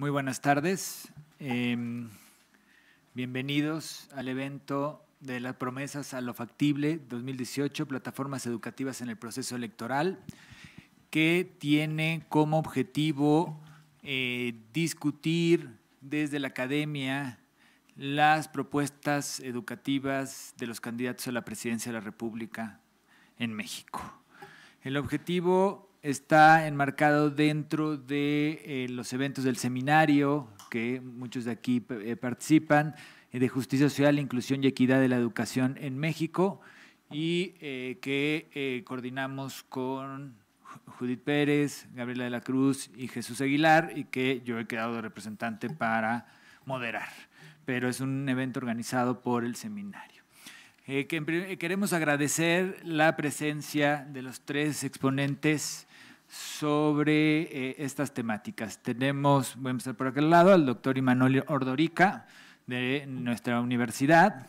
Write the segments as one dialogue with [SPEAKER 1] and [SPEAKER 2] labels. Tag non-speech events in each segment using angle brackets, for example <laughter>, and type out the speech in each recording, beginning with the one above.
[SPEAKER 1] Muy buenas tardes. Em, bienvenidos al evento de las promesas a lo factible 2018, plataformas educativas en el proceso electoral, que tiene como objetivo eh, discutir desde la academia las propuestas educativas de los candidatos a la presidencia de la República en México. El objetivo está enmarcado dentro de eh, los eventos del seminario, que muchos de aquí eh, participan, eh, de justicia social, inclusión y equidad de la educación en México, y que coordinamos con Judith Pérez, Gabriela de la Cruz y Jesús Aguilar, y que yo he quedado de representante para moderar, pero es un evento organizado por el seminario. queremos agradecer la presencia de los tres exponentes sobre eh, estas temáticas. Tenemos, voy a empezar por aquel lado, al doctor Imanol Ordorica de nuestra universidad.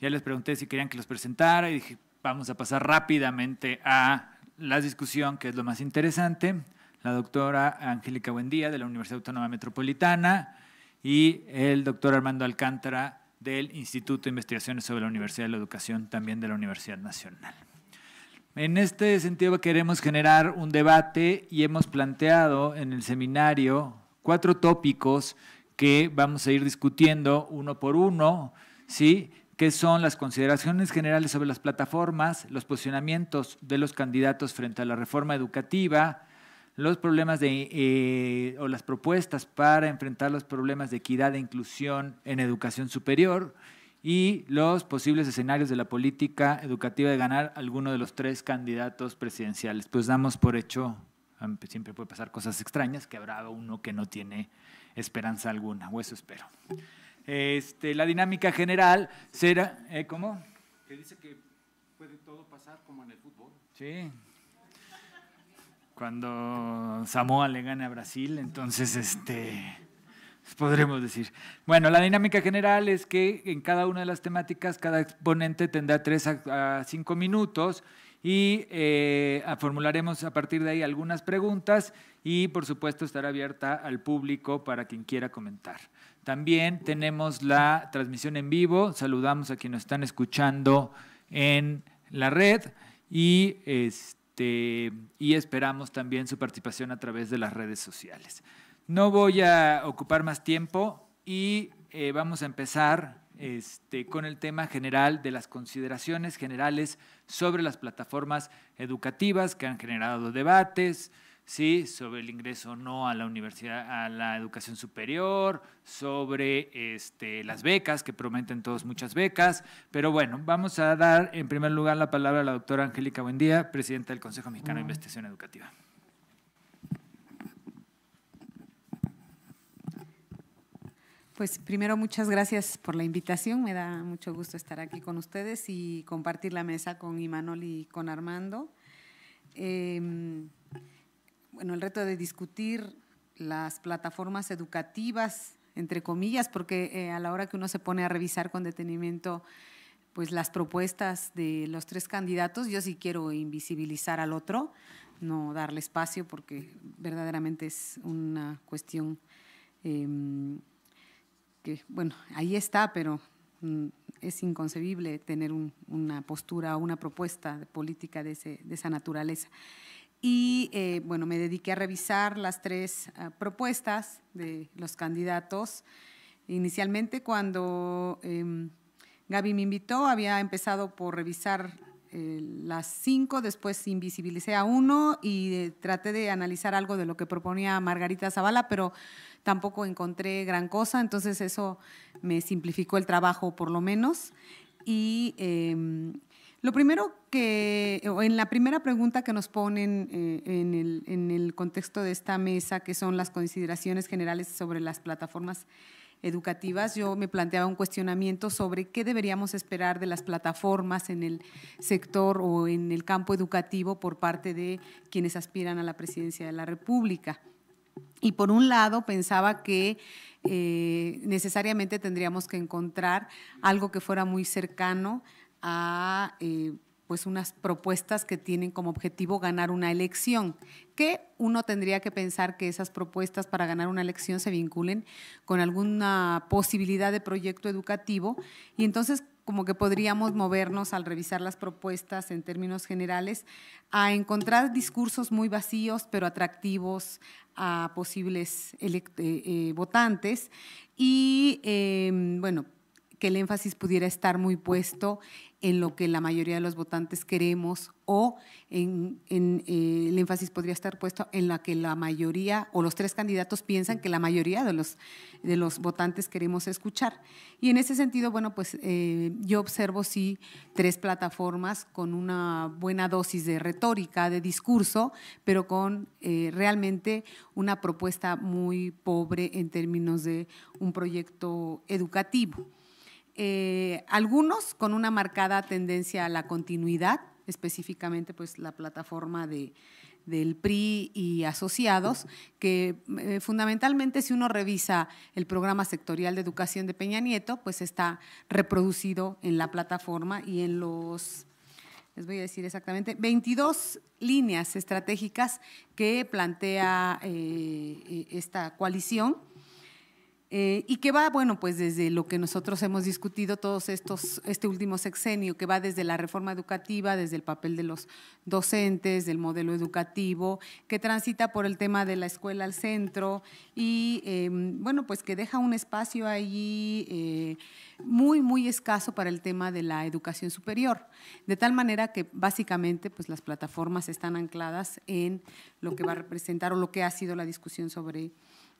[SPEAKER 1] Ya les pregunté si querían que los presentara y dije, vamos a pasar rápidamente a la discusión, que es lo más interesante. La doctora Angélica Buendía de la Universidad Autónoma Metropolitana y el doctor Armando Alcántara del Instituto de Investigaciones sobre la Universidad de la Educación, también de la Universidad Nacional. En este sentido queremos generar un debate y hemos planteado en el seminario cuatro tópicos que vamos a ir discutiendo uno por uno, ¿sí? que son las consideraciones generales sobre las plataformas, los posicionamientos de los candidatos frente a la reforma educativa, los problemas de, eh, o las propuestas para enfrentar los problemas de equidad e inclusión en educación superior y los posibles escenarios de la política educativa de ganar alguno de los tres candidatos presidenciales. Pues damos por hecho, siempre puede pasar cosas extrañas, que habrá uno que no tiene esperanza alguna, o eso espero. Este, la dinámica general será, ¿eh, ¿cómo?
[SPEAKER 2] Que dice que puede todo pasar como en el fútbol.
[SPEAKER 1] Sí. Cuando Samoa le gane a Brasil, entonces este podremos decir. Bueno, la dinámica general es que en cada una de las temáticas cada exponente tendrá tres a cinco minutos y eh, formularemos a partir de ahí algunas preguntas y por supuesto estará abierta al público para quien quiera comentar. También tenemos la transmisión en vivo, saludamos a quienes están escuchando en la red y, este, y esperamos también su participación a través de las redes sociales. No voy a ocupar más tiempo y eh, vamos a empezar este, con el tema general de las consideraciones generales sobre las plataformas educativas que han generado debates, ¿sí? sobre el ingreso o no a la universidad, a la educación superior, sobre este, las becas, que prometen todos muchas becas. Pero bueno, vamos a dar en primer lugar la palabra a la doctora Angélica Buendía, presidenta del Consejo Mexicano de mm. Investigación Educativa.
[SPEAKER 3] Pues primero muchas gracias por la invitación, me da mucho gusto estar aquí con ustedes y compartir la mesa con Imanol y con Armando. Em, bueno, el reto de discutir las plataformas educativas, entre comillas, porque eh, a la hora que uno se pone a revisar con detenimiento pues las propuestas de los tres candidatos, yo sí quiero invisibilizar al otro, no darle espacio porque verdaderamente es una cuestión em, que, bueno, ahí está, pero mm, es inconcebible tener una postura o una propuesta de política de, esa naturaleza. Y eh, bueno, me dediqué a revisar las tres ah, propuestas de los candidatos. Inicialmente, cuando em, Gaby me invitó, había empezado por revisar las cinco, después invisibilicé a uno y eh, traté de analizar algo de lo que proponía Margarita Zavala, pero tampoco encontré gran cosa, entonces eso me simplificó el trabajo por lo menos. Y em, lo primero que, en la primera pregunta que nos ponen eh, en, el, en el contexto de esta mesa, que son las consideraciones generales sobre las plataformas educativas, yo me planteaba un cuestionamiento sobre qué deberíamos esperar de las plataformas en el sector o en el campo educativo por parte de quienes aspiran a la presidencia de la República. Y por un lado pensaba que eh, necesariamente tendríamos que encontrar algo que fuera muy cercano a... Eh, pues unas propuestas que tienen como objetivo ganar una elección, que uno tendría que pensar que esas propuestas para ganar una elección se vinculen con alguna posibilidad de proyecto educativo y entonces como que podríamos movernos al revisar las propuestas en términos generales a encontrar discursos muy vacíos pero atractivos a posibles eh, eh, votantes y em, bueno que el énfasis pudiera estar muy puesto en lo que la mayoría de los votantes queremos o en, eh, el énfasis podría estar puesto en lo que la mayoría o los tres candidatos piensan que la mayoría de los, votantes queremos escuchar. Y en ese sentido, bueno, pues eh, yo observo sí tres plataformas con una buena dosis de retórica, de discurso, pero con eh, realmente una propuesta muy pobre en términos de un proyecto educativo. Eh, algunos con una marcada tendencia a la continuidad, específicamente pues la plataforma de, del PRI y asociados, que eh, fundamentalmente si uno revisa el programa sectorial de educación de Peña Nieto, pues está reproducido en la plataforma y en los, les voy a decir exactamente, 22 líneas estratégicas que plantea eh, esta coalición eh, y que va, bueno, pues desde lo que nosotros hemos discutido todos estos, este último sexenio, que va desde la reforma educativa, desde el papel de los docentes, del modelo educativo, que transita por el tema de la escuela al centro y, em, bueno, pues que deja un espacio ahí eh, muy, muy escaso para el tema de la educación superior. De tal manera que básicamente, pues las plataformas están ancladas en lo que va a representar o lo que ha sido la discusión sobre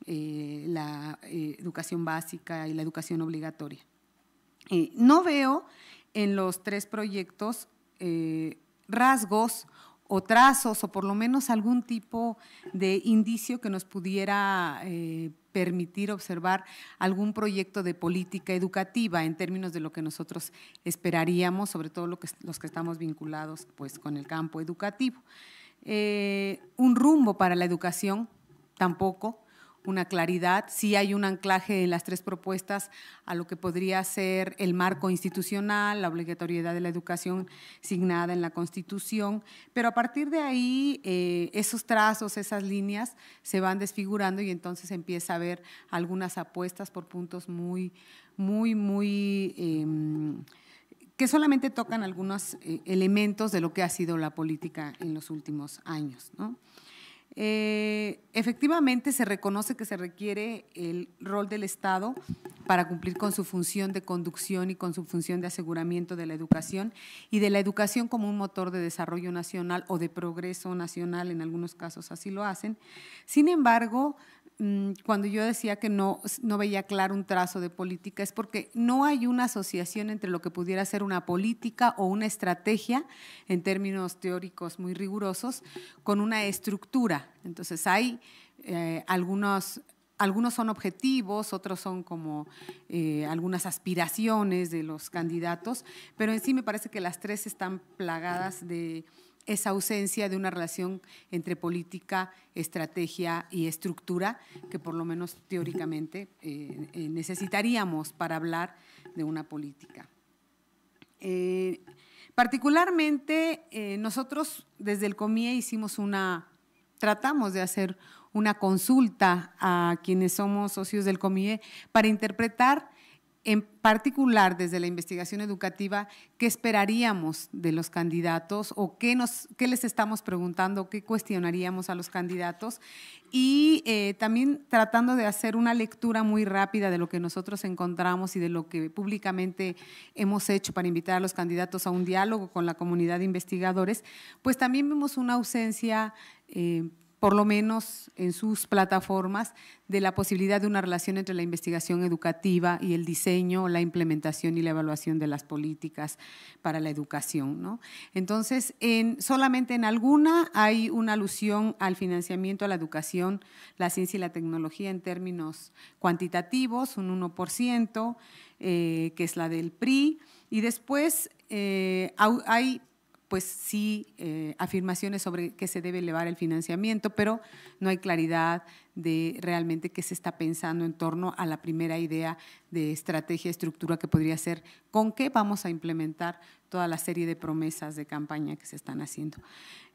[SPEAKER 3] eh, la eh, educación básica y la educación obligatoria. Eh, no veo en los tres proyectos rasgos o trazos o por lo menos algún tipo de indicio que nos pudiera permitir observar algún proyecto de política educativa en términos de lo que nosotros esperaríamos, sobre todo los que estamos vinculados pues, con el campo educativo. un rumbo para la educación tampoco, una claridad. Sí hay un anclaje en las tres propuestas a lo que podría ser el marco institucional, la obligatoriedad de la educación signada en la Constitución, pero a partir de ahí eh, esos trazos, esas líneas se van desfigurando y entonces empieza a haber algunas apuestas por puntos muy, muy, muy... Em, que solamente tocan algunos eh, elementos de lo que ha sido la política en los últimos años. ¿no? Eh, efectivamente, se reconoce que se requiere el rol del Estado para cumplir con su función de conducción y con su función de aseguramiento de la educación y de la educación como un motor de desarrollo nacional o de progreso nacional, en algunos casos así lo hacen. Sin embargo, Mm, cuando yo decía que no, veía claro un trazo de política, es porque no hay una asociación entre lo que pudiera ser una política o una estrategia, en términos teóricos muy rigurosos, con una estructura. Entonces hay eh, algunos, algunos son objetivos, otros son como eh, algunas aspiraciones de los candidatos, pero en sí me parece que las tres están plagadas de esa ausencia de una relación entre política, estrategia y estructura que por lo menos teóricamente eh, eh, necesitaríamos para hablar de una política. Eh, particularmente nosotros desde el COMIE hicimos una, tratamos de hacer una consulta a quienes somos socios del COMIE para interpretar en particular desde la investigación educativa, qué esperaríamos de los candidatos o qué, nos, qué les estamos preguntando, qué cuestionaríamos a los candidatos y eh, también tratando de hacer una lectura muy rápida de lo que nosotros encontramos y de lo que públicamente hemos hecho para invitar a los candidatos a un diálogo con la comunidad de investigadores, pues también vemos una ausencia eh, por lo menos en sus plataformas, de la posibilidad de una relación entre la investigación educativa y el diseño, la implementación y la evaluación de las políticas para la educación. ¿no? Entonces, solamente en alguna hay una alusión al financiamiento a la educación, la ciencia y la tecnología en términos cuantitativos, un 1%, eh, que es la del PRI, y después eh, hay pues sí eh, afirmaciones sobre que se debe elevar el financiamiento, pero no hay claridad de realmente qué se está pensando en torno a la primera idea de estrategia, estructura que podría ser, con qué vamos a implementar toda la serie de promesas de campaña que se están haciendo.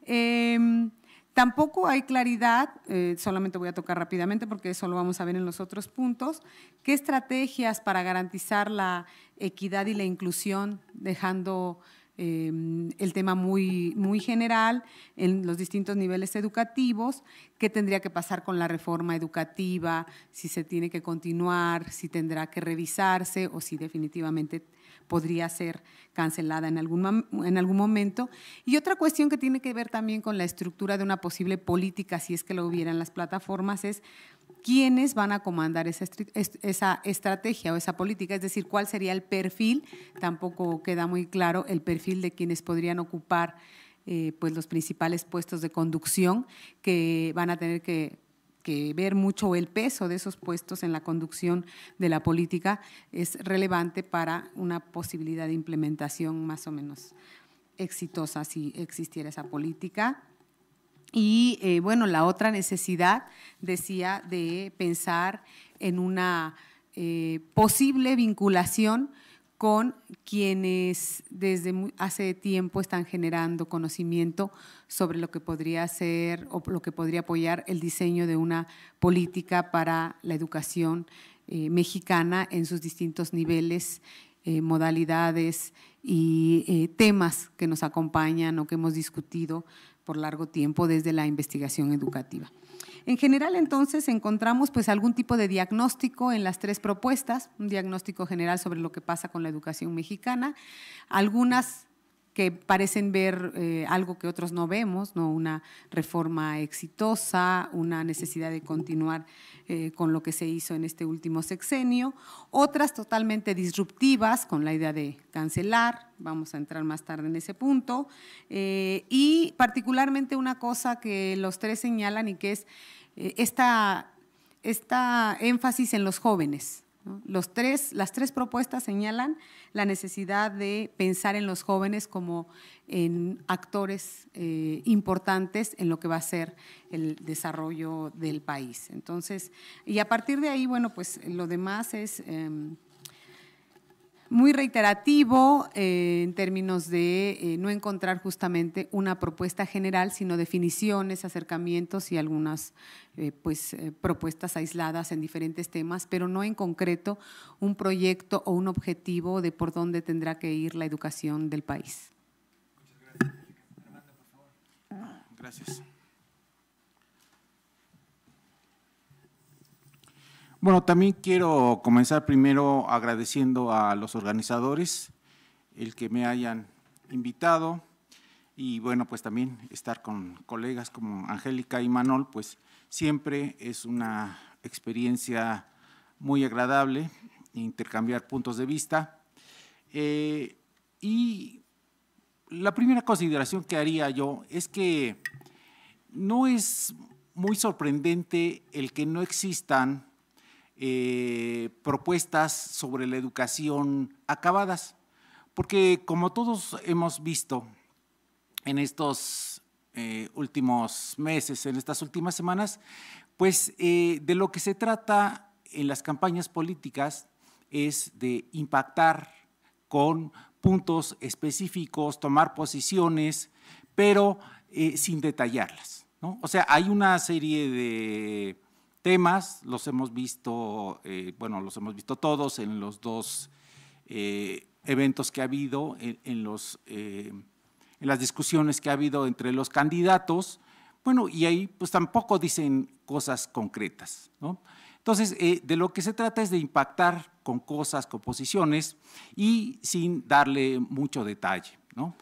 [SPEAKER 3] Em, tampoco hay claridad, eh, solamente voy a tocar rápidamente porque eso lo vamos a ver en los otros puntos, qué estrategias para garantizar la equidad y la inclusión, dejando Em, el tema muy, muy general en los distintos niveles educativos, qué tendría que pasar con la reforma educativa, si se tiene que continuar, si tendrá que revisarse o si definitivamente podría ser cancelada en algún, en algún momento. Y otra cuestión que tiene que ver también con la estructura de una posible política, si es que lo hubieran las plataformas, es quiénes van a comandar esa, estrategia o esa política, es decir, cuál sería el perfil, tampoco queda muy claro el perfil de quienes podrían ocupar eh, pues los principales puestos de conducción que van a tener que ver mucho el peso de esos puestos en la conducción de la política es relevante para una posibilidad de implementación más o menos exitosa si existiera esa política. Y eh, bueno, la otra necesidad, decía, de pensar en una eh, posible vinculación con quienes desde hace tiempo están generando conocimiento sobre lo que podría ser o lo que podría apoyar el diseño de una política para la educación eh, mexicana en sus distintos niveles, modalidades y temas que nos acompañan o que hemos discutido por largo tiempo desde la investigación educativa. En general, entonces, encontramos pues algún tipo de diagnóstico en las tres propuestas, un diagnóstico general sobre lo que pasa con la educación mexicana, algunas que parecen ver eh, algo que otros no vemos, ¿no? una reforma exitosa, una necesidad de continuar eh, con lo que se hizo en este último sexenio, otras totalmente disruptivas con la idea de cancelar, vamos a entrar más tarde en ese punto, eh, y particularmente una cosa que los tres señalan y que es esta, esta énfasis en los jóvenes. Los tres, las tres propuestas señalan la necesidad de pensar en los jóvenes como en actores eh, importantes en lo que va a ser el desarrollo del país. Entonces, y a partir de ahí, bueno, pues lo demás es... Em, muy reiterativo eh, en términos de eh, no encontrar justamente una propuesta general, sino definiciones, acercamientos y algunas eh, pues, propuestas aisladas en diferentes temas, pero no en concreto un proyecto o un objetivo de por dónde tendrá que ir la educación del país. Muchas
[SPEAKER 2] gracias. Gracias. Bueno, también quiero comenzar primero agradeciendo a los organizadores el que me hayan invitado y bueno, pues también estar con colegas como Angélica y Manol, pues siempre es una experiencia muy agradable intercambiar puntos de vista. Eh, y la primera consideración que haría yo es que no es muy sorprendente el que no existan eh, propuestas sobre la educación acabadas, porque como todos hemos visto en estos eh, últimos meses, en estas últimas semanas, pues eh, de lo que se trata en las campañas políticas es de impactar con puntos específicos, tomar posiciones, pero sin detallarlas. O sea, hay una serie de temas, los hemos visto, eh, bueno, los hemos visto todos en los dos eh, eventos que ha habido, en, los, eh, en las discusiones que ha habido entre los candidatos, bueno, y ahí pues tampoco dicen cosas concretas, Entonces, de lo que se trata es de impactar con cosas, con posiciones y sin darle mucho detalle, ¿no?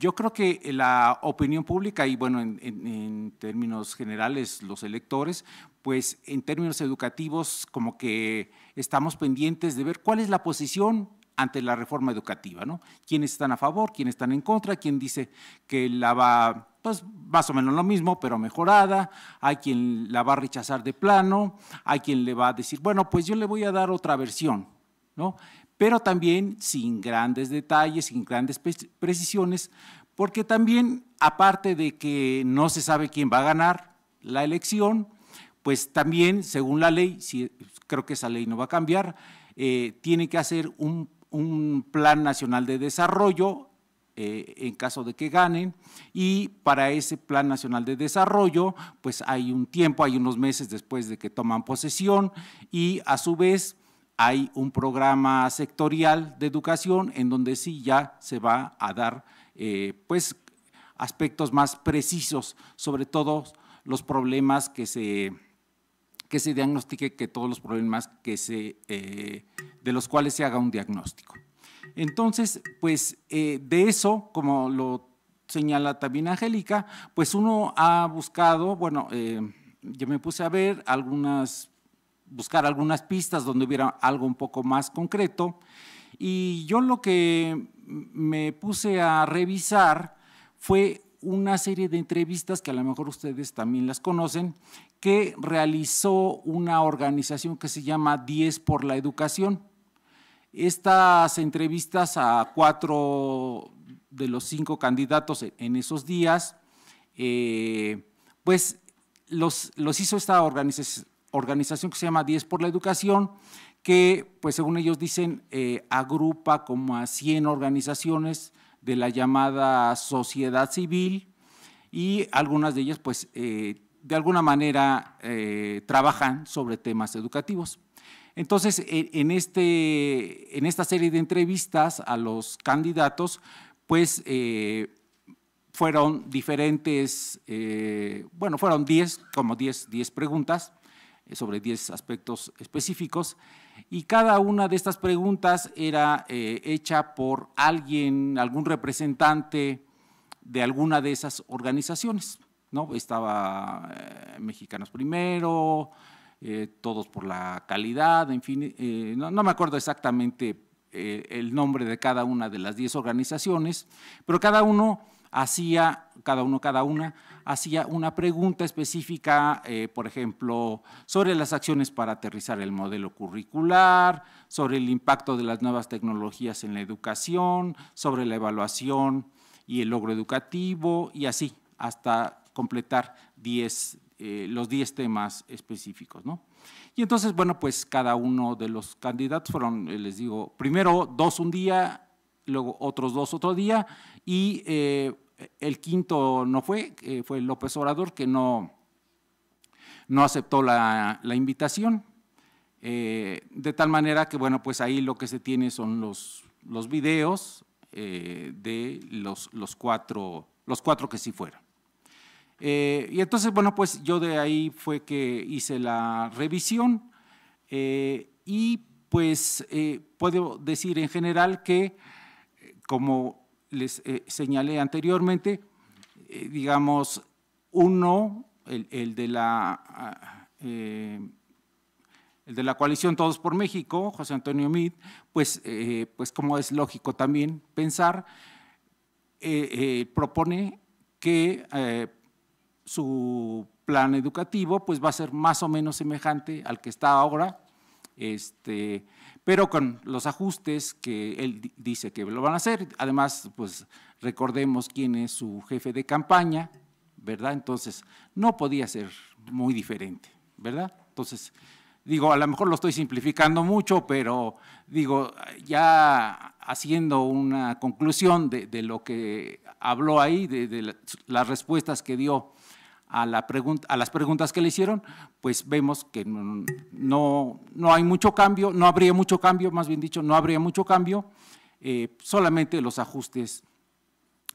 [SPEAKER 2] yo creo que la opinión pública y bueno, en, términos generales los electores, pues en términos educativos como que estamos pendientes de ver cuál es la posición ante la reforma educativa, ¿no? Quiénes están a favor, quiénes están en contra, quién dice que la va, pues más o menos lo mismo, pero mejorada, hay quien la va a rechazar de plano, hay quien le va a decir, bueno, pues yo le voy a dar otra versión, ¿no? pero también sin grandes detalles, sin grandes precisiones, porque también, aparte de que no se sabe quién va a ganar la elección, pues también, según la ley, creo que esa ley no va a cambiar, eh, tiene que hacer un, plan nacional de desarrollo eh, en caso de que ganen y para ese plan nacional de desarrollo pues hay un tiempo, hay unos meses después de que toman posesión y a su vez hay un programa sectorial de educación en donde sí ya se va a dar eh, pues, aspectos más precisos sobre todos los problemas que se, que se diagnostique, que todos los problemas que se, eh, de los cuales se haga un diagnóstico. Entonces, pues eh, de eso, como lo señala también Angélica, pues uno ha buscado, bueno, yo me puse a ver algunas buscar algunas pistas donde hubiera algo un poco más concreto. Y yo lo que me puse a revisar fue una serie de entrevistas que a lo mejor ustedes también las conocen, que realizó una organización que se llama 10 por la Educación. Estas entrevistas a cuatro de los cinco candidatos en esos días, eh, pues los, los hizo esta organización organización que se llama 10 por la Educación, que pues según ellos dicen eh, agrupa como a 100 organizaciones de la llamada sociedad civil y algunas de ellas pues eh, de alguna manera eh, trabajan sobre temas educativos. Entonces, e, en, este, en esta serie de entrevistas a los candidatos, pues fueron diferentes, bueno, fueron 10, como 10 preguntas eh, sobre 10 aspectos específicos y cada una de estas preguntas era eh, hecha por alguien, algún representante de alguna de esas organizaciones. ¿no? Estaba eh, Mexicanos Primero, Todos por la Calidad, en fin, no, no, me acuerdo exactamente el nombre de cada una de las 10 organizaciones, pero cada uno hacía cada uno, cada una, hacía una pregunta específica, eh, por ejemplo, sobre las acciones para aterrizar el modelo curricular, sobre el impacto de las nuevas tecnologías en la educación, sobre la evaluación y el logro educativo, y así, hasta completar eh, los 10 temas específicos. Y entonces, bueno, pues cada uno de los candidatos fueron, eh, les digo, primero dos un día, luego otros dos otro día, y el quinto no fue, fue López Obrador que no, no aceptó la, invitación. Eh, de tal manera que, bueno, pues ahí lo que se tiene son los, los videos eh, de los, cuatro, los cuatro que sí fueron. Eh, y entonces, bueno, pues yo de ahí fue que hice la revisión y pues puedo decir en general que como les eh, señalé anteriormente, eh, digamos, uno, el, de la, ah, eh, el de la coalición Todos por México, José Antonio Meade, pues, pues como es lógico también pensar, propone que su plan educativo pues va a ser más o menos semejante al que está ahora, este, pero con los ajustes que él dice que lo van a hacer. Además, pues recordemos quién es su jefe de campaña, ¿verdad? Entonces, no podía ser muy diferente, ¿verdad? Entonces, digo, a lo mejor lo estoy simplificando mucho, pero digo, ya haciendo una conclusión de, lo que habló ahí, de las respuestas que dio a, las preguntas que le hicieron, pues vemos que no, hay mucho cambio, no habría mucho cambio, más bien dicho, no habría mucho cambio, eh, solamente los ajustes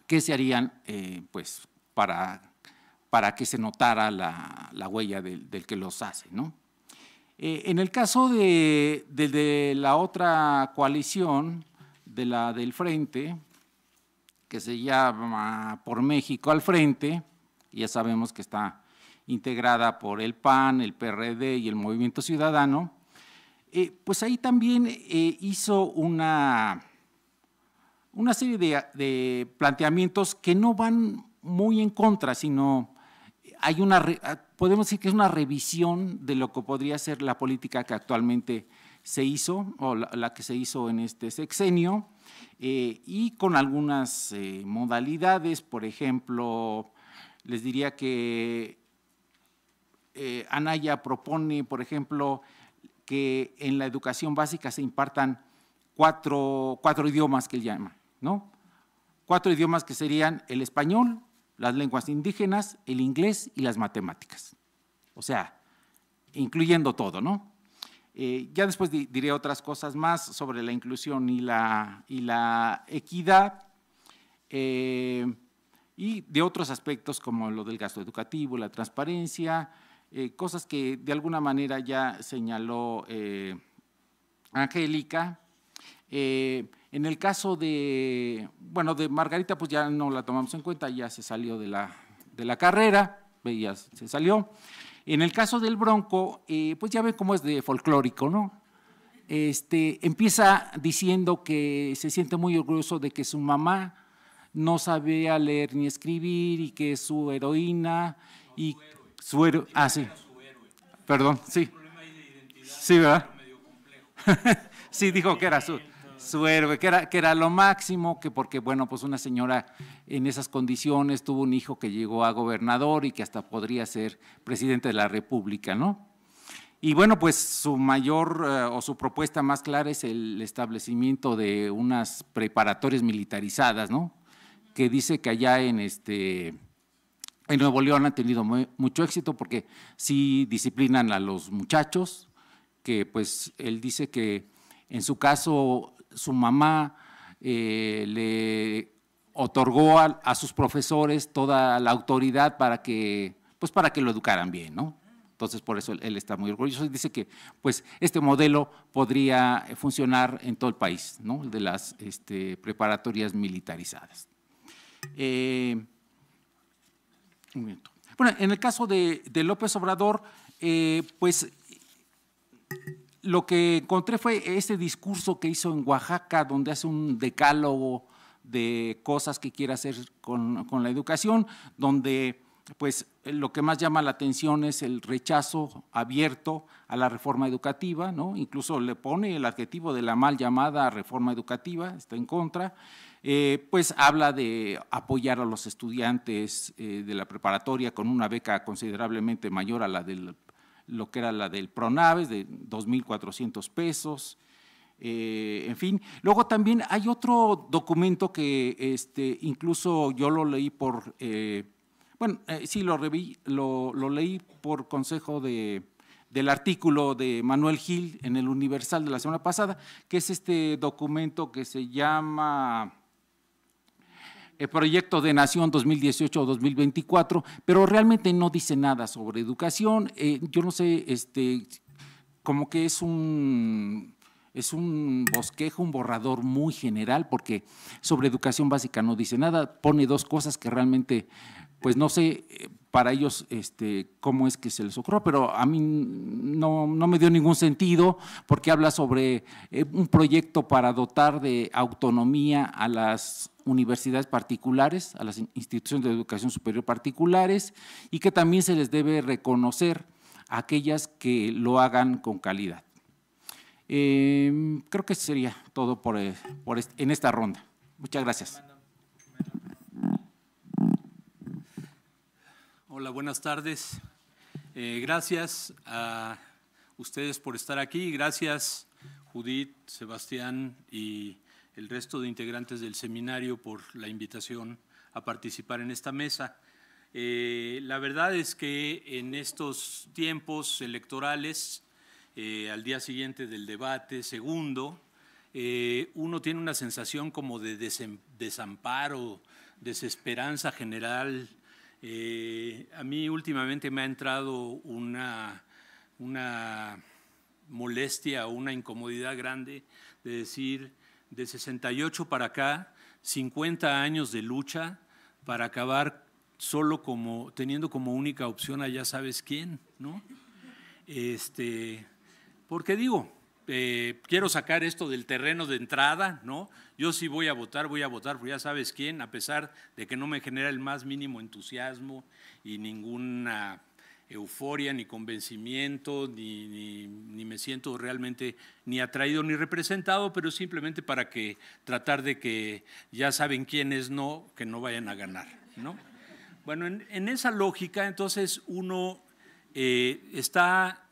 [SPEAKER 2] que se harían eh, pues, para, para que se notara la, huella del, que los hace. Eh, en el caso de, de, la otra coalición, de la del Frente, que se llama Por México al Frente, ya sabemos que está integrada por el PAN, el PRD y el Movimiento Ciudadano, eh, pues ahí también eh, hizo una, una serie de, planteamientos que no van muy en contra, sino hay una, ah, podemos decir que es una revisión de lo que podría ser la política que actualmente se hizo o la, que se hizo en este sexenio eh, y con algunas modalidades, por ejemplo, les diría que eh, Anaya propone, por ejemplo, que en la educación básica se impartan cuatro, idiomas que él llama, ¿no? Cuatro idiomas que serían el español, las lenguas indígenas, el inglés y las matemáticas. O sea, incluyendo todo, ¿no? Eh, ya después diré otras cosas más sobre la inclusión y la, y la equidad. Eh, y de otros aspectos como lo del gasto educativo, la transparencia, eh, cosas que de alguna manera ya señaló eh, Angélica. Eh, en el caso de, bueno, de Margarita, pues ya no la tomamos en cuenta, ya se salió de la, carrera, ya se salió. En el caso del Bronco, pues ya ven cómo es de folclórico, ¿no? Este, empieza diciendo que se siente muy orgulloso de que su mamá no sabía leer ni escribir y que su heroína y su héroe, ah sí, perdón, sí, sí, ¿verdad? <laughs> sí, dijo que era su, héroe, que era, que era lo máximo, que porque, bueno, pues una señora en esas condiciones tuvo un hijo que llegó a gobernador y que hasta podría ser presidente de la República, ¿no? Y bueno, pues su mayor eh, o su propuesta más clara es el establecimiento de unas preparatorias militarizadas, ¿no? que dice que allá en este en Nuevo León han tenido mucho éxito porque sí disciplinan a los muchachos, que pues él dice que en su caso su mamá eh, le otorgó a, sus profesores toda la autoridad para que, pues para que lo educaran bien, ¿no? Entonces por eso él está muy orgulloso y dice que pues este modelo podría funcionar en todo el país, ¿no? El de las este, preparatorias militarizadas. Eh, bueno, en el caso de, López Obrador, eh, pues lo que encontré fue este discurso que hizo en Oaxaca, donde hace un decálogo de cosas que quiere hacer con, con la educación, donde pues lo que más llama la atención es el rechazo abierto a la reforma educativa, ¿no? incluso le pone el adjetivo de la mal llamada reforma educativa, está en contra, eh, pues habla de apoyar a los estudiantes eh, de la preparatoria con una beca considerablemente mayor a la de lo que era la del Pronaves, de 2.400 pesos, eh, en fin. Luego también hay otro documento que este, incluso yo lo leí por, bueno, sí, lo, lo, leí por consejo de, del artículo de Manuel Gil en el Universal de la semana pasada, que es este documento que se llama el eh, proyecto de Nación 2018-2024, pero realmente no dice nada sobre educación. Eh, yo no sé, este, como que es un, es un bosquejo, un borrador muy general, porque sobre educación básica no dice nada, pone dos cosas que realmente pues no sé eh, para ellos este, cómo es que se les ocurrió, pero a mí no, me dio ningún sentido porque habla sobre eh, un proyecto para dotar de autonomía a las universidades particulares, a las instituciones de educación superior particulares y que también se les debe reconocer a aquellas que lo hagan con calidad. Em, creo que sería todo por, eh, en esta ronda. Muchas gracias.
[SPEAKER 4] Hola, buenas tardes. Eh, gracias a ustedes por estar aquí. Gracias, Judith, Sebastián y el resto de integrantes del seminario por la invitación a participar en esta mesa. Eh, la verdad es que en estos tiempos electorales, eh, al día siguiente del debate segundo, uno tiene una sensación como de desamparo, desesperanza general, eh, a mí últimamente me ha entrado una, una molestia o una incomodidad grande de decir, de 68 para acá, 50 años de lucha para acabar solo como, teniendo como única opción a ya sabes quién, ¿no? Este, porque digo, eh, quiero sacar esto del terreno de entrada, ¿no? Yo sí voy a votar, voy a votar pues ya sabes quién, a pesar de que no me genera el más mínimo entusiasmo y ninguna euforia, ni convencimiento, ni, me siento realmente ni atraído ni representado, pero simplemente para que tratar de que ya saben quiénes no, que no vayan a ganar. ¿no? Bueno, en, esa lógica, entonces uno eh, está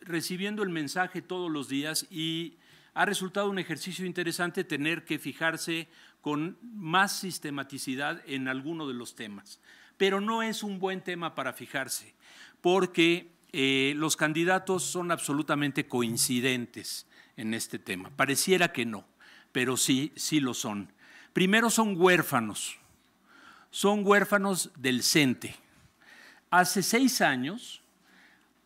[SPEAKER 4] recibiendo el mensaje todos los días y ha resultado un ejercicio interesante tener que fijarse con más sistematicidad en alguno de los temas. Pero no es un buen tema para fijarse, porque eh, los candidatos son absolutamente coincidentes en este tema. Pareciera que no, pero sí, sí lo son. Primero son huérfanos, son huérfanos del CENTE. Hace seis años,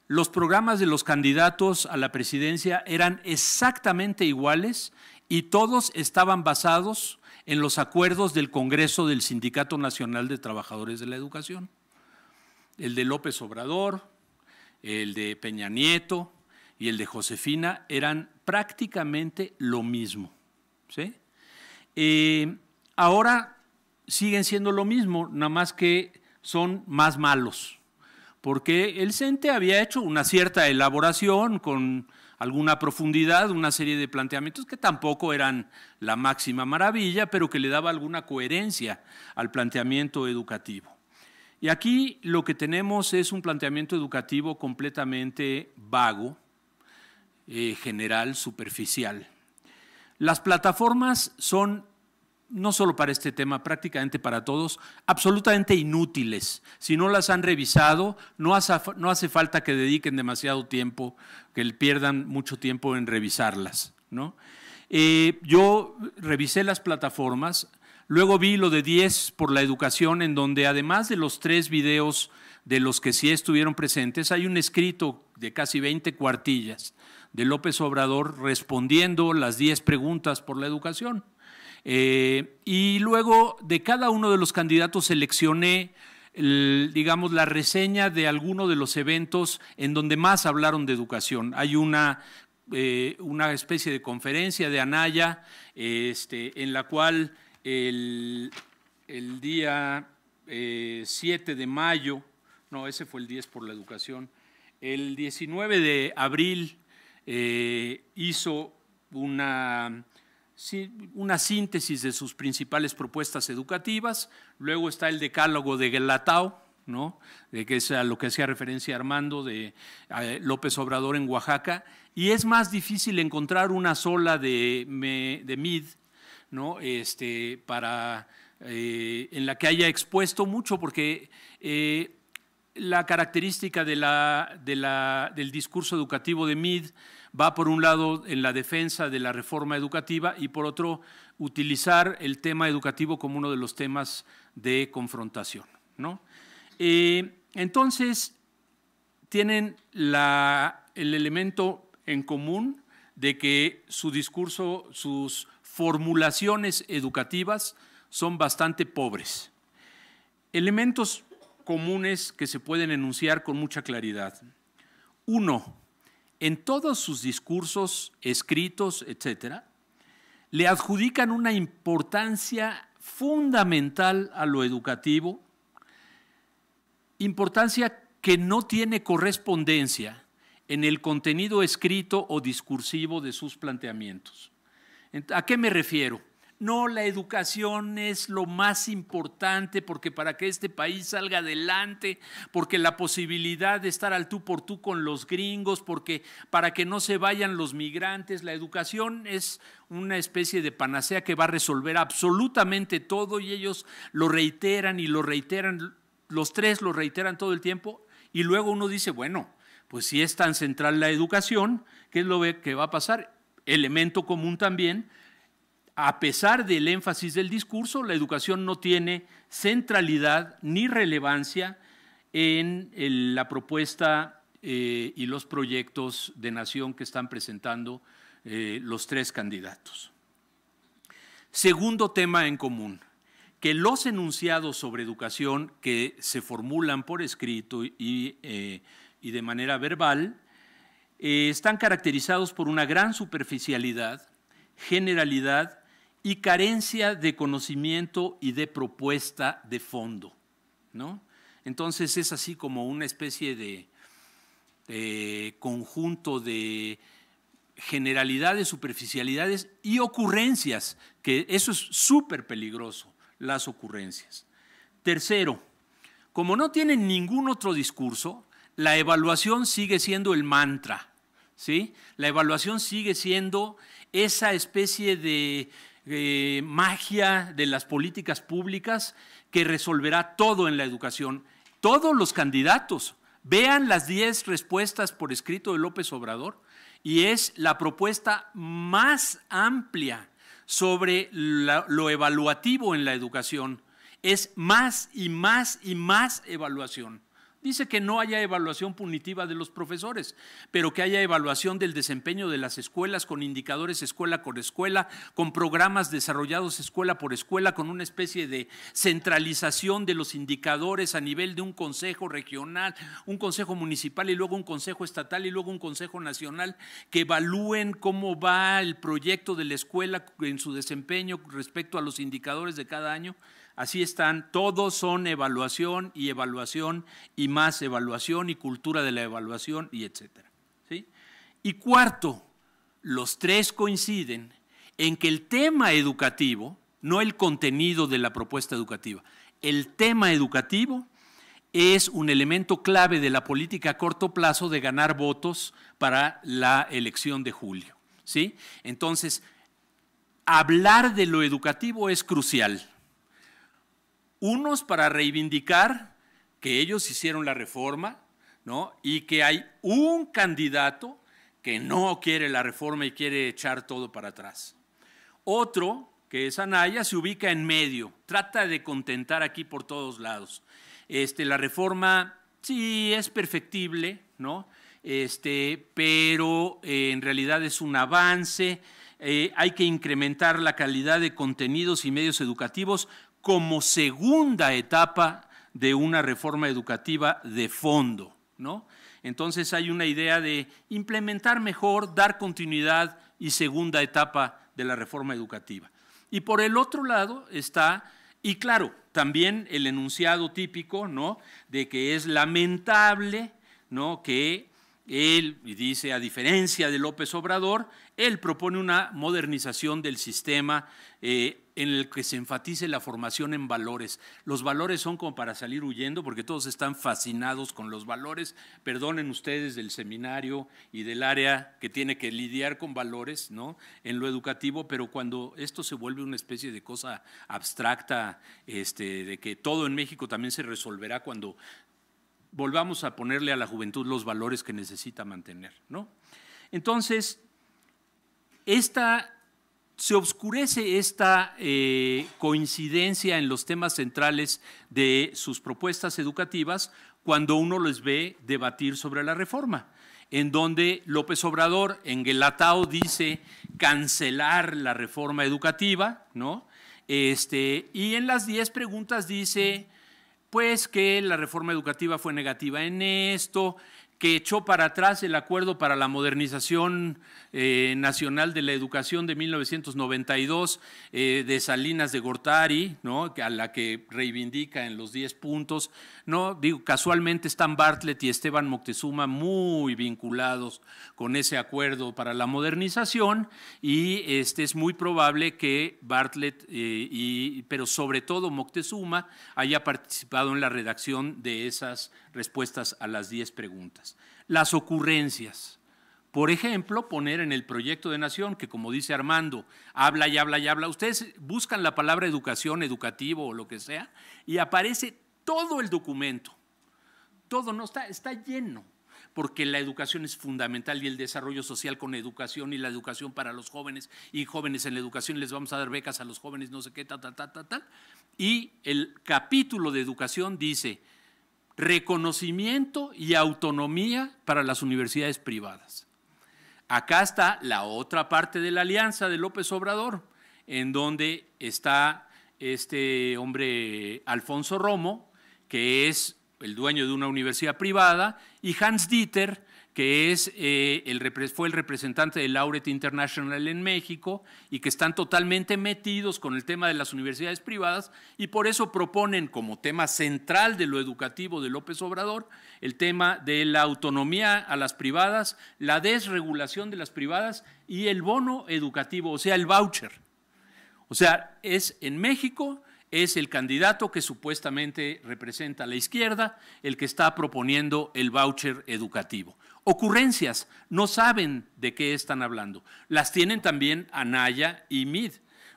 [SPEAKER 4] los programas de los candidatos a la presidencia eran exactamente iguales y todos estaban basados en los acuerdos del Congreso del Sindicato Nacional de Trabajadores de la Educación. El de López Obrador, el de Peña Nieto y el de Josefina eran prácticamente lo mismo. ¿sí? Eh, ahora siguen siendo lo mismo, nada más que son más malos porque el CENTE había hecho una cierta elaboración con alguna profundidad, una serie de planteamientos que tampoco eran la máxima maravilla, pero que le daba alguna coherencia al planteamiento educativo. Y aquí lo que tenemos es un planteamiento educativo completamente vago, eh, general, superficial. Las plataformas son no solo para este tema, prácticamente para todos, absolutamente inútiles. Si no las han revisado, no hace, falta que dediquen demasiado tiempo, que pierdan mucho tiempo en revisarlas. Eh, yo revisé las plataformas, luego vi lo de 10 por la educación, en donde además de los tres videos de los que sí estuvieron presentes, hay un escrito de casi 20 cuartillas de López Obrador respondiendo las 10 preguntas por la educación. Eh, y luego de cada uno de los candidatos seleccioné, digamos, la reseña de alguno de los eventos en donde más hablaron de educación. Hay una, eh, una especie de conferencia de Anaya este, en la cual el, día 7 eh, de mayo, no, ese fue el 10 por la educación, el 19 de abril hizo una una síntesis de sus principales propuestas educativas. Luego está el decálogo de Gelatao, ¿no? de que es a lo que hacía referencia Armando de López Obrador en Oaxaca. Y es más difícil encontrar una sola de, MID ¿no? Este, eh, en la que haya expuesto mucho, porque eh, la característica del discurso educativo de MID va por un lado en la defensa de la reforma educativa y por otro utilizar el tema educativo como uno de los temas de confrontación. Eh, entonces, tienen el elemento en común de que su discurso, sus formulaciones educativas son bastante pobres. Elementos comunes que se pueden enunciar con mucha claridad. Uno, en todos sus discursos escritos, etcétera, le adjudican una importancia fundamental a lo educativo, importancia que no tiene correspondencia en el contenido escrito o discursivo de sus planteamientos. ¿A qué me refiero? no, la educación es lo más importante porque para que este país salga adelante, porque la posibilidad de estar al tú por tú con los gringos, porque para que no se vayan los migrantes, la educación es una especie de panacea que va a resolver absolutamente todo y ellos lo reiteran y lo reiteran, los tres lo reiteran todo el tiempo y luego uno dice, bueno, pues si es tan central la educación, ¿qué es lo que va a pasar? Elemento común también, a pesar del énfasis del discurso, la educación no tiene centralidad ni relevancia en la propuesta eh, y los proyectos de nación que están presentando eh, los tres candidatos. Segundo tema en común, que los enunciados sobre educación que se formulan por escrito y, eh, y de manera verbal están caracterizados por una gran superficialidad, generalidad y carencia de conocimiento y de propuesta de fondo. ¿no? Entonces es así como una especie de, conjunto de generalidades, superficialidades y ocurrencias, que eso es súper peligroso, las ocurrencias. Tercero, como no tienen ningún otro discurso, la evaluación sigue siendo el mantra, ¿sí? La evaluación sigue siendo esa especie de eh, magia de las políticas públicas que resolverá todo en la educación. Todos los candidatos, vean las 10 respuestas por escrito de López Obrador y es la propuesta más amplia sobre lo evaluativo en la educación. Es más y más y más evaluación. Dice que no haya evaluación punitiva de los profesores, pero que haya evaluación del desempeño de las escuelas con indicadores escuela por escuela, con programas desarrollados escuela por escuela, con una especie de centralización de los indicadores a nivel de un consejo regional, un consejo municipal y luego un consejo estatal y luego un consejo nacional, que evalúen cómo va el proyecto de la escuela en su desempeño respecto a los indicadores de cada año. Así están, todos son evaluación y evaluación y más evaluación y cultura de la evaluación y etcétera. Y cuarto, los tres coinciden en que el tema educativo, no el contenido de la propuesta educativa, el tema educativo es un elemento clave de la política a corto plazo de ganar votos para la elección de julio. ¿sí? Entonces, hablar de lo educativo es crucial unos para reivindicar que ellos hicieron la reforma, ¿no? Y que hay un candidato que no quiere la reforma y quiere echar todo para atrás. Otro, que es Anaya, se ubica en medio, trata de contentar aquí por todos lados. Este, la reforma sí es perfectible, ¿no? Este, pero eh, en realidad es un avance, eh, hay que incrementar la calidad de contenidos y medios educativos como segunda etapa de una reforma educativa de fondo, ¿no? Entonces hay una idea de implementar mejor, dar continuidad y segunda etapa de la reforma educativa. Y por el otro lado está, y claro, también el enunciado típico, ¿no? De que es lamentable, ¿no? Que él y dice, a diferencia de López Obrador, él propone una modernización del sistema eh, en el que se enfatice la formación en valores. Los valores son como para salir huyendo porque todos están fascinados con los valores. Perdonen ustedes del seminario y del área que tiene que lidiar con valores, ¿no? En lo educativo, pero cuando esto se vuelve una especie de cosa abstracta, este, de que todo en México también se resolverá cuando volvamos a ponerle a la juventud los valores que necesita mantener, ¿no? Entonces, esta se oscurece esta eh, coincidencia en los temas centrales de sus propuestas educativas cuando uno les ve debatir sobre la reforma, en donde López Obrador en Guelatao dice cancelar la reforma educativa, ¿no? Este, y en las 10 preguntas dice, pues que la reforma educativa fue negativa en esto, que echó para atrás el acuerdo para la modernización eh, Nacional de la Educación de 1992 eh, de Salinas de Gortari, a la que reivindica en los 10 puntos. ¿no? Digo, casualmente están Bartlett y Esteban Moctezuma muy vinculados con ese acuerdo para la modernización y este, es muy probable que Bartlett, eh, y, pero sobre todo Moctezuma, haya participado en la redacción de esas respuestas a las 10 preguntas. Las ocurrencias. Por ejemplo, poner en el proyecto de nación, que como dice Armando, habla y habla y habla, ustedes buscan la palabra educación, educativo o lo que sea, y aparece todo el documento. Todo no está, está lleno, porque la educación es fundamental y el desarrollo social con educación y la educación para los jóvenes y jóvenes en la educación les vamos a dar becas a los jóvenes, no sé qué, tal, tal, tal, tal, tal. Y el capítulo de educación dice reconocimiento y autonomía para las universidades privadas. Acá está la otra parte de la alianza de López Obrador, en donde está este hombre Alfonso Romo, que es el dueño de una universidad privada, y Hans Dieter, que es, eh, fue el representante de lauret International en México y que están totalmente metidos con el tema de las universidades privadas y por eso proponen como tema central de lo educativo de López Obrador el tema de la autonomía a las privadas, la desregulación de las privadas y el bono educativo, o sea, el voucher. O sea, es en México es el candidato que supuestamente representa a la izquierda, el que está proponiendo el voucher educativo ocurrencias, no saben de qué están hablando. Las tienen también Anaya y Mid.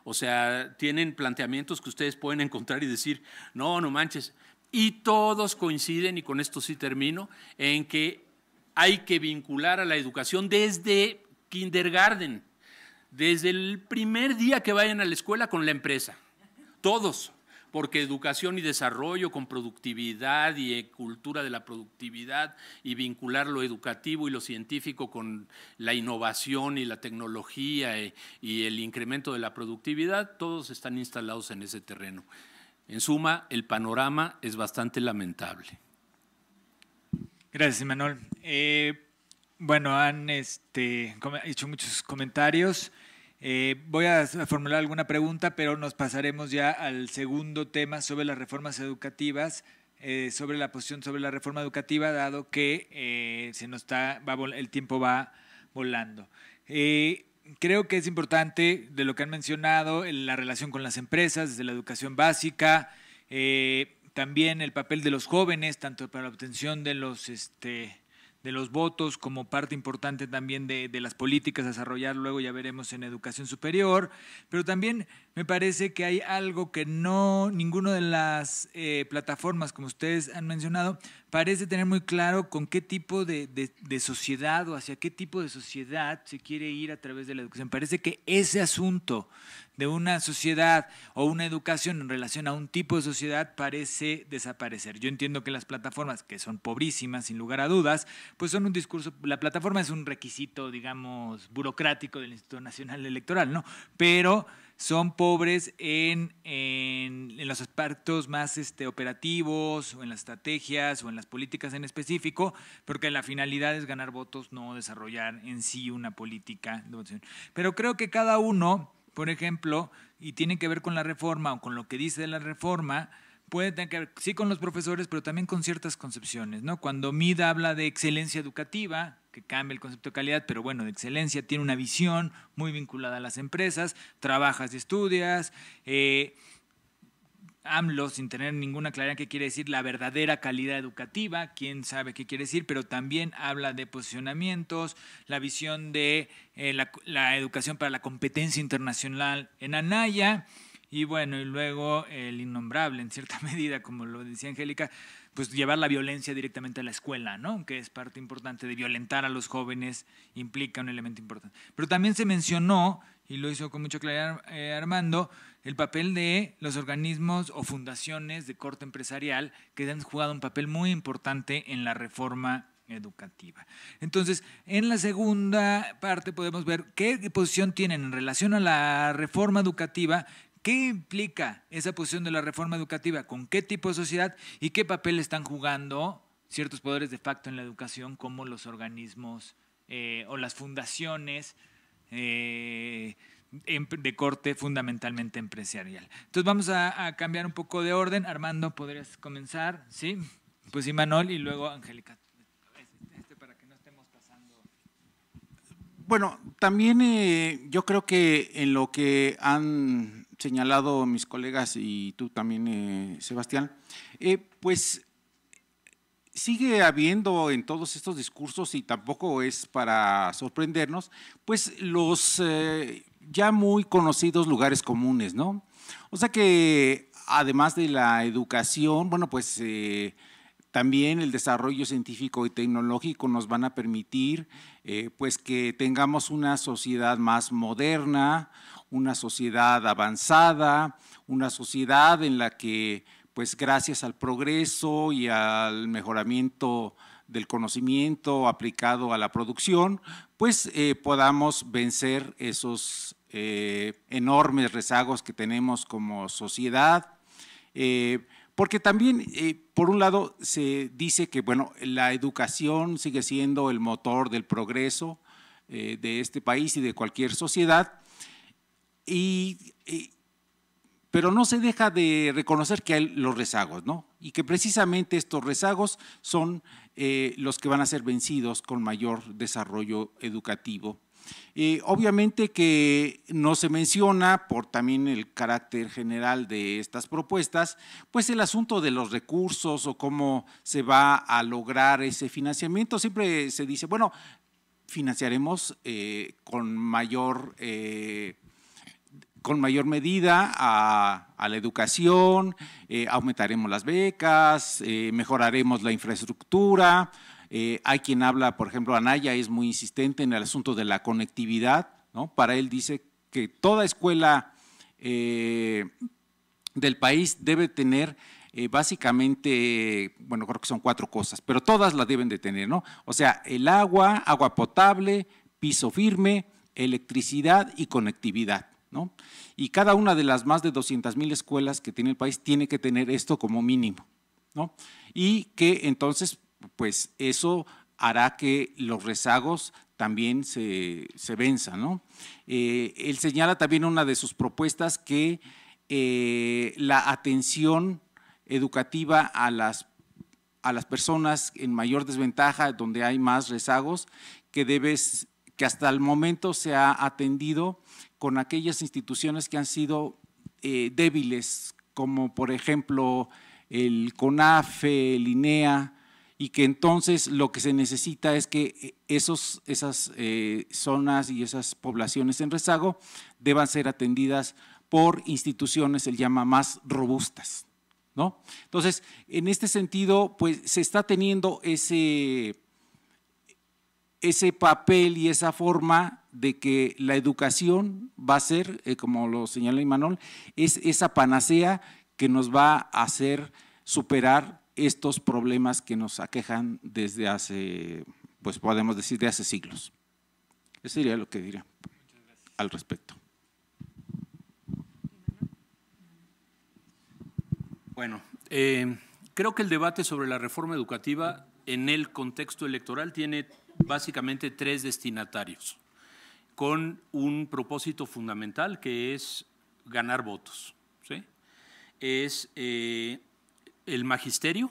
[SPEAKER 4] O sea, tienen planteamientos que ustedes pueden encontrar y decir, no, no manches. Y todos coinciden, y con esto sí termino, en que hay que vincular a la educación desde kindergarten, desde el primer día que vayan a la escuela con la empresa. Todos porque educación y desarrollo con productividad y eh, cultura de la productividad y vincular lo educativo y lo científico con la innovación y la tecnología eh, y, el incremento de la productividad, todos están instalados en ese terreno. En suma, el panorama es bastante lamentable.
[SPEAKER 1] Gracias, Manuel. Eh, bueno, han este, hecho muchos comentarios. Eh, voy a formular alguna pregunta, pero nos pasaremos ya al segundo tema sobre las reformas educativas, eh, sobre la posición sobre la reforma educativa, dado que eh, se nos está, el tiempo va volando. creo que es importante de lo que han mencionado la relación con las empresas, desde la educación básica, también el papel de los jóvenes, tanto para la obtención de los este, de los votos como parte importante también de, las políticas a desarrollar, luego ya veremos en educación superior, pero también me parece que hay algo que no, ninguna de las eh, plataformas, como ustedes han mencionado, parece tener muy claro con qué tipo de, sociedad o hacia qué tipo de sociedad se quiere ir a través de la educación. Parece que ese asunto de una sociedad o una educación en relación a un tipo de sociedad parece desaparecer. Yo entiendo que las plataformas, que son pobrísimas sin lugar a dudas, pues son un discurso, la plataforma es un requisito, digamos, burocrático del Instituto Nacional Electoral, ¿no? Pero son pobres en, en, los aspectos más este, operativos o en las estrategias o en las políticas en específico, porque la finalidad es ganar votos, no desarrollar en sí una política de votación. Pero creo que cada uno por ejemplo, y tiene que ver con la reforma o con lo que dice de la reforma, puede tener que ver, sí, con los profesores, pero también con ciertas concepciones, ¿no? Cuando Mida habla de excelencia educativa, que cambia el concepto de calidad, pero bueno, de excelencia tiene una visión muy vinculada a las empresas, trabajas y estudias, eh, AMLO sin tener ninguna claridad qué quiere decir la verdadera calidad educativa, quién sabe qué quiere decir, pero también habla de posicionamientos, la visión de eh, la, educación para la competencia internacional en Anaya. Y bueno, y luego el innombrable, en cierta <laughs> medida, como lo decía Angélica, pues llevar la violencia directamente a la escuela, ¿no? Que es parte importante de violentar a los jóvenes, implica un elemento importante. Pero también se mencionó y lo hizo con mucha claridad eh, Armando, el papel de los organismos o fundaciones de corte empresarial que han jugado un papel muy importante en la reforma educativa. Entonces, en la segunda parte podemos ver qué posición tienen en relación a la reforma educativa, qué implica esa posición de la reforma educativa, con qué tipo de sociedad y qué papel están jugando ciertos poderes de facto en la educación como los organismos eh, o las fundaciones eh, de corte fundamentalmente empresarial. Entonces vamos a, cambiar un poco de orden. Armando, podrías comenzar, ¿sí? Pues Manol y luego Angélica. Este para que no estemos
[SPEAKER 2] pasando. Bueno, también eh, yo creo que en lo que han señalado mis colegas y tú también, eh, Sebastián, pues sigue habiendo en todos estos discursos, y tampoco es para sorprendernos, pues los eh, ya muy conocidos lugares comunes, ¿no? O sea que además de la educación, bueno, pues eh, también el desarrollo científico y tecnológico nos van a permitir eh, pues que tengamos una sociedad más moderna, una sociedad avanzada, una sociedad en la que pues gracias al progreso y al mejoramiento del conocimiento aplicado a la producción, pues eh, podamos vencer esos eh, enormes rezagos que tenemos como sociedad. Eh, porque también, por un lado, se dice que bueno, la educación sigue siendo el motor del progreso de este país y de cualquier sociedad. y pero no se deja de reconocer que hay los rezagos, ¿no? Y que precisamente estos rezagos son eh, los que van a ser vencidos con mayor desarrollo educativo. Eh, obviamente que no se menciona, por también el carácter general de estas propuestas, pues el asunto de los recursos o cómo se va a lograr ese financiamiento. Siempre se dice, bueno, financiaremos eh, con mayor con mayor medida a, la educación, eh, aumentaremos las becas, eh, mejoraremos la infraestructura. Eh, hay quien habla, por ejemplo, Anaya es muy insistente en el asunto de la conectividad. ¿no? Para él dice que toda escuela del país debe tener básicamente, bueno, creo que son cuatro cosas, pero todas las deben de tener, ¿no? O sea, el agua, agua potable, piso firme, electricidad y conectividad. Y cada una de las más de 200.000 escuelas que tiene el país tiene que tener esto como mínimo, Y que entonces, pues eso hará que los rezagos también se, se venzan, ¿no? Eh, él señala también una de sus propuestas que eh, la atención educativa a las, a las personas en mayor desventaja, donde hay más rezagos, que que hasta el momento se ha atendido con aquellas instituciones que han sido eh, débiles, como por ejemplo el CONAFE, el INEA, y que entonces lo que se necesita es que eh, esos, esas eh, zonas y esas poblaciones en rezago deban ser atendidas por instituciones, se llama más robustas. ¿no? Entonces, en este sentido, pues se está teniendo ese ese papel y esa forma de que la educación va a ser, eh, como lo señala Imanol, es esa panacea que nos va a hacer superar estos problemas que nos aquejan desde hace, pues podemos decir, de hace siglos. Eso sería lo que diría al respecto.
[SPEAKER 4] Bueno, eh, creo que el debate sobre la reforma educativa en el contexto electoral tiene básicamente tres destinatarios, con un propósito fundamental que es ganar votos. Es eh, el magisterio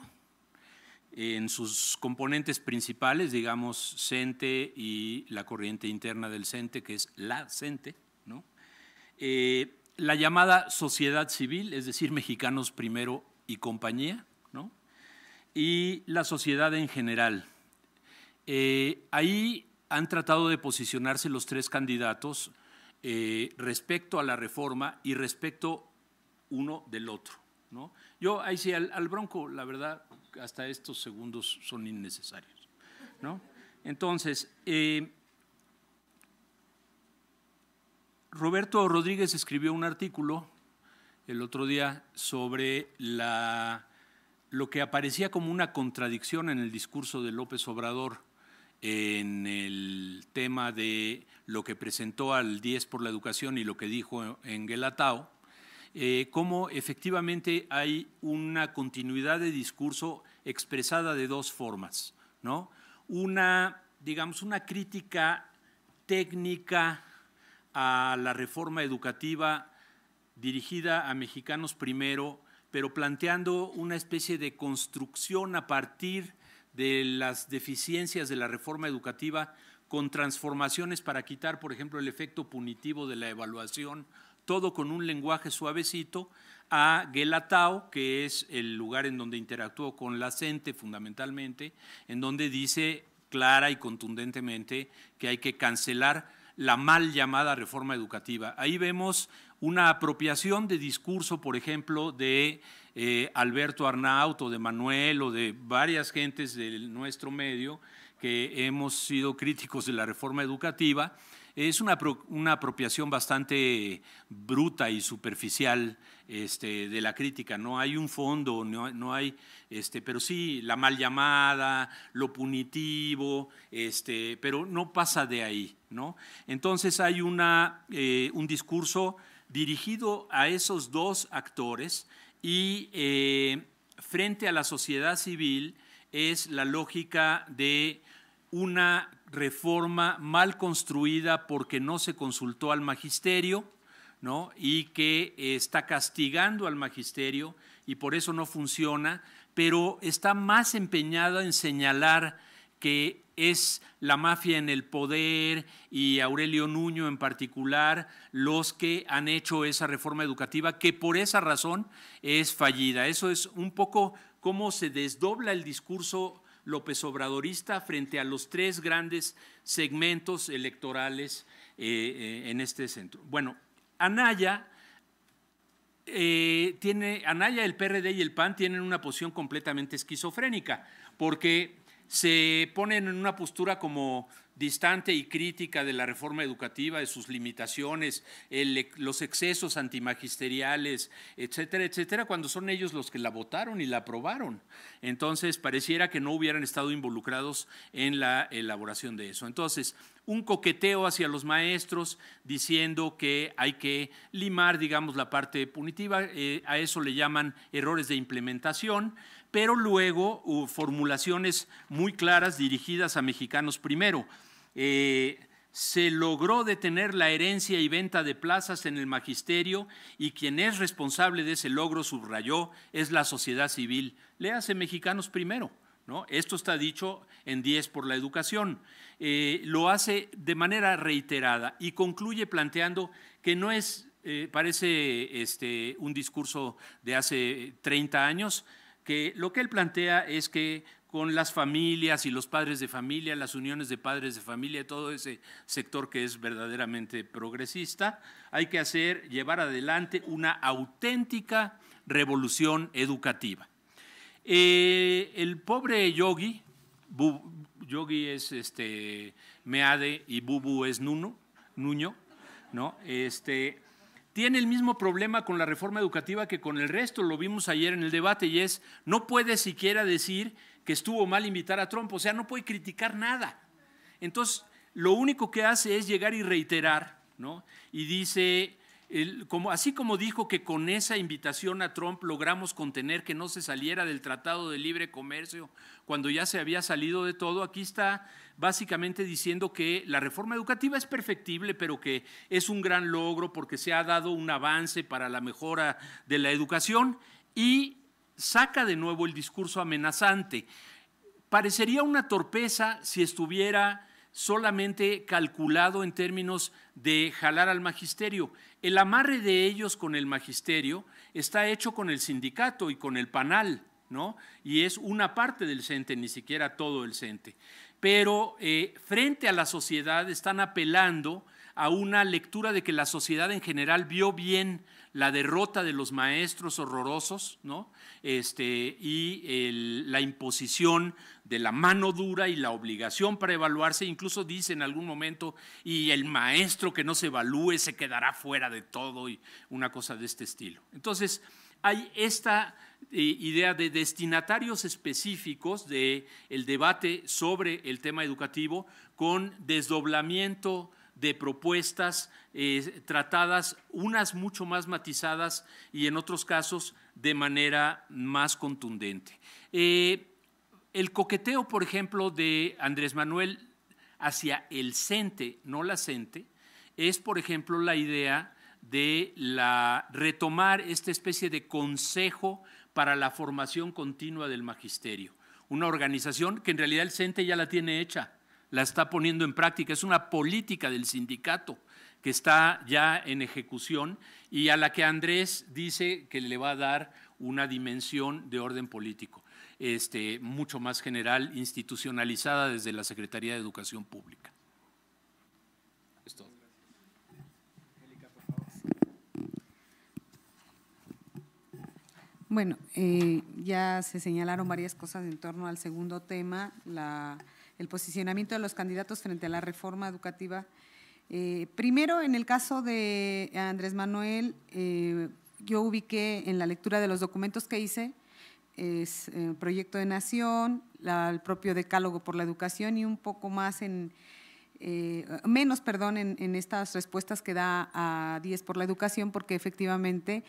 [SPEAKER 4] en sus componentes principales, digamos, CENTE y la corriente interna del CENTE, que es la CENTE, eh, la llamada sociedad civil, es decir, mexicanos primero y compañía, y la sociedad en general, eh, ahí han tratado de posicionarse los tres candidatos eh, respecto a la reforma y respecto uno del otro. ¿no? Yo ahí sí, al, Bronco, la verdad, hasta estos segundos son innecesarios. Entonces, eh, Roberto Rodríguez escribió un artículo el otro día sobre la, lo que aparecía como una contradicción en el discurso de López Obrador en el tema de lo que presentó al 10 por la educación y lo que dijo en Guelatao, eh, cómo efectivamente hay una continuidad de discurso expresada de dos formas, ¿no? Una, digamos, una crítica técnica a la reforma educativa dirigida a mexicanos primero, pero planteando una especie de construcción a partir de de las deficiencias de la reforma educativa con transformaciones para quitar, por ejemplo, el efecto punitivo de la evaluación, todo con un lenguaje suavecito, a Gelatao, que es el lugar en donde interactuó con la gente fundamentalmente, en donde dice clara y contundentemente que hay que cancelar la mal llamada reforma educativa. Ahí vemos una apropiación de discurso, por ejemplo, de eh, Alberto Arnaut o de Manuel o de varias gentes de nuestro medio que hemos sido críticos de la reforma educativa, es una, apropiación bastante bruta y superficial este, de la crítica. No hay un fondo, no, hay, este, pero sí la mal llamada, lo punitivo, este, pero no pasa de ahí. ¿no? Entonces hay una, eh, un discurso dirigido a esos dos actores y eh, frente a la sociedad civil es la lógica de una reforma mal construida porque no se consultó al magisterio ¿no? y que está castigando al magisterio y por eso no funciona, pero está más empeñada en señalar que es la mafia en el poder y Aurelio Nuño en particular los que han hecho esa reforma educativa que por esa razón es fallida. Eso es un poco cómo se desdobla el discurso López Obradorista frente a los tres grandes segmentos electorales eh, eh, en este centro. Bueno, Anaya, eh, tiene, Anaya, el PRD y el PAN tienen una posición completamente esquizofrénica, porque se ponen en una postura como distante y crítica de la reforma educativa, de sus limitaciones, los excesos antimagisteriales, etcétera, etcétera, cuando son ellos los que la votaron y la aprobaron. Entonces, pareciera que no hubieran estado involucrados en la elaboración de eso. Entonces, un coqueteo hacia los maestros diciendo que hay que limar, digamos, la parte punitiva, eh, a eso le llaman errores de implementación pero luego formulaciones muy claras dirigidas a mexicanos primero. Eh, se logró detener la herencia y venta de plazas en el magisterio y quien es responsable de ese logro, subrayó, es la sociedad civil. Le hace mexicanos primero. ¿no? Esto está dicho en 10 por la educación. Eh, lo hace de manera reiterada y concluye planteando que no es, eh, parece este, un discurso de hace 30 años, que lo que él plantea es que con las familias y los padres de familia, las uniones de padres de familia, todo ese sector que es verdaderamente progresista, hay que hacer, llevar adelante una auténtica revolución educativa. Eh, el pobre Yogi, Yogi es este, Meade y Bubu es Nuno, Nuño, ¿no? Este, tiene el mismo problema con la reforma educativa que con el resto, lo vimos ayer en el debate, y es, no puede siquiera decir que estuvo mal invitar a Trump, o sea, no puede criticar nada. Entonces, lo único que hace es llegar y reiterar, ¿no? Y dice, como, así como dijo que con esa invitación a Trump logramos contener que no se saliera del Tratado de Libre Comercio cuando ya se había salido de todo, aquí está básicamente diciendo que la reforma educativa es perfectible, pero que es un gran logro porque se ha dado un avance para la mejora de la educación y saca de nuevo el discurso amenazante. Parecería una torpeza si estuviera solamente calculado en términos de jalar al magisterio. El amarre de ellos con el magisterio está hecho con el sindicato y con el panal, ¿no? Y es una parte del CENTE, ni siquiera todo el CENTE pero eh, frente a la sociedad están apelando a una lectura de que la sociedad en general vio bien la derrota de los maestros horrorosos, ¿no? Este, y la imposición de la mano dura y la obligación para evaluarse, incluso dice en algún momento, y el maestro que no se evalúe se quedará fuera de todo, y una cosa de este estilo. Entonces, hay esta eh, idea de destinatarios específicos del el debate sobre el tema educativo con desdoblamiento de propuestas eh, tratadas, unas mucho más matizadas y en otros casos de manera más contundente. Eh, el coqueteo, por ejemplo, de Andrés Manuel hacia el CENTE, no la CENTE, es, por ejemplo, la idea de retomar esta especie de consejo para la formación continua del magisterio. Una organización que en realidad el CENTE ya la tiene hecha, la está poniendo en práctica. Es una política del sindicato que está ya en ejecución y a la que Andrés dice que le va a dar una dimensión de orden político, este, mucho más general, institucionalizada desde la Secretaría de Educación Pública.
[SPEAKER 3] Bueno, eh, ya se señalaron varias cosas en torno al segundo tema, el posicionamiento de los candidatos frente a la reforma educativa. Eh, primero, en el caso de Andrés Manuel, eh, yo ubiqué en la lectura de los documentos que hice, es el proyecto de nación, el propio decálogo por la educación y un poco más en, menos, perdón, en, estas respuestas que da a 10 por la educación, porque efectivamente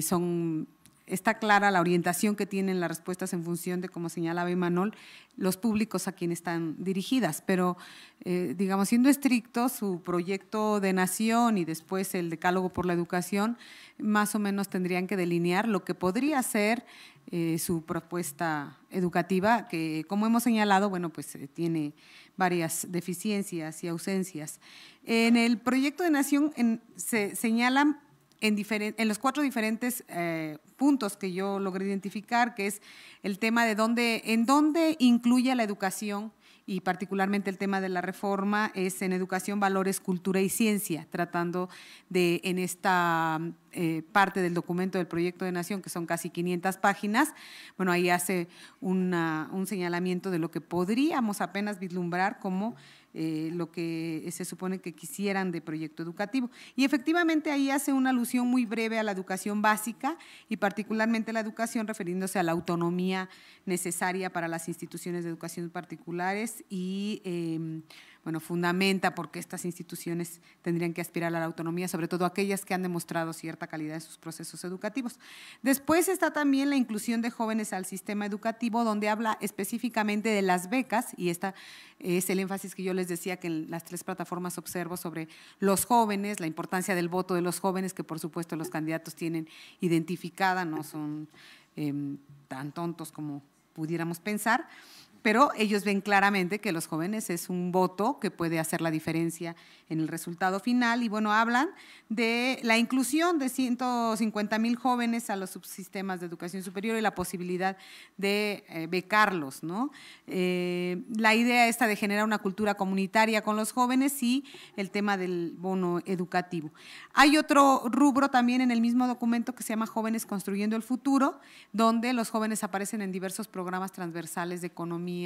[SPEAKER 3] son está clara la orientación que tienen las respuestas en función de, como señalaba Imanol, los públicos a quienes están dirigidas. Pero, eh, digamos, siendo estricto, su proyecto de nación y después el decálogo por la educación, más o menos tendrían que delinear lo que podría ser eh, su propuesta educativa, que, como hemos señalado, bueno, pues eh, tiene varias deficiencias y ausencias. En el proyecto de nación se señalan en, los cuatro diferentes eh, puntos que yo logré identificar, que es el tema de dónde, en dónde incluye la educación y particularmente el tema de la reforma es en educación, valores, cultura y ciencia, tratando de en esta eh, parte del documento del proyecto de nación, que son casi 500 páginas, bueno, ahí hace un señalamiento de lo que podríamos apenas vislumbrar como eh, lo que se supone que quisieran de proyecto educativo. Y efectivamente ahí hace una alusión muy breve a la educación básica y particularmente la educación refiriéndose a la autonomía necesaria para las instituciones de educación particulares y em, bueno, fundamenta por qué estas instituciones tendrían que aspirar a la autonomía, sobre todo aquellas que han demostrado cierta calidad en sus procesos educativos. Después está también la inclusión de jóvenes al sistema educativo, donde habla específicamente de las becas, y esta es el énfasis que yo les decía que en las tres plataformas observo sobre los jóvenes, la importancia del voto de los jóvenes, que por supuesto los candidatos tienen identificada, no son em, tan tontos como pudiéramos pensar pero ellos ven claramente que los jóvenes es un voto que puede hacer la diferencia en el resultado final. Y bueno, hablan de la inclusión de 150 mil jóvenes a los subsistemas de educación superior y la posibilidad de eh, becarlos. ¿no? Eh, la idea esta de generar una cultura comunitaria con los jóvenes y el tema del bono educativo. Hay otro rubro también en el mismo documento que se llama Jóvenes Construyendo el Futuro, donde los jóvenes aparecen en diversos programas transversales de economía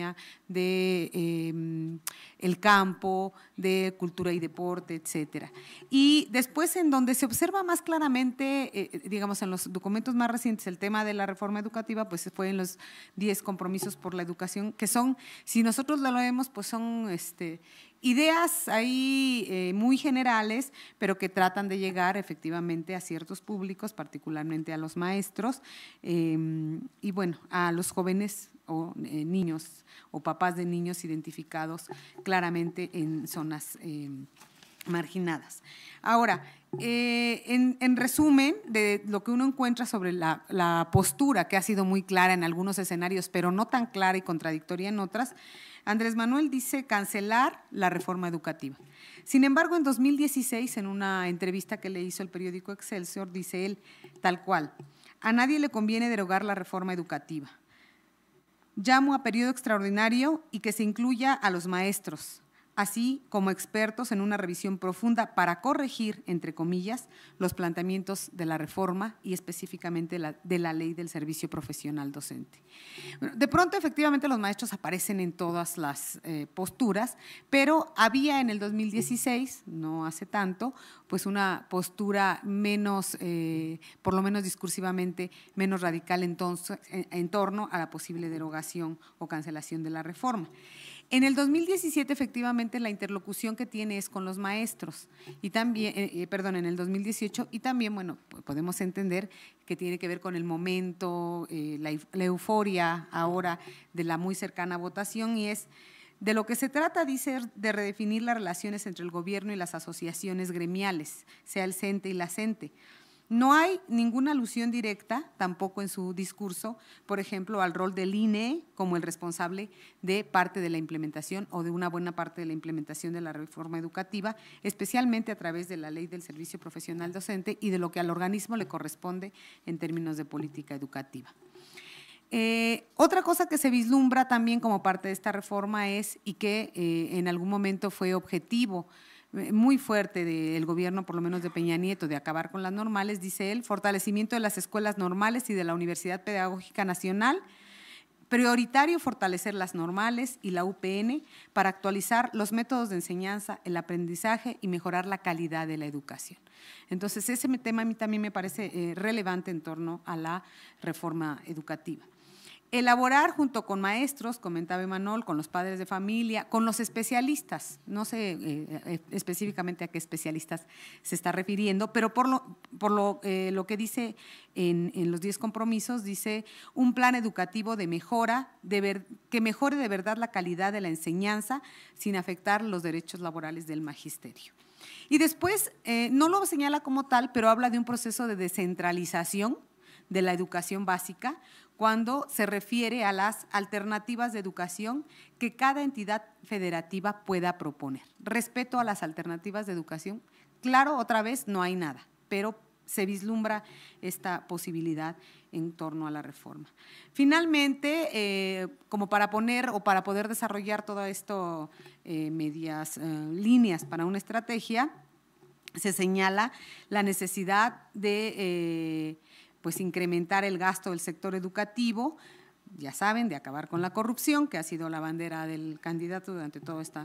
[SPEAKER 3] de em, el campo, de cultura y deporte, etcétera. Y después en donde se observa más claramente, eh, eh, digamos en los documentos más recientes, el tema de la reforma educativa, pues fue en los 10 compromisos por la educación, que son, si nosotros lo vemos, pues son este, ideas ahí eh, muy generales, pero que tratan de llegar efectivamente a ciertos públicos, particularmente a los maestros em, y bueno, a los jóvenes o eh, niños o papás de niños identificados claramente en zonas em, marginadas. Ahora, eh, en, resumen de lo que uno encuentra sobre la, postura, que ha sido muy clara en algunos escenarios, pero no tan clara y contradictoria en otras, Andrés Manuel dice cancelar la reforma educativa. Sin embargo, en 2016, en una entrevista que le hizo el periódico Excelsior, dice él tal cual, a nadie le conviene derogar la reforma educativa. Llamo a periodo extraordinario y que se incluya a los maestros, así como expertos en una revisión profunda para corregir, entre comillas, los planteamientos de la reforma y específicamente de la ley del servicio profesional docente. de pronto, efectivamente, los maestros aparecen en todas las eh, posturas, pero había en el 2016, no hace tanto, pues una postura menos, eh, por lo menos discursivamente, menos radical entonces, en torno a la posible derogación o cancelación de la reforma. En el 2017, efectivamente, la interlocución que tiene es con los maestros y también, eh, eh, perdón, en el 2018 y también, bueno, podemos entender que tiene que ver con el momento, eh, la, euforia ahora de la muy cercana votación y es de lo que se trata, dice, de redefinir las relaciones entre el gobierno y las asociaciones gremiales, sea el CENTE e y la CENTE no hay ninguna alusión directa, tampoco en su discurso, por ejemplo, al rol del INE como el responsable de parte de la implementación o de una buena parte de la implementación de la reforma educativa, especialmente a través de la ley del servicio profesional docente y de lo que al organismo le corresponde en términos de política educativa. Eh, otra cosa que se vislumbra también como parte de esta reforma es, y que eh, en algún momento fue objetivo, eh, muy fuerte del gobierno, por lo menos de Peña Nieto, de acabar con las normales, dice él, fortalecimiento de las escuelas normales y de la Universidad Pedagógica Nacional, prioritario fortalecer las normales y la UPN para actualizar los métodos de enseñanza, el aprendizaje y mejorar la calidad de la educación. Entonces, ese tema a mí también me parece eh, relevante en torno a la reforma educativa. Elaborar junto con maestros, comentaba Emanuel, con los padres de familia, con los especialistas, no sé eh, eh, específicamente a qué especialistas se está refiriendo, pero por lo, eh, que dice en, los 10 compromisos, dice un plan educativo de mejora, de que mejore de verdad la calidad de la enseñanza sin afectar los derechos laborales del magisterio. Y después, no lo señala como tal, pero habla de un proceso de descentralización de la educación básica, cuando se refiere a las alternativas de educación que cada entidad federativa pueda proponer. Respecto a las alternativas de educación, claro, otra vez no hay nada, pero se vislumbra esta posibilidad en torno a la reforma. Finalmente, eh, como para poner o para poder desarrollar todo esto, eh, medias eh, líneas para una estrategia, se señala la necesidad de pues incrementar el gasto del sector educativo, ya saben, de acabar con la corrupción, que ha sido la bandera del candidato durante todo este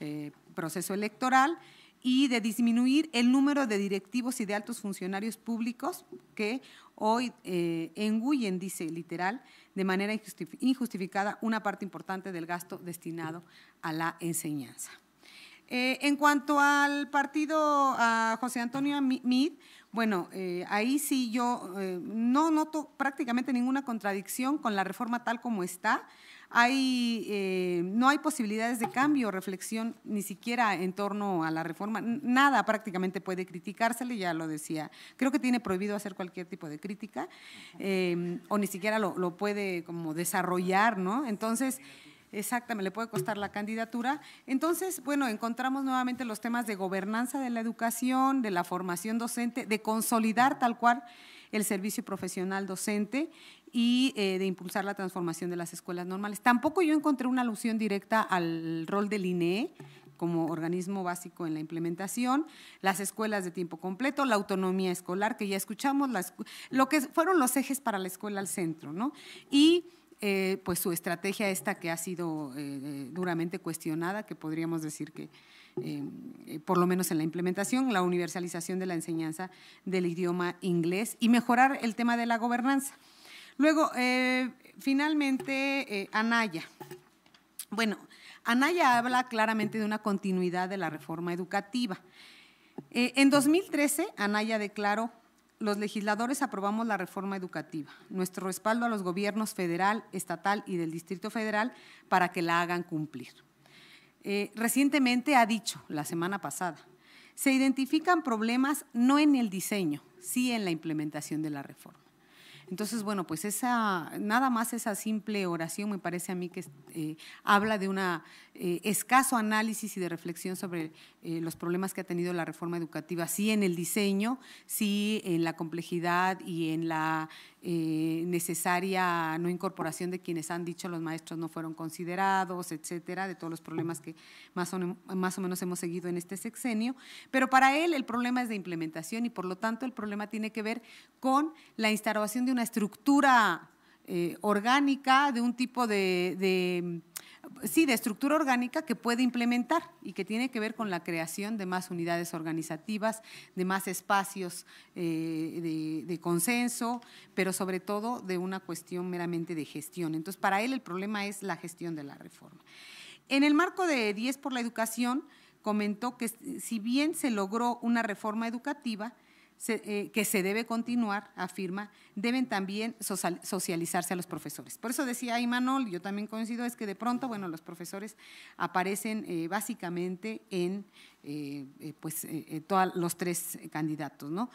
[SPEAKER 3] eh, proceso electoral, y de disminuir el número de directivos y de altos funcionarios públicos que hoy eh, engullen, dice literal, de manera injustificada una parte importante del gasto destinado a la enseñanza. Eh, en cuanto al partido a José Antonio Mid, bueno, eh, ahí sí yo eh, no noto prácticamente ninguna contradicción con la reforma tal como está. Hay, eh, no hay posibilidades de cambio, reflexión, ni siquiera en torno a la reforma. Nada prácticamente puede criticársele, ya lo decía. Creo que tiene prohibido hacer cualquier tipo de crítica o ni siquiera lo, lo, puede como desarrollar, ¿no? Entonces… Exactamente, le puede costar la candidatura. Entonces, bueno, encontramos nuevamente los temas de gobernanza de la educación, de la formación docente, de consolidar tal cual el servicio profesional docente y eh, de impulsar la transformación de las escuelas normales. Tampoco yo encontré una alusión directa al rol del INE como organismo básico en la implementación, las escuelas de tiempo completo, la autonomía escolar, que ya escuchamos, lo que fueron los ejes para la escuela al centro, ¿no? Y eh, pues su estrategia esta que ha sido eh, eh, duramente cuestionada, que podríamos decir que, em, por lo menos en la implementación, la universalización de la enseñanza del idioma inglés y mejorar el tema de la gobernanza. Luego, finalmente, Anaya. Bueno, Anaya habla claramente de una continuidad de la reforma educativa. en 2013, Anaya declaró los legisladores aprobamos la reforma educativa, nuestro respaldo a los gobiernos federal, estatal y del Distrito Federal para que la hagan cumplir. Eh, recientemente ha dicho, la semana pasada, se identifican problemas no en el diseño, sí en la implementación de la reforma. Entonces, bueno, pues nada más esa simple oración me parece a mí que eh, habla de un eh, escaso análisis y de reflexión sobre eh, los problemas que ha tenido la reforma educativa, sí en el diseño, sí en la complejidad y en la eh, necesaria no incorporación de quienes han dicho los maestros no fueron considerados, etcétera, de todos los problemas que más o, menos hemos seguido en este sexenio. Pero para él el problema es de implementación y por lo tanto el problema tiene que ver con la instalación de una estructura eh, orgánica, de un tipo de sí, de estructura orgánica que puede implementar y que tiene que ver con la creación de más unidades organizativas, de más espacios eh, de, de, consenso, pero sobre todo de una cuestión meramente de gestión. Entonces, para él el problema es la gestión de la reforma. En el marco de 10 por la educación, comentó que si bien se logró una reforma educativa, eh, que se debe continuar, afirma, deben también socializarse a los profesores. Por eso decía Imanol, yo también coincido, es que de pronto, bueno, los profesores aparecen eh, básicamente en eh, pues, todos los tres candidatos, ¿no?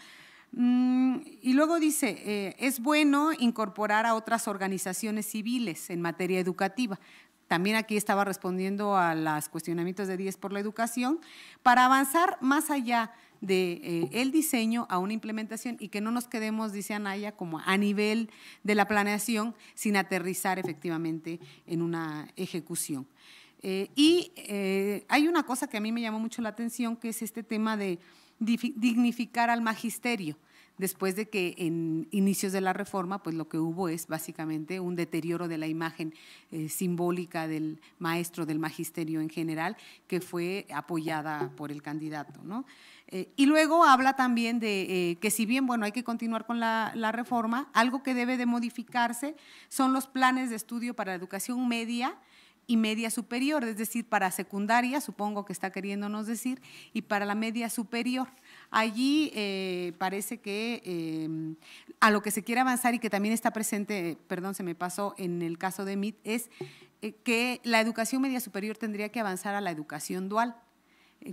[SPEAKER 3] Mm, y luego dice, es bueno incorporar a otras organizaciones civiles en materia educativa, también aquí estaba respondiendo a los cuestionamientos de 10 por la educación, para avanzar más allá de eh, el diseño a una implementación y que no nos quedemos, dice Anaya, como a nivel de la planeación sin aterrizar efectivamente en una ejecución. Eh, y eh, hay una cosa que a mí me llamó mucho la atención, que es este tema de dignificar al magisterio después de que en inicios de la reforma, pues lo que hubo es básicamente un deterioro de la imagen simbólica del maestro, del magisterio en general, que fue apoyada por el candidato, ¿no? Eh, y luego habla también de eh, que si bien, bueno, hay que continuar con la, reforma, algo que debe de modificarse son los planes de estudio para la educación media y media superior, es decir, para secundaria, supongo que está queriéndonos decir, y para la media superior. Allí eh, parece que a lo que se quiere avanzar y que también está presente, perdón, se me pasó en el caso de MIT, es que la educación media superior tendría que avanzar a la educación dual,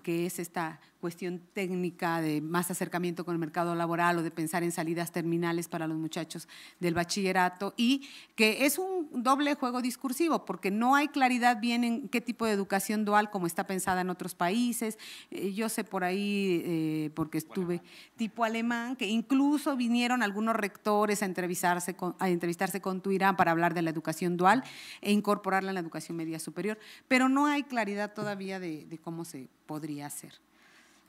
[SPEAKER 3] que es esta cuestión técnica de más acercamiento con el mercado laboral o de pensar en salidas terminales para los muchachos del bachillerato y que es un doble juego discursivo porque no hay claridad bien en qué tipo de educación dual como está pensada en otros países. Eh, yo sé por ahí, eh, porque estuve tipo alemán, que incluso vinieron algunos rectores a entrevistarse con, a entrevistarse con Tuirán para hablar de la educación dual e incorporarla en la educación media superior, pero no hay claridad todavía de, de cómo se podría hacer.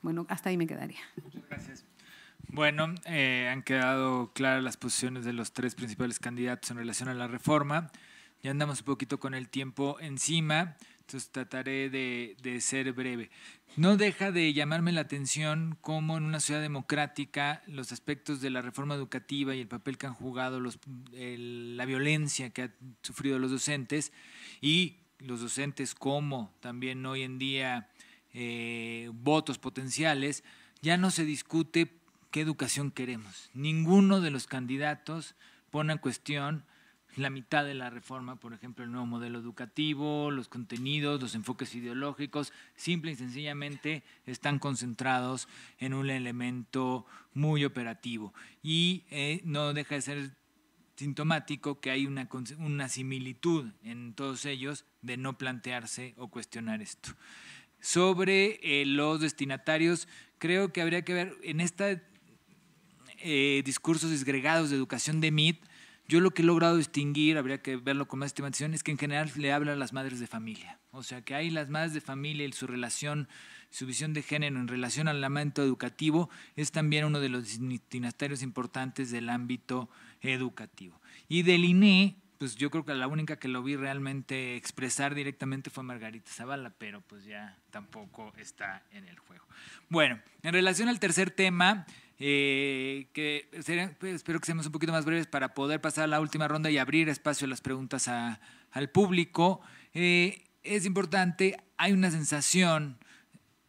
[SPEAKER 3] Bueno, hasta ahí me quedaría. Muchas gracias.
[SPEAKER 1] Bueno, eh, han quedado claras las posiciones de los tres principales candidatos en relación a la reforma. Ya andamos un poquito con el tiempo encima, entonces trataré de, ser breve. No deja de llamarme la atención cómo en una ciudad democrática los aspectos de la reforma educativa y el papel que han jugado, la violencia que han sufrido los docentes y los docentes como también hoy en día eh, votos potenciales, ya no se discute qué educación queremos. Ninguno de los candidatos pone en cuestión la mitad de la reforma, por ejemplo, el nuevo modelo educativo, los contenidos, los enfoques ideológicos, simple y sencillamente están concentrados en un elemento muy operativo. Y eh, no deja de ser sintomático que hay una similitud en todos ellos de no plantearse o cuestionar esto sobre eh, los destinatarios. Creo que habría que ver en estos eh, discursos disgregados de educación de MIT. Yo lo que he logrado distinguir, habría que verlo con más estimación, es que en general le hablan las madres de familia. O sea, que hay las madres de familia y su relación, su visión de género en relación al lamento educativo es también uno de los destinatarios importantes del ámbito educativo. Y del INE, pues yo creo que la única que lo vi realmente expresar directamente fue Margarita Zavala, pero pues ya tampoco está en el juego. Bueno, en relación al tercer tema, eh, que pues, espero que seamos un poquito más breves para poder pasar a la última ronda y abrir espacio a las preguntas al público, eh, es importante, hay una sensación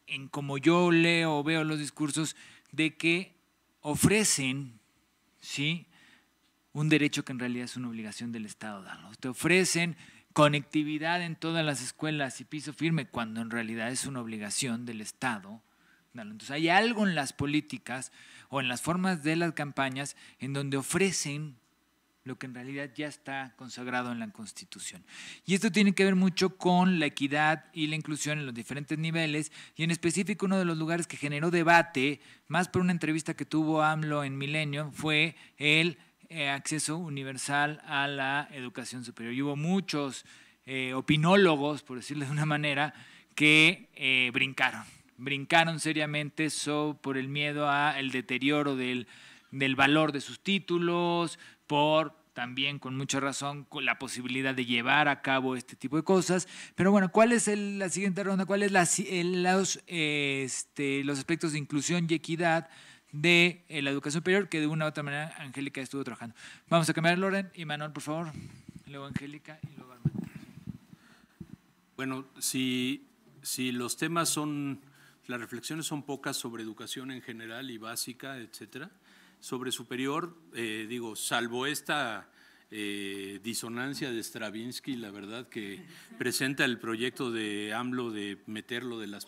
[SPEAKER 1] en como yo leo o veo los discursos de que ofrecen, ¿sí? un derecho que en realidad es una obligación del Estado darlo. Te ofrecen conectividad en todas las escuelas y piso firme cuando en realidad es una obligación del Estado darlo. Entonces hay algo en las políticas o en las formas de las campañas en donde ofrecen lo que en realidad ya está consagrado en la Constitución. Y esto tiene que ver mucho con la equidad y la inclusión en los diferentes niveles, y en específico uno de los lugares que generó debate, más por una entrevista que tuvo AMLO en Milenio, fue el eh, acceso universal a la educación superior. Y hubo muchos eh, opinólogos, por decirlo de una manera, que eh, brincaron, brincaron seriamente por el miedo al deterioro del, valor de sus títulos, por también con mucha razón la posibilidad de llevar a cabo este tipo de cosas. Pero bueno, ¿cuál es la siguiente ronda? ¿Cuáles son este, los aspectos de inclusión y equidad de eh, la educación superior que de una u otra manera Angélica estuvo trabajando. Vamos a cambiar Loren Y Manuel, por favor. Luego Angélica y luego Armando.
[SPEAKER 4] Bueno, si, los temas son, las reflexiones son pocas sobre educación en general y básica, etcétera, sobre superior, eh, digo, salvo esta eh, disonancia de Stravinsky, la verdad que presenta el proyecto de AMLO de meterlo de las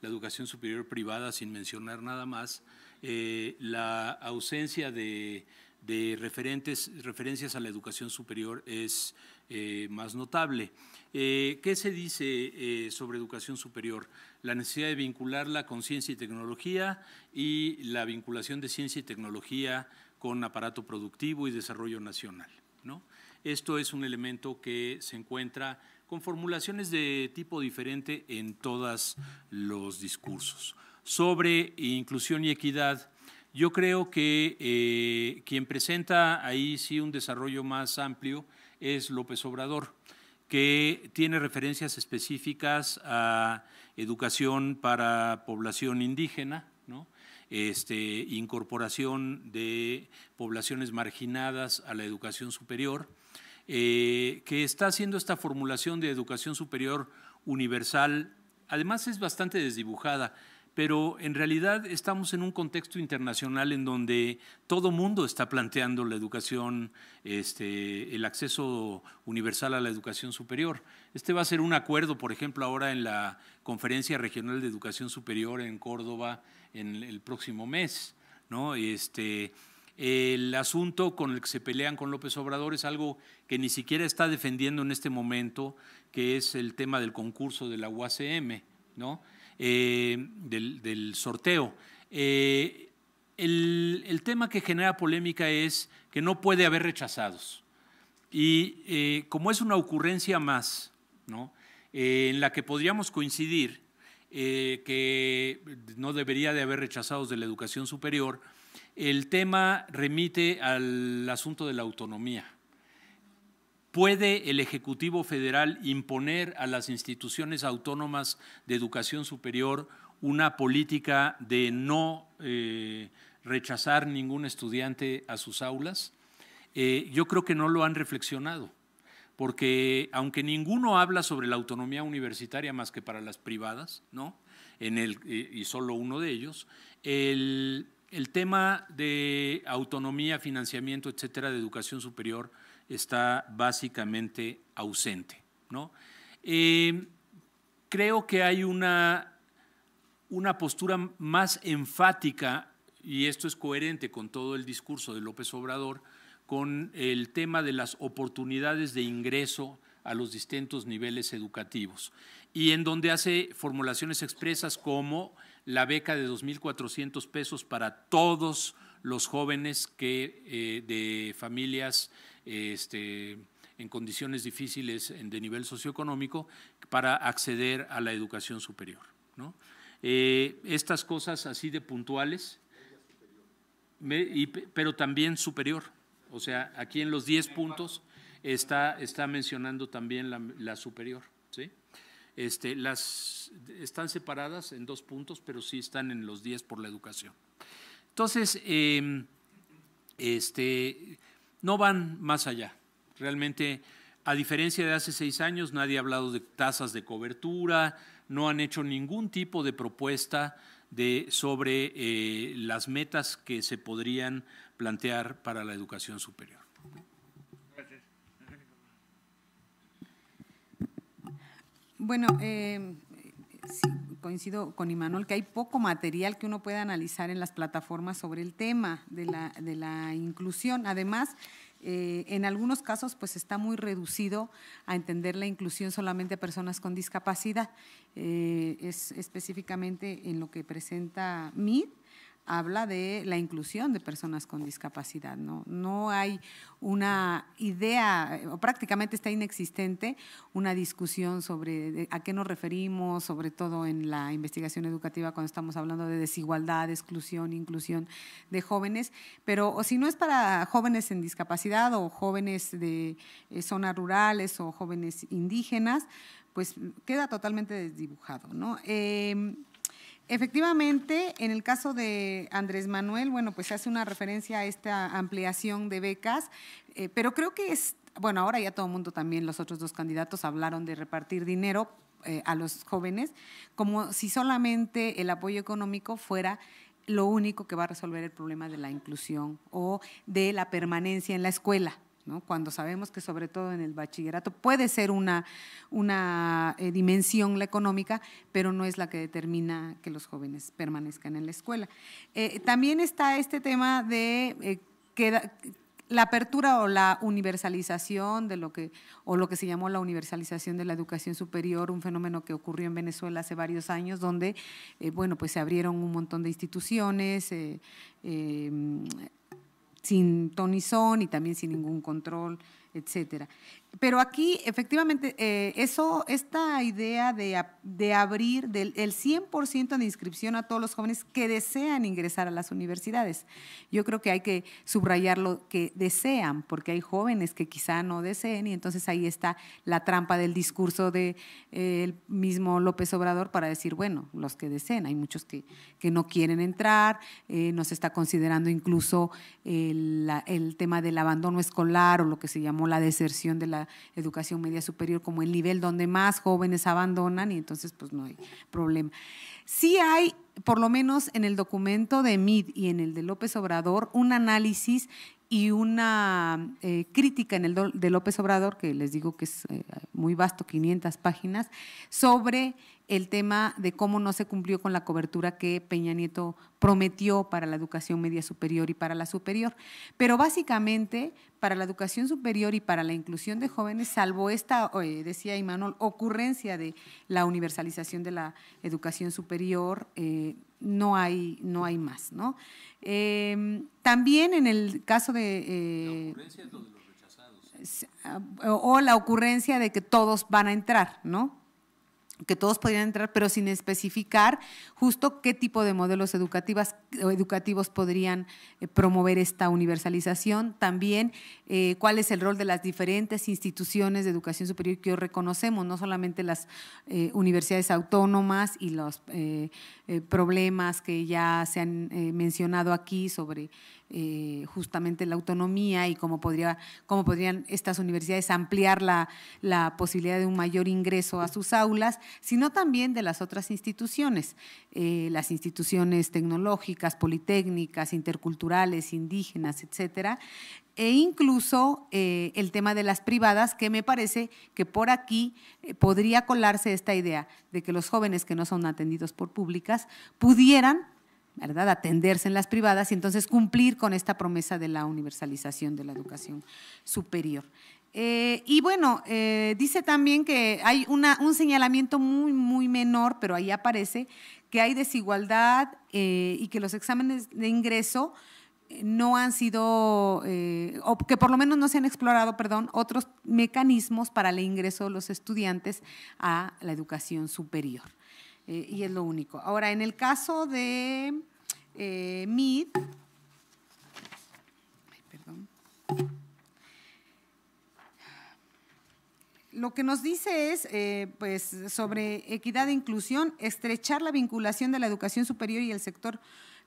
[SPEAKER 4] la educación superior privada sin mencionar nada más, eh, la ausencia de, referencias a la educación superior es eh, más notable. Eh, ¿Qué se dice sobre educación superior? La necesidad de vincularla con ciencia y tecnología y la vinculación de ciencia y tecnología con aparato productivo y desarrollo nacional. Esto es un elemento que se encuentra con formulaciones de tipo diferente en todos los discursos sobre inclusión y equidad, yo creo que eh, quien presenta ahí sí un desarrollo más amplio es López Obrador, que tiene referencias específicas a educación para población indígena, ¿no? Este, incorporación de poblaciones marginadas a la educación superior, eh, que está haciendo esta formulación de educación superior universal. Además es bastante desdibujada pero en realidad estamos en un contexto internacional en donde todo mundo está planteando la educación, este, el acceso universal a la educación superior. Este va a ser un acuerdo, por ejemplo, ahora en la Conferencia Regional de Educación Superior en Córdoba en el próximo mes. Este, el asunto con el que se pelean con López Obrador es algo que ni siquiera está defendiendo en este momento, que es el tema del concurso de la UACM. ¿no? Eh, del, sorteo. Eh, el, tema que genera polémica es que no puede haber rechazados. Y eh, como es una ocurrencia más, ¿no? en la que podríamos coincidir que no debería de haber rechazados de la educación superior, el tema remite al asunto de la autonomía. ¿Puede el Ejecutivo Federal imponer a las instituciones autónomas de educación superior una política de no eh, rechazar ningún estudiante a sus aulas? Eh, yo creo que no lo han reflexionado, porque aunque ninguno habla sobre la autonomía universitaria más que para las privadas, y solo uno de ellos, el tema de autonomía, financiamiento, etcétera, de educación superior está básicamente ausente. Eh, creo que hay una, una postura más enfática, y esto es coherente con todo el discurso de López Obrador, con el tema de las oportunidades de ingreso a los distintos niveles educativos y en donde hace formulaciones expresas como la beca de 2.400 pesos para todos los jóvenes que, eh, de familias este, en condiciones difíciles de nivel socioeconómico para acceder a la educación superior. ¿no? Eh, estas cosas así de puntuales, pero también superior. O sea, aquí en los 10 puntos está, está mencionando también la, superior. Este, las, están separadas en dos puntos, pero sí están en los 10 por la educación. Entonces, em, este, no van más allá. Realmente, a diferencia de hace seis años, nadie ha hablado de tasas de cobertura, no han hecho ningún tipo de propuesta de, sobre eh, las metas que se podrían plantear para la educación
[SPEAKER 1] superior.
[SPEAKER 3] Bueno, eh, coincido con Imanol que hay poco material que uno pueda analizar en las plataformas sobre el tema de la, de la inclusión. Además, eh, en algunos casos pues está muy reducido a entender la inclusión solamente a personas con discapacidad. Eh, es específicamente en lo que presenta MIT, habla de la inclusión de personas con discapacidad. No, no hay una idea, eh, o prácticamente está inexistente, una discusión sobre a qué nos referimos, sobre todo en la investigación educativa cuando estamos hablando de desigualdad, exclusión, inclusión de jóvenes. Pero o si no es para jóvenes en discapacidad o jóvenes de eh, zonas rurales o jóvenes indígenas, pues queda totalmente desdibujado. ¿no? Em, Efectivamente, en el caso de Andrés Manuel, bueno, pues se hace una referencia a esta ampliación de becas, eh, pero creo que es, bueno, ahora ya todo el mundo también, los otros dos candidatos hablaron de repartir dinero eh, a los jóvenes, como si solamente el apoyo económico fuera lo único que va a resolver el problema de la inclusión o de la permanencia en la escuela, cuando sabemos que sobre todo en el bachillerato puede ser una, una eh, dimensión la económica, pero no es la que determina que los jóvenes permanezcan en la escuela. Eh, también está este tema de eh, la apertura o la universalización de lo que o lo que se llamó la universalización de la educación superior, un fenómeno que ocurrió en Venezuela hace varios años, donde bueno pues se abrieron un montón de instituciones, sin tonizón y también sin ningún control, etcétera pero aquí efectivamente eh, eso, esta idea de, abrir del el 100% de inscripción a todos los jóvenes que desean ingresar a las universidades, yo creo que hay que subrayar lo que desean, porque hay jóvenes que quizá no deseen y entonces ahí está la trampa del discurso de eh, el mismo López Obrador para decir, bueno, los que deseen, hay muchos que, que no quieren entrar, eh, nos está considerando incluso el, el tema del abandono escolar o lo que se llamó la deserción de la educación media superior como el nivel donde más jóvenes abandonan y entonces pues no hay problema. Sí hay, por lo menos en el documento de MID y en el de López Obrador, un análisis y una eh, crítica en el de López Obrador, que les digo que es eh, muy vasto, 500 páginas, sobre el tema de cómo no se cumplió con la cobertura que Peña Nieto prometió para la educación media superior y para la superior. Pero básicamente, para la educación superior y para la inclusión de jóvenes, salvo esta, eh, decía Imanol, ocurrencia de la universalización de la educación superior, eh, no, hay, no hay más. ¿no? Eh, también en el caso de… La ocurrencia de los rechazados. Ah, o la ocurrencia de que todos van a entrar, ¿no? que todos podrían entrar, pero sin especificar justo qué tipo de modelos educativas, educativos podrían eh, promover esta universalización. También eh, cuál es el rol de las diferentes instituciones de educación superior que hoy reconocemos, no solamente las eh, universidades autónomas y los problemas que ya se han mencionado aquí sobre eh, justamente la autonomía y cómo, podría, cómo podrían estas universidades ampliar la, posibilidad de un mayor ingreso a sus aulas, sino también de las otras instituciones, eh, las instituciones tecnológicas, politécnicas, interculturales, indígenas, etcétera, e incluso eh, el tema de las privadas, que me parece que por aquí podría colarse esta idea de que los jóvenes que no son atendidos por públicas pudieran ¿verdad? Atenderse en las privadas y entonces cumplir con esta promesa de la universalización de la educación superior. Eh, y bueno, eh, dice también que hay un señalamiento muy, muy menor, pero ahí aparece, que hay desigualdad eh, y que los exámenes de ingreso no han sido, o que por lo menos no se han explorado, perdón, otros mecanismos para el ingreso de los estudiantes a la educación superior. Eh, y es lo único. Ahora, en el caso de eh, MID, lo que nos dice es, eh, pues, sobre equidad e inclusión, estrechar la vinculación de la educación superior y el sector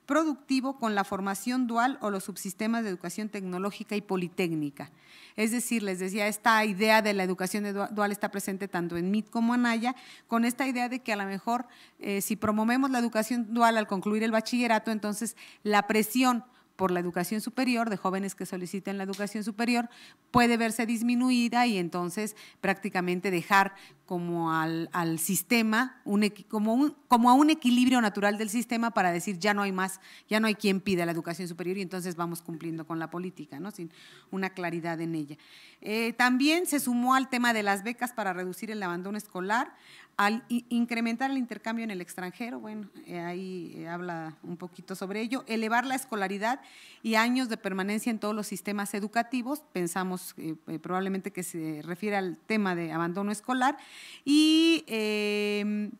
[SPEAKER 3] productivo con la formación dual o los subsistemas de educación tecnológica y politécnica. Es decir, les decía, esta idea de la educación dual está presente tanto en MIT como en AYA, con esta idea de que a lo mejor eh, si promovemos la educación dual al concluir el bachillerato, entonces la presión por la educación superior, de jóvenes que soliciten la educación superior, puede verse disminuida y entonces prácticamente dejar como al, sistema, como, a un equilibrio natural del sistema para decir ya no hay más, ya no hay quien pida la educación superior y entonces vamos cumpliendo con la política, ¿no? sin una claridad en ella. Eh, también se sumó al tema de las becas para reducir el abandono escolar, al incrementar el intercambio en el extranjero, bueno, eh, ahí eh, habla un poquito sobre ello, elevar la escolaridad y años de permanencia en todos los sistemas educativos, pensamos eh, probablemente que se refiere al tema de abandono escolar, y em,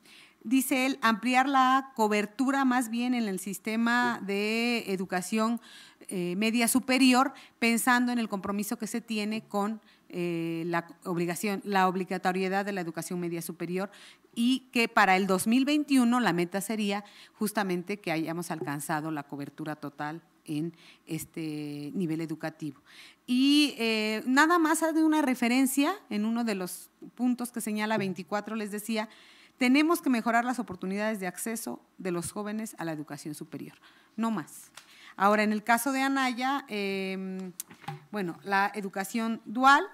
[SPEAKER 3] dice él, ampliar la cobertura más bien en el sistema de educación media superior, pensando en el compromiso que se tiene con eh, la obligación, la obligatoriedad de la educación media superior y que para el 2021 la meta sería justamente que hayamos alcanzado la cobertura total en este nivel educativo. Y eh, nada más de una referencia en uno de los puntos que señala 24, les decía, tenemos que mejorar las oportunidades de acceso de los jóvenes a la educación superior, no más. Ahora, en el caso de Anaya, em, bueno, la educación dual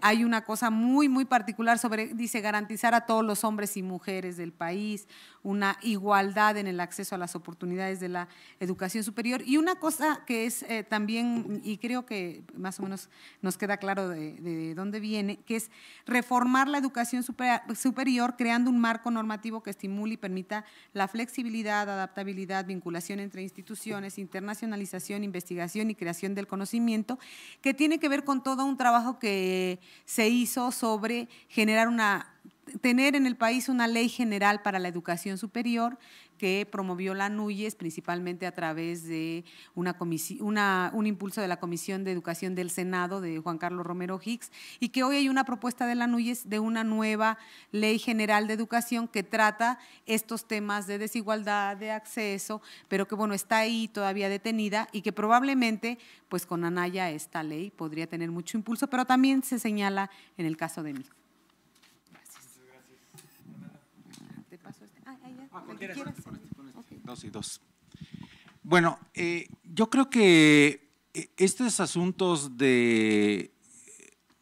[SPEAKER 3] hay una cosa muy, muy particular sobre, dice, garantizar a todos los hombres y mujeres del país, una igualdad en el acceso a las oportunidades de la educación superior. Y una cosa que es eh, también, y creo que más o menos nos queda claro de, dónde viene, que es reformar la educación superior creando un marco normativo que estimule y permita la flexibilidad, adaptabilidad, vinculación entre instituciones, internacionalización, investigación y creación del conocimiento, que tiene que ver con todo un trabajo que se hizo sobre generar una tener en el país una ley general para la educación superior que promovió la NUYES principalmente a través de una, una un impulso de la Comisión de Educación del Senado de Juan Carlos Romero Hicks y que hoy hay una propuesta de la NUYES de una nueva ley general de educación que trata estos temas de desigualdad, de acceso, pero que bueno, está ahí todavía detenida y que probablemente pues con Anaya esta ley podría tener mucho impulso, pero también se señala en el caso de mí.
[SPEAKER 2] y Bueno, yo creo que eh, estos asuntos de,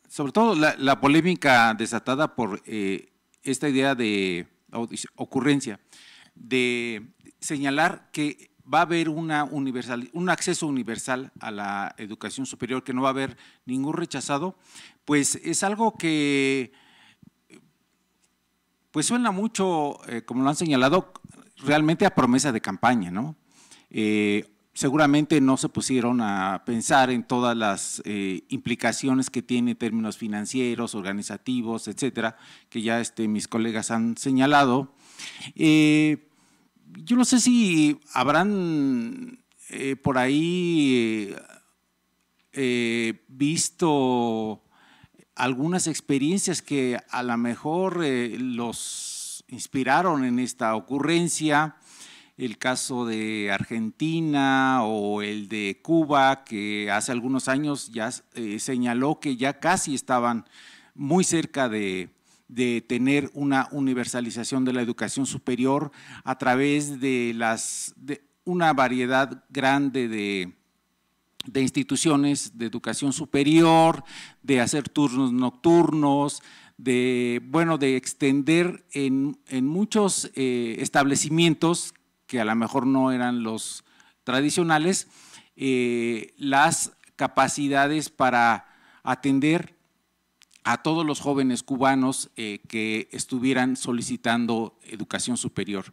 [SPEAKER 2] sobre todo la, polémica desatada por eh, esta idea de ocurrencia, de señalar que va a haber una universal, un acceso universal a la educación superior, que no va a haber ningún rechazado, pues es algo que pues suena mucho, eh, como lo han señalado, realmente a promesa de campaña, ¿no? Eh, seguramente no se pusieron a pensar en todas las eh, implicaciones que tiene términos financieros, organizativos, etcétera, que ya este, mis colegas han señalado. yo no sé si habrán por ahí visto algunas experiencias que a lo mejor eh, los inspiraron en esta ocurrencia, el caso de Argentina o el de Cuba, que hace algunos años ya eh, señaló que ya casi estaban muy cerca de, de tener una universalización de la educación superior a través de, las, de una variedad grande de, de instituciones de educación superior, de hacer turnos nocturnos, de, bueno, de extender en, muchos eh, establecimientos que a lo mejor no eran los tradicionales, eh, las capacidades para atender a todos los jóvenes cubanos eh, que estuvieran solicitando educación superior.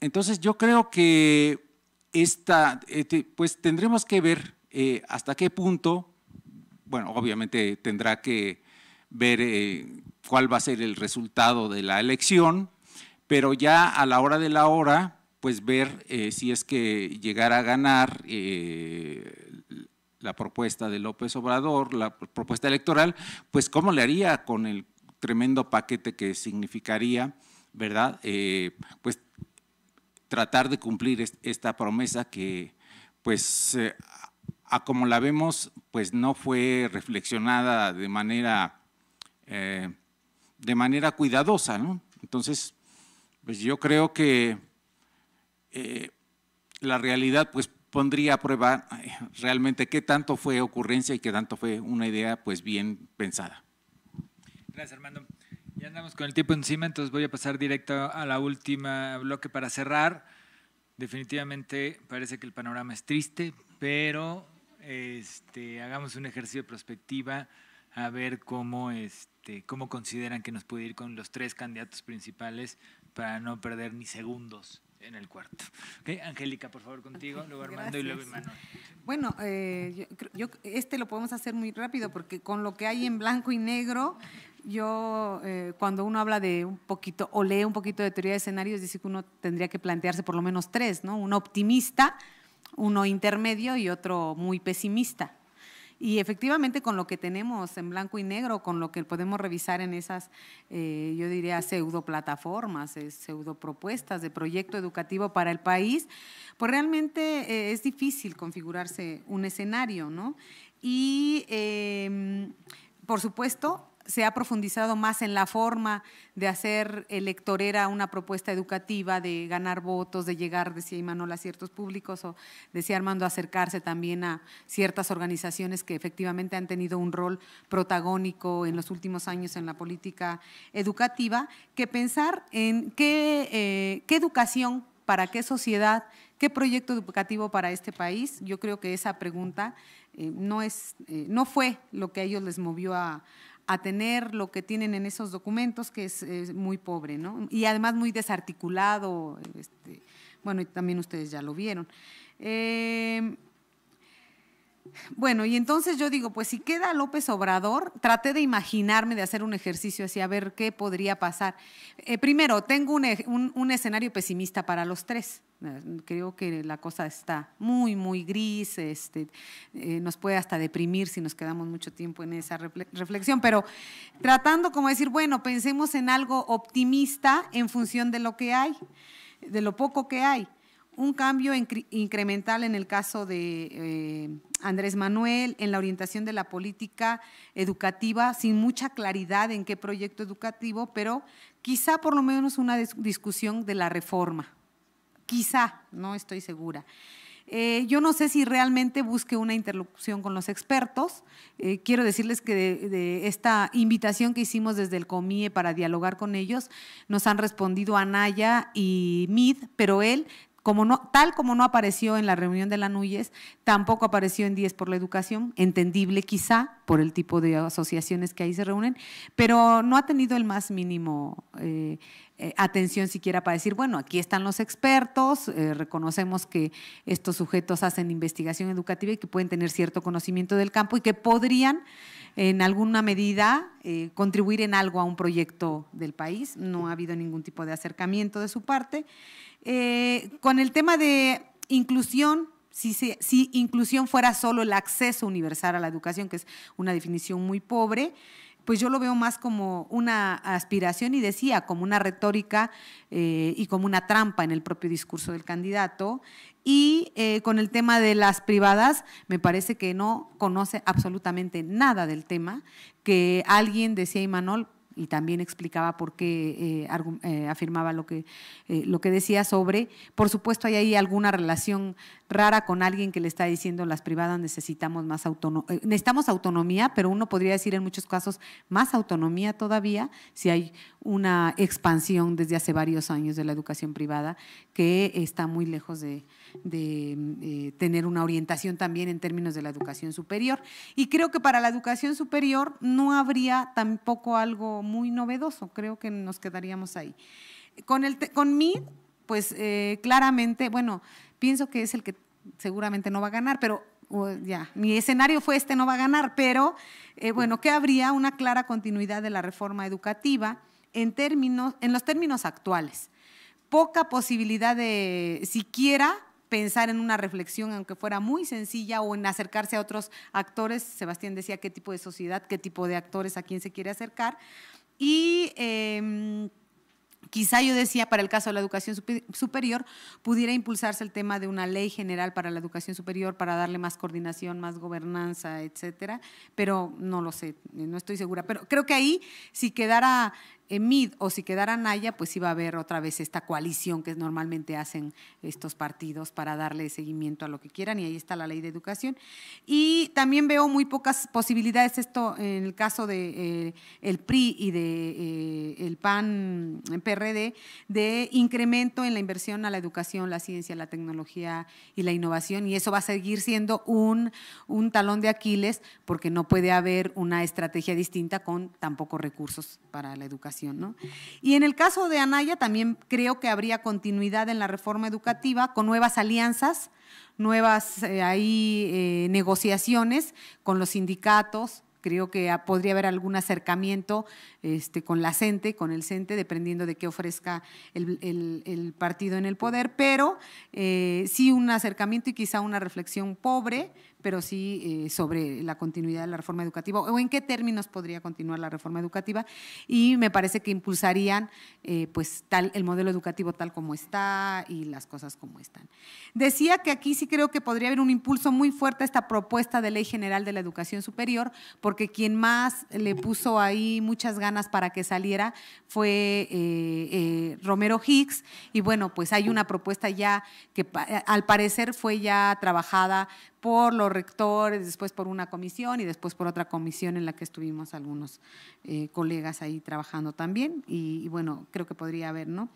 [SPEAKER 2] entonces yo creo que este, pues tendremos que ver eh, hasta qué punto, bueno, obviamente tendrá que ver eh, cuál va a ser el resultado de la elección, pero ya a la hora de la hora, pues ver eh, si es que llegara a ganar la propuesta de López Obrador, la propuesta electoral, pues cómo le haría con el tremendo paquete que significaría, ¿verdad? pues tratar de cumplir esta promesa que, pues, eh, a como la vemos, pues no fue reflexionada de manera, eh, de manera cuidadosa. ¿no? Entonces, pues yo creo que eh, la realidad pues pondría a prueba realmente qué tanto fue ocurrencia y qué tanto fue una idea pues bien pensada.
[SPEAKER 1] Gracias, Armando. Ya andamos con el tiempo encima, entonces voy a pasar directo a la última bloque para cerrar. Definitivamente parece que el panorama es triste, pero este, hagamos un ejercicio de prospectiva a ver cómo, este, cómo consideran que nos puede ir con los tres candidatos principales para no perder ni segundos en el cuarto. Angélica, por favor, contigo, luego Armando y luego Manuel.
[SPEAKER 3] Bueno, eh, yo, este lo podemos hacer muy rápido porque con lo que hay en blanco y negro, yo eh, cuando uno habla de un poquito o lee un poquito de teoría de escenarios, dice que uno tendría que plantearse por lo menos tres, ¿no? Uno optimista, uno intermedio y otro muy pesimista. Y efectivamente con lo que tenemos en blanco y negro, con lo que podemos revisar en esas, eh, yo diría, pseudo plataformas, eh, pseudo propuestas de proyecto educativo para el país, pues realmente eh, es difícil configurarse un escenario, ¿no? Y, em, por supuesto, se ha profundizado más en la forma de hacer electorera una propuesta educativa, de ganar votos, de llegar, decía Imanol, a ciertos públicos o decía Armando, acercarse también a ciertas organizaciones que efectivamente han tenido un rol protagónico en los últimos años en la política educativa, que pensar en qué, eh, educación, para qué sociedad, qué proyecto educativo para este país. Yo creo que esa pregunta eh, no, es, eh, no fue lo que a ellos les movió a a tener lo que tienen en esos documentos, que es, muy pobre, ¿no? Y además muy desarticulado, este, bueno, y también ustedes ya lo vieron. Eh, bueno, y entonces yo digo, pues si queda López Obrador, traté de imaginarme, de hacer un ejercicio así, a ver qué podría pasar. Eh, primero, tengo un, escenario pesimista para los tres. Eh, creo que la cosa está muy, muy gris, este, eh, nos puede hasta deprimir si nos quedamos mucho tiempo en esa reflexión, pero tratando como decir, bueno, pensemos en algo optimista en función de lo que hay, de lo poco que hay un cambio incremental en el caso de eh, Andrés Manuel, en la orientación de la política educativa, sin mucha claridad en qué proyecto educativo, pero quizá por lo menos una discusión de la reforma. Quizá, no estoy segura. Eh, yo no sé si realmente busque una interlocución con los expertos. Eh, quiero decirles que de, esta invitación que hicimos desde el COMIE para dialogar con ellos, nos han respondido Anaya y Mid, pero él tal como no apareció en la reunión de la Núñez, tampoco apareció en 10 por la educación, entendible quizá por el tipo de asociaciones que ahí se reúnen, pero no ha tenido el más mínimo eh, eh, atención siquiera para decir, bueno, aquí están los expertos, eh, reconocemos que estos sujetos hacen investigación educativa y que pueden tener cierto conocimiento del campo y que podrían en alguna medida contribuir en algo a un proyecto del país. No ha habido ningún tipo de acercamiento de su parte. Eh, con el tema de inclusión, si, inclusión fuera solo el acceso universal a la educación, que es una definición muy pobre, pues yo lo veo más como una aspiración y decía, como una retórica eh, y como una trampa en el propio discurso del candidato. Y eh, con el tema de las privadas, me parece que no conoce absolutamente nada del tema, que alguien, decía Imanol, y también explicaba por qué eh, eh, afirmaba lo que, eh, lo que decía sobre, por supuesto hay ahí alguna relación rara con alguien que le está diciendo las privadas necesitamos más necesitamos autonomía, pero uno podría decir en muchos casos más autonomía todavía si hay una expansión desde hace varios años de la educación privada que está muy lejos de, de eh, tener una orientación también en términos de la educación superior. Y creo que para la educación superior no habría tampoco algo muy novedoso, creo que nos quedaríamos ahí. Con, el, con MID, pues eh, claramente, bueno, pienso que es el que seguramente no va a ganar, pero ya, mi escenario fue este, no va a ganar, pero eh, bueno, que habría una clara continuidad de la reforma educativa en, en los términos actuales. Poca posibilidad de siquiera pensar en una reflexión, aunque fuera muy sencilla, o en acercarse a otros actores. Sebastián decía qué tipo de sociedad, qué tipo de actores, a quién se quiere acercar. Y em, Quizá yo decía, para el caso de la educación superior, pudiera impulsarse el tema de una ley general para la educación superior para darle más coordinación, más gobernanza, etcétera, pero no lo sé, no estoy segura. Pero creo que ahí, si quedara Mid o si quedara Naya, pues iba a haber otra vez esta coalición que normalmente hacen estos partidos para darle seguimiento a lo que quieran y ahí está la ley de educación. Y también veo muy pocas posibilidades, esto en el caso de eh, PRI y de eh, PAN PRD, de incremento en la inversión a la educación, la ciencia, la tecnología y la innovación y eso va a seguir siendo un, un talón de Aquiles porque no puede haber una estrategia distinta con tan pocos recursos para la educación. Y en el caso de Anaya también creo que habría continuidad en la reforma educativa con nuevas alianzas, nuevas eh, eh, negociaciones con los sindicatos, creo que podría haber algún acercamiento este, con la CENTE, con el CENTE, dependiendo de qué ofrezca el, partido en el poder, pero eh, sí un acercamiento y quizá una reflexión pobre, pero sí eh, sobre la continuidad de la reforma educativa o en qué términos podría continuar la reforma educativa y me parece que impulsarían eh, pues tal el modelo educativo tal como está y las cosas como están. Decía que aquí sí creo que podría haber un impulso muy fuerte a esta propuesta de ley general de la educación superior porque quien más le puso ahí muchas ganas para que saliera fue eh, Romero Hicks y bueno pues hay una propuesta ya que al parecer fue ya trabajada por los rectores, después por una comisión y después por otra comisión en la que estuvimos algunos eh, colegas ahí trabajando también. Y, bueno, creo que podría haber, ¿no?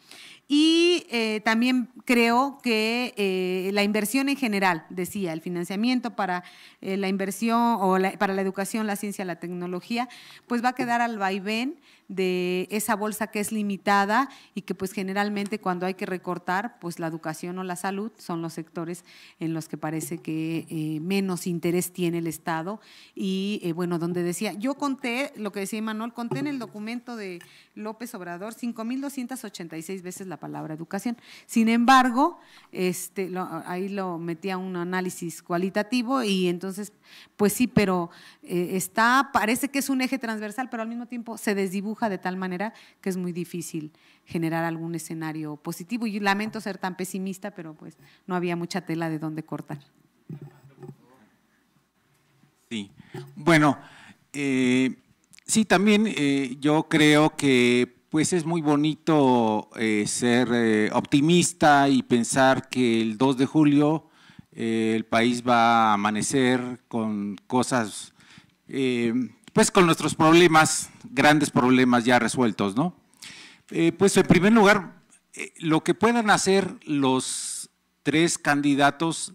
[SPEAKER 3] Y eh, también creo que eh, la inversión en general, decía, el financiamiento para la inversión o para la educación, la ciencia, la tecnología, pues va a quedar al vaivén de esa bolsa que es limitada y que pues generalmente cuando hay que recortar, pues la educación o la salud son los sectores en los que parece que eh, menos interés tiene el Estado. Y eh, bueno, donde decía, yo conté, lo que decía Manuel, conté en el documento de López Obrador 5.286 veces la palabra educación. Sin embargo, este, ahí lo metí a un análisis cualitativo y entonces, pues sí, pero eh, está, parece que es un eje transversal, pero al mismo tiempo se desdibuja de tal manera que es muy difícil generar algún escenario positivo. Y lamento ser tan pesimista, pero pues no había mucha tela de dónde cortar.
[SPEAKER 2] Sí, bueno, eh, sí, también eh, yo creo que pues es muy bonito eh, ser eh, optimista y pensar que el 2 de julio el país va a amanecer con cosas pues con nuestros problemas, grandes problemas ya resueltos, ¿no? Eh, pues en primer lugar, eh, lo que puedan hacer los tres candidatos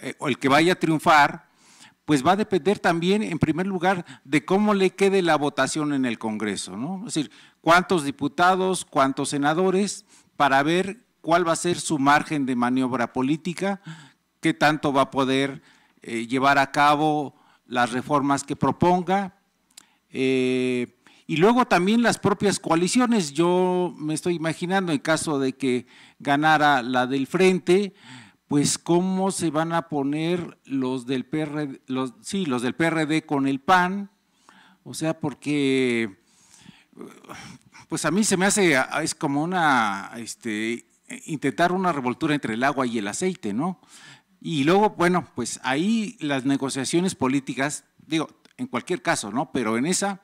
[SPEAKER 2] eh, o el que vaya a triunfar, pues va a depender también, en primer lugar, de cómo le quede la votación en el Congreso, ¿no? Es decir, cuántos diputados, cuántos senadores, para ver cuál va a ser su margen de maniobra política, qué tanto va a poder llevar a cabo las reformas que proponga, eh, y luego también las propias coaliciones. Yo me estoy imaginando, en caso de que ganara la del frente, pues cómo se van a poner los del PRD, los, sí, los del PRD con el PAN, o sea, porque pues a mí se me hace, es como una, este, intentar una revoltura entre el agua y el aceite, ¿no? Y luego, bueno, pues ahí las negociaciones políticas, digo, en cualquier caso, ¿no? Pero en esa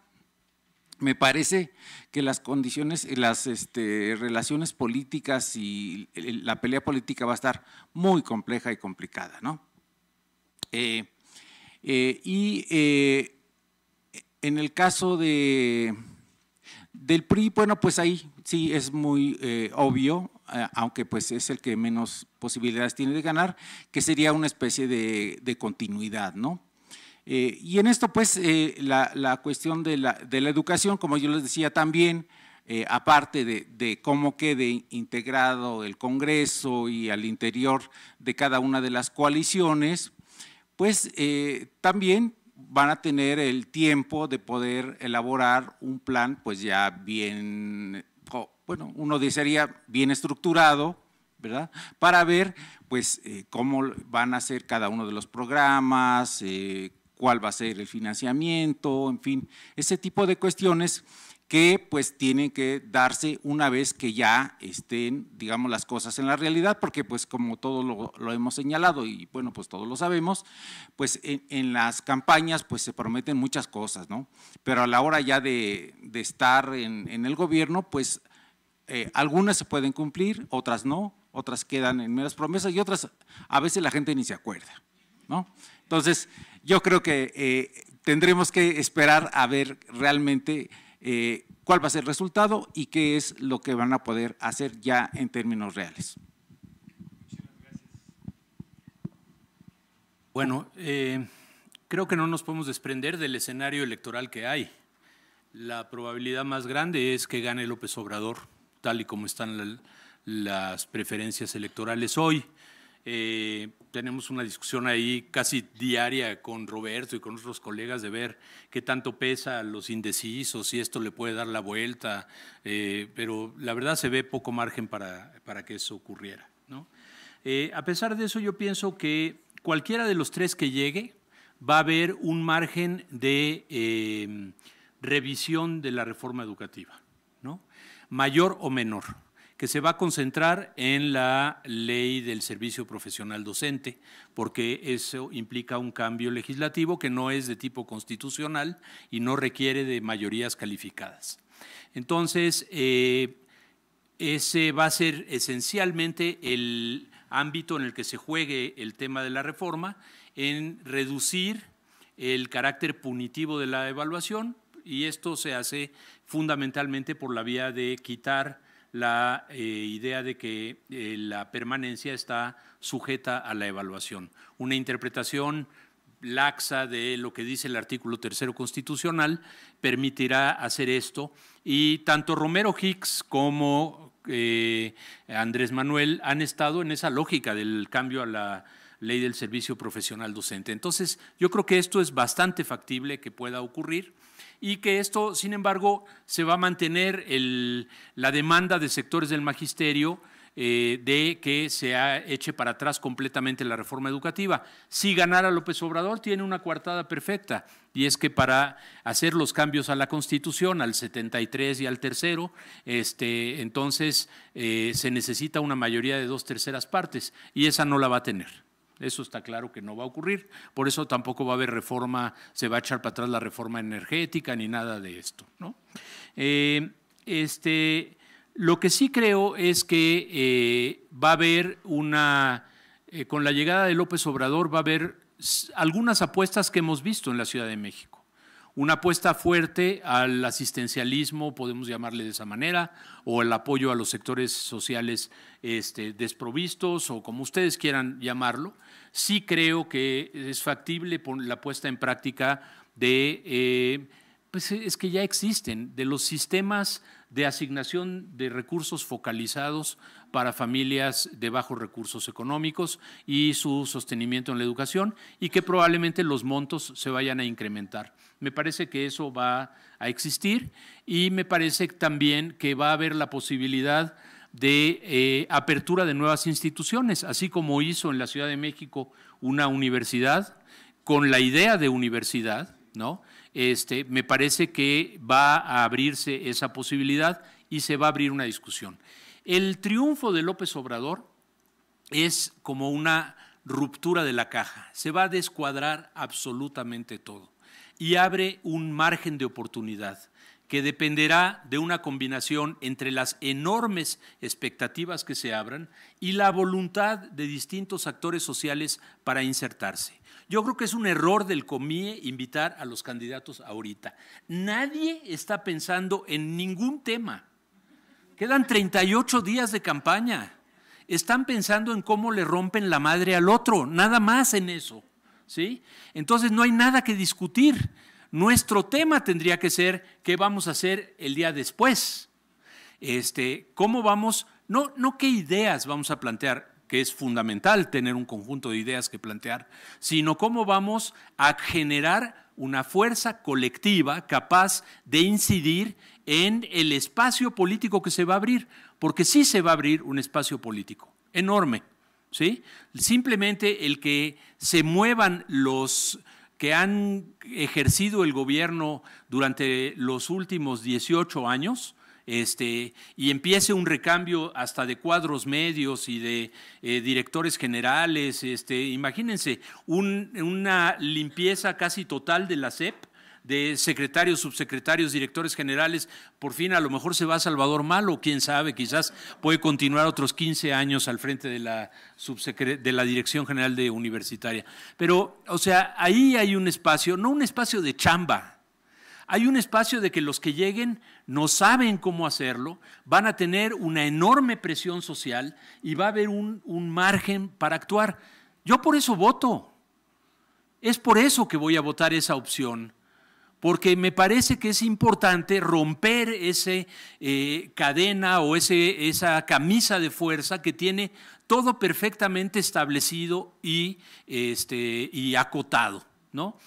[SPEAKER 2] me parece que las condiciones, las este, relaciones políticas y la pelea política va a estar muy compleja y complicada, ¿no? Eh, eh, y eh, en el caso de, del PRI, bueno, pues ahí sí es muy obvio, aunque pues es el que menos posibilidades tiene de ganar, que sería una especie de continuidad, ¿no? Eh, y en esto, pues, eh, la, cuestión de la, de la, educación, como yo les decía también, eh, aparte de, de, cómo quede integrado el Congreso y al interior de cada una de las coaliciones, pues también van a tener el tiempo de poder elaborar un plan, pues ya bien, bueno, uno desearía bien estructurado, ¿verdad? Para ver, pues, cómo van a ser cada uno de los programas, cuál va a ser el financiamiento, en fin, ese tipo de cuestiones que pues tienen que darse una vez que ya estén, digamos, las cosas en la realidad, porque pues como todos lo, hemos señalado y bueno, pues todos lo sabemos, pues en, las campañas pues se prometen muchas cosas, ¿no? Pero a la hora ya de, estar en, el gobierno, pues eh, algunas se pueden cumplir, otras no, otras quedan en meras promesas y otras a veces la gente ni se acuerda, ¿no? Entonces, yo creo que eh, tendremos que esperar a ver realmente eh, cuál va a ser el resultado y qué es lo que van a poder hacer ya en términos reales.
[SPEAKER 4] Bueno, eh, creo que no nos podemos desprender del escenario electoral que hay. La probabilidad más grande es que gane López Obrador, tal y como están las preferencias electorales hoy. Eh, tenemos una discusión ahí casi diaria con Roberto y con otros colegas de ver qué tanto pesa los indecisos, si esto le puede dar la vuelta, eh, pero la verdad se ve poco margen para, que eso ocurriera. Eh, a pesar de eso, yo pienso que cualquiera de los tres que llegue va a haber un margen de revisión de la reforma educativa, mayor o menor que se va a concentrar en la ley del servicio profesional docente, porque eso implica un cambio legislativo que no es de tipo constitucional y no requiere de mayorías calificadas. Entonces, eh, ese va a ser esencialmente el ámbito en el que se juegue el tema de la reforma, en reducir el carácter punitivo de la evaluación, y esto se hace fundamentalmente por la vía de quitar la eh, idea de que eh, la permanencia está sujeta a la evaluación. Una interpretación laxa de lo que dice el artículo tercero constitucional permitirá hacer esto y tanto Romero Hicks como eh, Andrés Manuel han estado en esa lógica del cambio a la ley del servicio profesional docente. Entonces, yo creo que esto es bastante factible que pueda ocurrir y que esto, sin embargo, se va a mantener la demanda de sectores del magisterio eh, de que se ha eche para atrás completamente la reforma educativa. Si ganara López Obrador, tiene una coartada perfecta, y es que para hacer los cambios a la Constitución, al 73 y al tercero, este, entonces eh, se necesita una mayoría de dos terceras partes, y esa no la va a tener. Eso está claro que no va a ocurrir. Por eso tampoco va a haber reforma, se va a echar para atrás la reforma energética ni nada de esto. Eh, este, lo que sí creo es que eh, va a haber una, eh, con la llegada de López Obrador, va a haber algunas apuestas que hemos visto en la Ciudad de México una apuesta fuerte al asistencialismo, podemos llamarle de esa manera, o el apoyo a los sectores sociales este, desprovistos, o como ustedes quieran llamarlo. Sí creo que es factible la puesta en práctica de, eh, pues es que ya existen, de los sistemas de asignación de recursos focalizados para familias de bajos recursos económicos y su sostenimiento en la educación y que probablemente los montos se vayan a incrementar. Me parece que eso va a existir y me parece también que va a haber la posibilidad de eh, apertura de nuevas instituciones, así como hizo en la Ciudad de México una universidad con la idea de universidad, ¿no? Este, me parece que va a abrirse esa posibilidad y se va a abrir una discusión. El triunfo de López Obrador es como una ruptura de la caja, se va a descuadrar absolutamente todo y abre un margen de oportunidad que dependerá de una combinación entre las enormes expectativas que se abran y la voluntad de distintos actores sociales para insertarse. Yo creo que es un error del COMIE invitar a los candidatos ahorita. Nadie está pensando en ningún tema. Quedan 38 días de campaña. Están pensando en cómo le rompen la madre al otro, nada más en eso. ¿sí? Entonces no hay nada que discutir. Nuestro tema tendría que ser qué vamos a hacer el día después. Este, cómo vamos, no, no qué ideas vamos a plantear, que es fundamental tener un conjunto de ideas que plantear, sino cómo vamos a generar una fuerza colectiva capaz de incidir en el espacio político que se va a abrir, porque sí se va a abrir un espacio político enorme. ¿sí? Simplemente el que se muevan los que han ejercido el gobierno durante los últimos 18 años, este, y empiece un recambio hasta de cuadros medios y de eh, directores generales. Este, imagínense, una limpieza casi total de la SEP de secretarios, subsecretarios, directores generales, por fin a lo mejor se va Salvador Malo, quién sabe, quizás puede continuar otros 15 años al frente de la, de la Dirección General de Universitaria. Pero, o sea, ahí hay un espacio, no un espacio de chamba, hay un espacio de que los que lleguen no saben cómo hacerlo, van a tener una enorme presión social y va a haber un, un, margen para actuar. Yo por eso voto. Es por eso que voy a votar esa opción porque me parece que es importante romper esa eh, cadena o ese, esa camisa de fuerza que tiene todo perfectamente establecido y, este, y acotado. ¿no?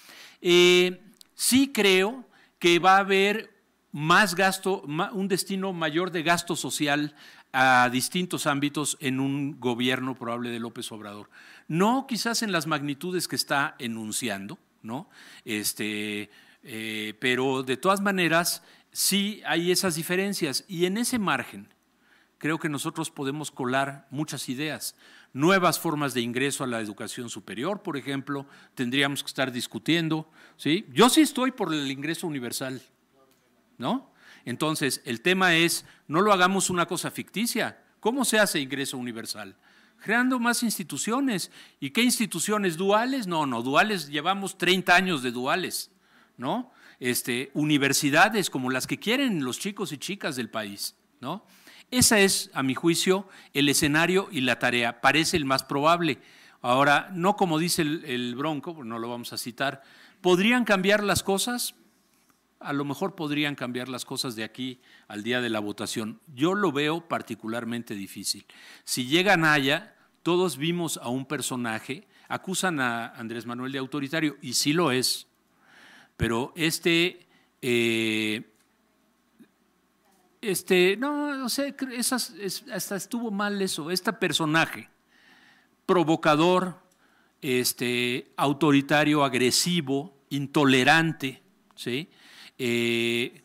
[SPEAKER 4] Eh, sí creo que va a haber más gasto, un destino mayor de gasto social a distintos ámbitos en un gobierno probable de López Obrador. No quizás en las magnitudes que está enunciando, ¿no? Este, eh, pero de todas maneras, sí hay esas diferencias y en ese margen creo que nosotros podemos colar muchas ideas. Nuevas formas de ingreso a la educación superior, por ejemplo, tendríamos que estar discutiendo. ¿sí? Yo sí estoy por el ingreso universal, ¿no? Entonces, el tema es, no lo hagamos una cosa ficticia. ¿Cómo se hace ingreso universal? creando más instituciones. ¿Y qué instituciones? ¿Duales? No, no, duales, llevamos 30 años de duales. ¿no? Este, universidades como las que quieren los chicos y chicas del país, ¿no? Ese es, a mi juicio, el escenario y la tarea. Parece el más probable. Ahora, no como dice el, el Bronco, no lo vamos a citar, ¿podrían cambiar las cosas? A lo mejor podrían cambiar las cosas de aquí al día de la votación. Yo lo veo particularmente difícil. Si llega Naya, todos vimos a un personaje, acusan a Andrés Manuel de autoritario, y sí lo es, pero este, eh, este, no, no sé, hasta estuvo mal eso, este personaje provocador, este, autoritario, agresivo, intolerante, ¿sí? Eh,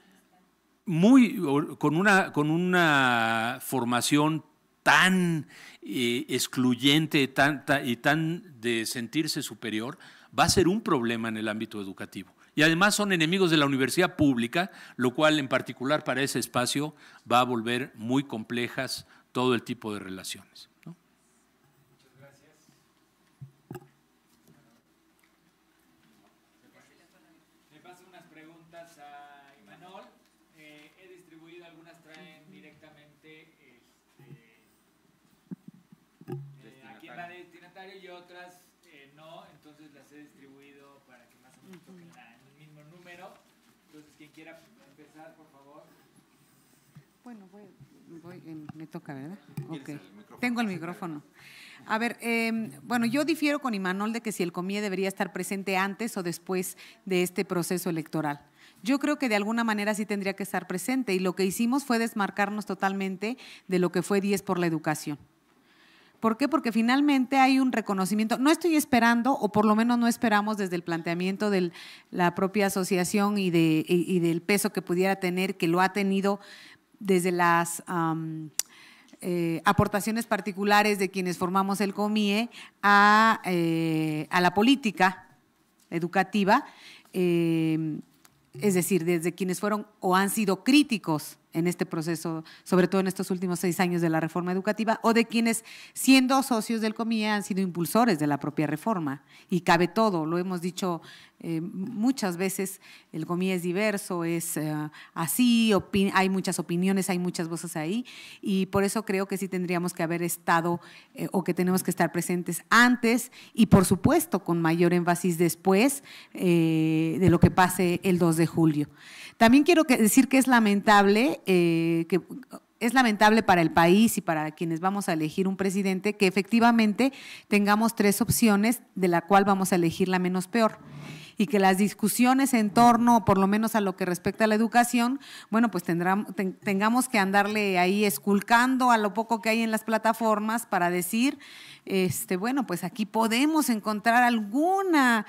[SPEAKER 4] muy, con, una, con una formación tan eh, excluyente y tan de sentirse superior, va a ser un problema en el ámbito educativo. Y además son enemigos de la universidad pública, lo cual en particular para ese espacio va a volver muy complejas todo el tipo de relaciones.
[SPEAKER 1] quiera empezar, por favor.
[SPEAKER 3] Bueno, eh, me toca, ¿verdad? Okay. Tengo el micrófono. A ver, em, bueno, yo difiero con Imanol de que si el COMIE debería estar presente antes o después de este proceso electoral. Yo creo que de alguna manera sí tendría que estar presente y lo que hicimos fue desmarcarnos totalmente de lo que fue 10 por la educación. ¿Por qué? Porque finalmente hay un reconocimiento. No estoy esperando, o por lo menos no esperamos desde el planteamiento de la propia asociación y, del peso que pudiera tener, que lo ha tenido desde las eh, aportaciones particulares de quienes formamos el COMIE a, eh, la política educativa, eh, es decir, desde quienes fueron o han sido críticos en este proceso, sobre todo en estos últimos seis años de la reforma educativa, o de quienes, siendo socios del COMIE, han sido impulsores de la propia reforma. Y cabe todo, lo hemos dicho eh, muchas veces el comí es diverso, es eh, así, hay muchas opiniones, hay muchas voces ahí, y por eso creo que sí tendríamos que haber estado eh, o que tenemos que estar presentes antes y por supuesto con mayor énfasis después de lo que pase el 2 de julio. También quiero decir que es lamentable que es lamentable para el país y para quienes vamos a elegir un presidente que efectivamente tengamos tres opciones de la cual vamos a elegir la menos peor y que las discusiones en torno, por lo menos a lo que respecta a la educación, bueno, pues tengamos que andarle ahí esculcando a lo poco que hay en las plataformas para decir, este, bueno, pues aquí podemos encontrar alguna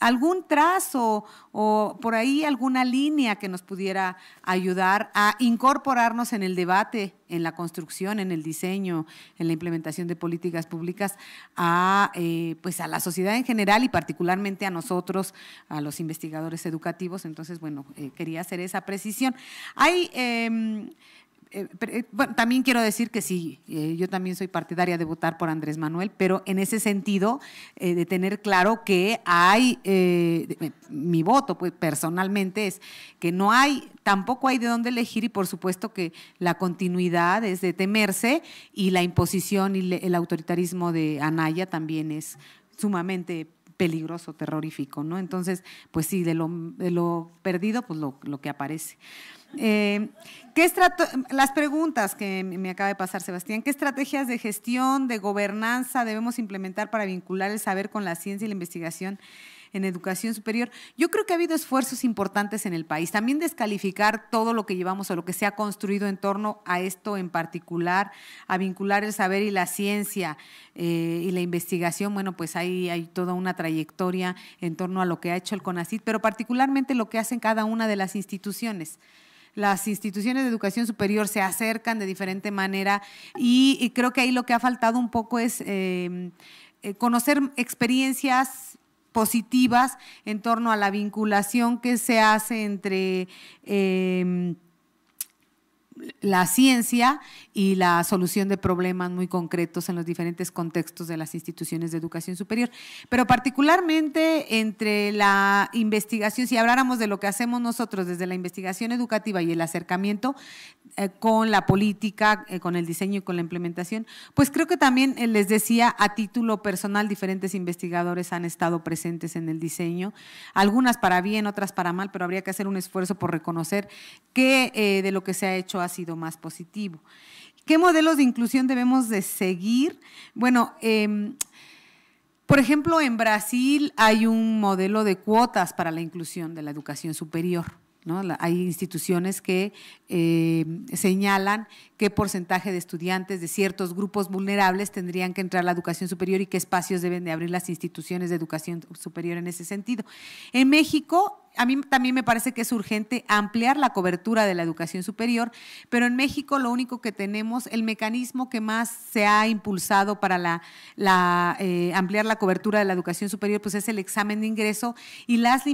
[SPEAKER 3] algún trazo o por ahí alguna línea que nos pudiera ayudar a incorporarnos en el debate, en la construcción, en el diseño, en la implementación de políticas públicas a, eh, pues a la sociedad en general y particularmente a nosotros, a los investigadores educativos. Entonces, bueno, eh, quería hacer esa precisión. Hay em, eh, eh, también quiero decir que sí, eh, yo también soy partidaria de votar por Andrés Manuel, pero en ese sentido de tener claro que hay, mi voto pues, personalmente es que no hay, tampoco hay de dónde elegir y por supuesto que la continuidad es de temerse y la imposición y el autoritarismo de Anaya también es sumamente peligroso, terrorífico, ¿no? Entonces, pues sí, de lo, de lo perdido, pues lo, lo que aparece. Eh, ¿qué las preguntas que me acaba de pasar, Sebastián, ¿qué estrategias de gestión, de gobernanza debemos implementar para vincular el saber con la ciencia y la investigación? en educación superior. Yo creo que ha habido esfuerzos importantes en el país. También descalificar todo lo que llevamos o lo que se ha construido en torno a esto en particular, a vincular el saber y la ciencia eh, y la investigación. Bueno, pues ahí hay toda una trayectoria en torno a lo que ha hecho el CONACIT, pero particularmente lo que hacen cada una de las instituciones las instituciones de educación superior se acercan de diferente manera y, creo que ahí lo que ha faltado un poco es em, eh, conocer experiencias positivas en torno a la vinculación que se hace entre... Em, la ciencia y la solución de problemas muy concretos en los diferentes contextos de las instituciones de educación superior. Pero particularmente entre la investigación, si habláramos de lo que hacemos nosotros desde la investigación educativa y el acercamiento, eh, con la política, eh, con el diseño y con la implementación, pues creo que también eh, les decía a título personal, diferentes investigadores han estado presentes en el diseño, algunas para bien, otras para mal, pero habría que hacer un esfuerzo por reconocer qué de lo que se ha hecho ha sido más positivo. ¿Qué modelos de inclusión debemos de seguir? Bueno, em, por ejemplo, en Brasil hay un modelo de cuotas para la inclusión de la educación superior. ¿no? Hay instituciones que eh, señalan qué porcentaje de estudiantes de ciertos grupos vulnerables tendrían que entrar a la educación superior y qué espacios deben de abrir las instituciones de educación superior en ese sentido. En México, a mí también me parece que es urgente ampliar la cobertura de la educación superior, pero en México lo único que tenemos, el mecanismo que más se ha impulsado para la, eh, ampliar la cobertura de la educación superior, pues es el examen de ingreso y las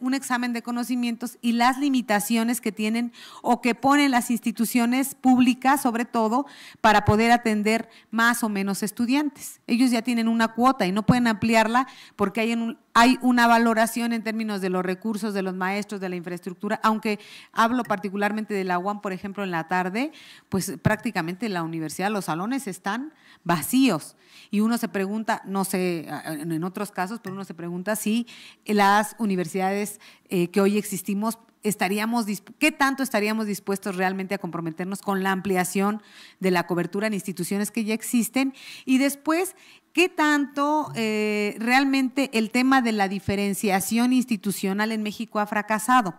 [SPEAKER 3] un examen de conocimientos y las limitaciones que tienen o que ponen las instituciones públicas sobre todo, para poder atender más o menos estudiantes. Ellos ya tienen una cuota y no pueden ampliarla porque hay en un hay una valoración en términos de los recursos, de los maestros, de la infraestructura, aunque hablo particularmente de la UAM, por ejemplo, en la tarde, pues prácticamente la universidad, los salones están vacíos. Y uno se pregunta, no sé, en otros casos, pero uno se pregunta si las universidades eh, que hoy existimos estaríamos, qué tanto estaríamos dispuestos realmente a comprometernos con la ampliación de la cobertura en instituciones que ya existen y después ¿Qué tanto eh, realmente el tema de la diferenciación institucional en México ha fracasado?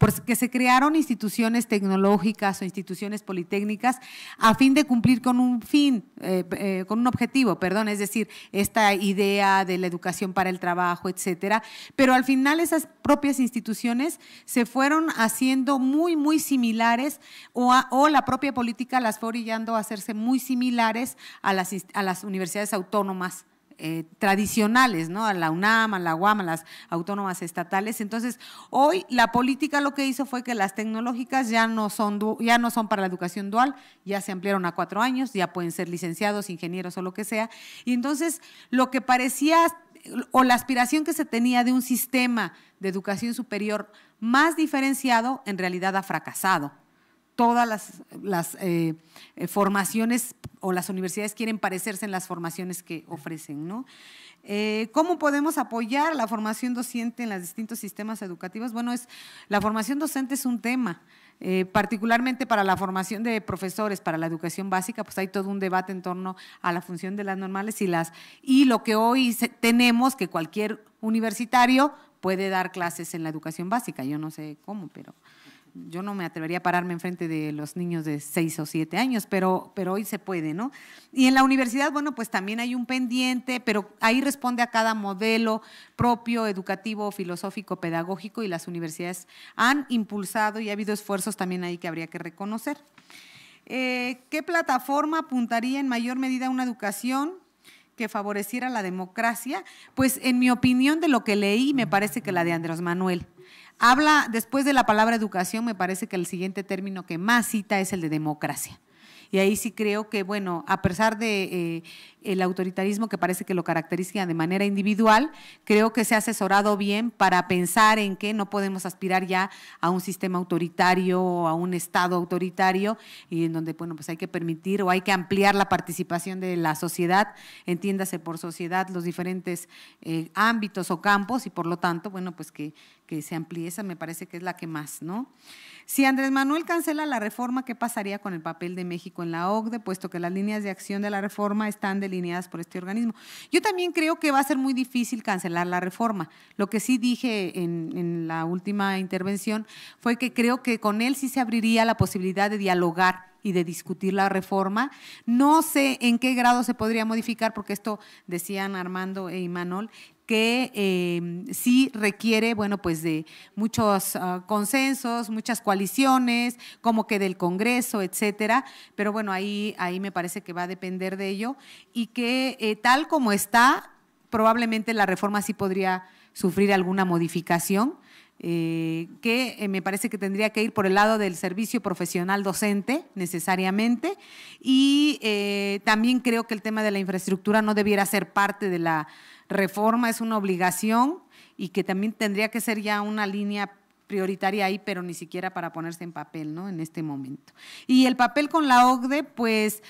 [SPEAKER 3] porque se crearon instituciones tecnológicas o instituciones politécnicas a fin de cumplir con un fin, eh, eh, con un objetivo, perdón, es decir, esta idea de la educación para el trabajo, etcétera. Pero al final esas propias instituciones se fueron haciendo muy, muy similares o, la propia política las fue orillando a hacerse muy similares a las, a las universidades autónomas eh, tradicionales, ¿no? A la UNAM, a la UAM, a las autónomas estatales. Entonces, hoy la política lo que hizo fue que las tecnológicas ya no son, ya no son para la educación dual, ya se ampliaron a cuatro años, ya pueden ser licenciados, ingenieros o lo que sea. Y entonces, lo que parecía o la aspiración que se tenía de un sistema de educación superior más diferenciado, en realidad ha fracasado todas las, eh, eh, formaciones o las universidades quieren parecerse en las formaciones que ofrecen. ¿no? Eh, ¿Cómo podemos apoyar la formación docente en los distintos sistemas educativos? Bueno, es, la formación docente es un tema. particularmente para la formación de profesores, para la educación básica, pues hay todo un debate en torno a la función de las normales y las y lo que hoy tenemos que cualquier universitario puede dar clases en la educación básica. Yo no sé cómo, pero yo no me atrevería a pararme enfrente de los niños de seis o siete años, pero, pero hoy se puede, ¿no? Y en la universidad, bueno, pues también hay un pendiente, pero ahí responde a cada modelo propio, educativo, filosófico, pedagógico, y las universidades han impulsado y ha habido esfuerzos también ahí que habría que reconocer. Eh, ¿Qué plataforma apuntaría en mayor medida a una educación que favoreciera la democracia? Pues en mi opinión de lo que leí, me parece que la de Andrés Manuel. Habla, después de la palabra educación, me parece que el siguiente término que más cita es el de democracia. Y ahí sí creo que, bueno, a pesar de eh, el autoritarismo que parece que lo caracteriza de manera individual, creo que se ha asesorado bien para pensar en que no podemos aspirar ya a un sistema autoritario o a un Estado autoritario y en donde, bueno, pues hay que permitir o hay que ampliar la participación de la sociedad, entiéndase por sociedad los diferentes eh, ámbitos o campos y por lo tanto, bueno, pues que, que se amplíe, esa me parece que es la que más, ¿no? Si Andrés Manuel cancela la reforma, ¿qué pasaría con el papel de México en la OCDE, puesto que las líneas de acción de la reforma están delineadas por este organismo? Yo también creo que va a ser muy difícil cancelar la reforma. Lo que sí dije en, la última intervención fue que creo que con él sí se abriría la posibilidad de dialogar y de discutir la reforma. No sé en qué grado se podría modificar, porque esto decían Armando e Imanol, que em, sí requiere, bueno, pues de muchos ah, consensos, muchas coaliciones, como que del Congreso, etcétera. Pero bueno, ahí, ahí me parece que va a depender de ello y que eh, tal como está, probablemente la reforma sí podría sufrir alguna modificación. Eh, que eh, me parece que tendría que ir por el lado del servicio profesional docente necesariamente y también creo que el tema de la infraestructura no debiera ser parte de la reforma es una obligación y que también tendría que ser ya una línea prioritaria ahí, pero ni siquiera para ponerse en papel, ¿no? En este momento. Y el papel con la OCDE, pues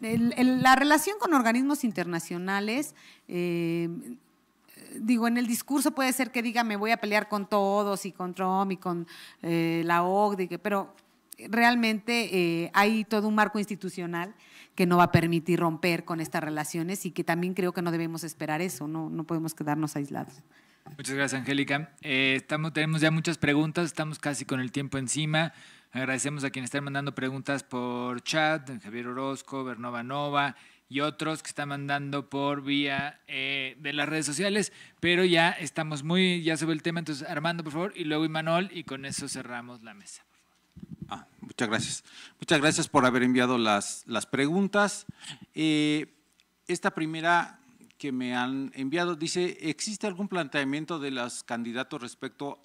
[SPEAKER 3] la relación con organismos internacionales, eh, digo, en el discurso puede ser que diga, me voy a pelear con todos y con Trump y con eh, la OCDE, pero realmente eh, hay todo un marco institucional que no va a permitir romper con estas relaciones y que también creo que no debemos esperar eso, no, no podemos quedarnos aislados.
[SPEAKER 1] Muchas gracias, Angélica. Eh, estamos, tenemos ya muchas preguntas, estamos casi con el tiempo encima. Agradecemos a quienes están mandando preguntas por chat, Javier Orozco, Bernova Nova y otros que están mandando por vía eh, de las redes sociales, pero ya estamos muy ya sobre el tema, entonces Armando, por favor, y luego Imanol, y con eso cerramos la mesa.
[SPEAKER 2] Ah, muchas gracias. Muchas gracias por haber enviado las, preguntas. Eh, esta primera que me han enviado dice, ¿existe algún planteamiento de los candidatos respecto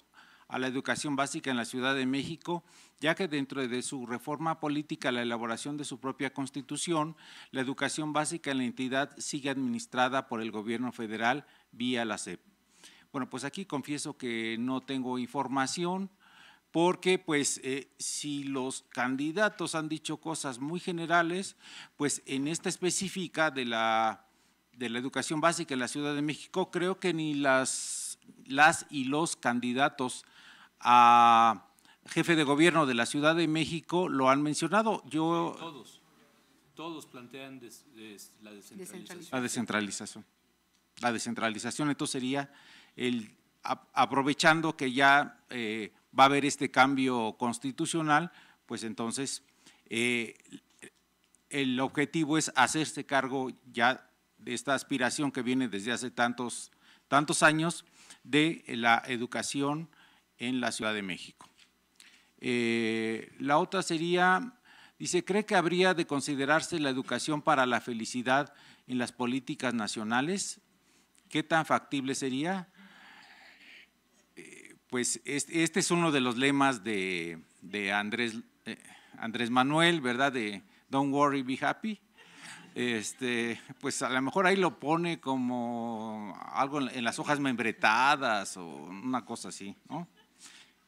[SPEAKER 2] a la educación básica en la Ciudad de México, ya que dentro de su reforma política, la elaboración de su propia constitución, la educación básica en la entidad sigue administrada por el gobierno federal vía la SEP? Bueno, pues aquí confieso que no tengo información, porque pues eh, si los candidatos han dicho cosas muy generales, pues en esta específica de la, de la educación básica en la Ciudad de México, creo que ni las, las y los candidatos a jefe de gobierno de la Ciudad de México lo han mencionado. Yo
[SPEAKER 4] todos, todos plantean la descentralización. La
[SPEAKER 2] descentralización. La descentralización entonces sería el aprovechando que ya eh, va a haber este cambio constitucional, pues entonces eh, el objetivo es hacerse cargo ya de esta aspiración que viene desde hace tantos, tantos años de la educación en la Ciudad de México. Eh, la otra sería, dice, ¿cree que habría de considerarse la educación para la felicidad en las políticas nacionales? ¿Qué tan factible sería? pues este, es uno de los lemas de, Andrés, eh, Andrés Manuel, ¿verdad? De Don't worry, be happy. Este, pues a lo mejor ahí lo pone como algo en, las hojas membretadas o una cosa así, ¿no?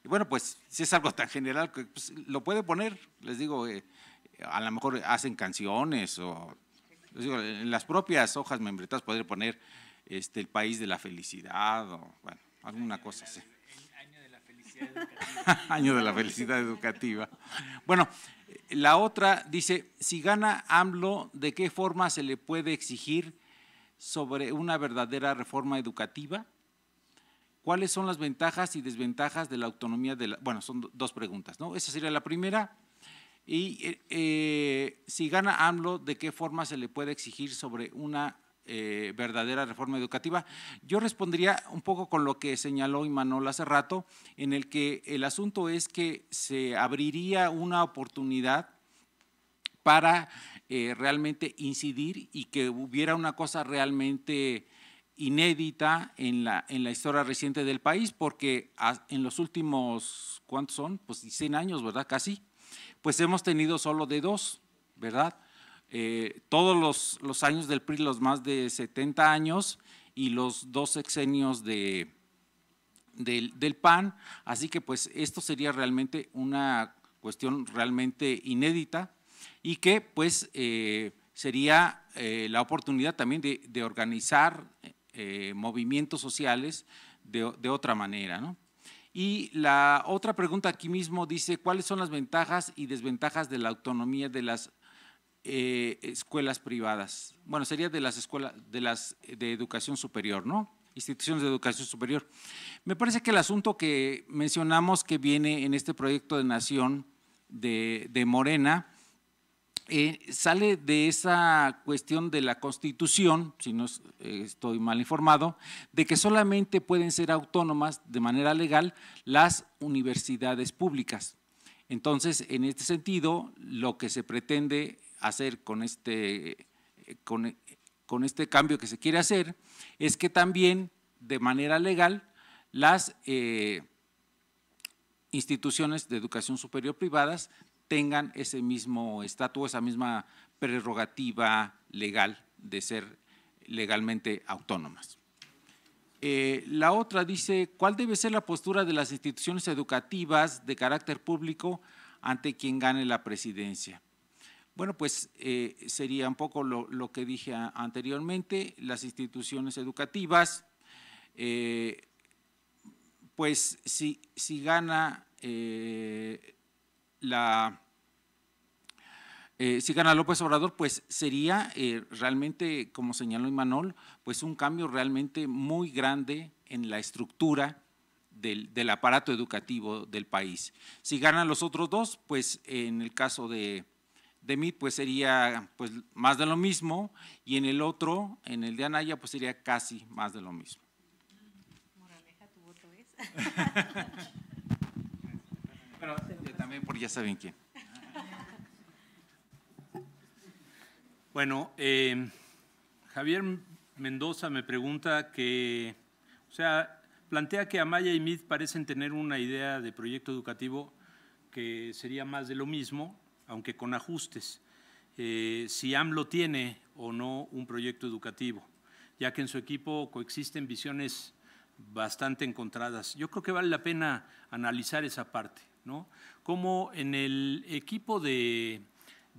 [SPEAKER 2] Y bueno, pues si es algo tan general, pues, lo puede poner, les digo, eh, a lo mejor hacen canciones o les digo, en las propias hojas membretadas podría poner este, el país de la felicidad o bueno, alguna cosa así. Año de la felicidad educativa. Bueno, la otra dice, si gana AMLO, ¿de qué forma se le puede exigir sobre una verdadera reforma educativa? ¿Cuáles son las ventajas y desventajas de la autonomía de la… Bueno, son dos preguntas, ¿no? Esa sería la primera. Y eh, eh, si gana AMLO, ¿de qué forma se le puede exigir sobre una eh, verdadera reforma educativa. Yo respondería un poco con lo que señaló Imanol hace rato, en el que el asunto es que se abriría una oportunidad para eh, realmente incidir y que hubiera una cosa realmente inédita en la, en la historia reciente del país, porque en los últimos, ¿cuántos son? Pues 100 años, ¿verdad? Casi, pues hemos tenido solo de dos, ¿verdad? Eh, todos los, años del PRI, los más de 70 años y los dos sexenios de, del, PAN. Así que pues esto sería realmente una cuestión realmente inédita y que pues eh, sería eh, la oportunidad también de, organizar movimientos sociales de, otra manera. Y la otra pregunta aquí mismo dice, ¿cuáles son las ventajas y desventajas de la autonomía de las eh, escuelas privadas. Bueno, sería de las escuelas de las eh, de educación superior, ¿no? Instituciones de educación superior. Me parece que el asunto que mencionamos que viene en este proyecto de nación de, Morena eh, sale de esa cuestión de la Constitución, si no estoy mal informado, de que solamente pueden ser autónomas de manera legal las universidades públicas. Entonces, en este sentido, lo que se pretende hacer con este, eh, eh, con, este cambio que se quiere hacer es que también de manera legal las eh, instituciones de educación superior privadas tengan ese mismo estatus, esa misma prerrogativa legal de ser legalmente autónomas. la otra dice, ¿cuál debe ser la postura de las instituciones educativas de carácter público ante quien gane la presidencia? Bueno, pues eh, sería un poco lo, que dije anteriormente, las instituciones educativas, eh, pues si, si gana eh, la… si gana López Obrador, pues sería realmente, como señaló Imanol, pues un cambio realmente muy grande en la estructura del, del, aparato educativo del país. Si ganan los otros dos, pues en el caso de, de MIT, pues sería pues, más de lo mismo, y en el otro, en el de Anaya, pues sería casi más de lo mismo. Moraleja, <laughs> eh, también ya saben quién.
[SPEAKER 4] Bueno, eh, Javier Mendoza me pregunta que, o sea, plantea que Amaya y MIT parecen tener una idea de proyecto educativo que sería más de lo mismo, aunque con ajustes, eh, si AMLO tiene o no un proyecto educativo, ya que en su equipo coexisten visiones bastante encontradas. Yo creo que vale la pena analizar esa parte, ¿no? Como en el equipo de,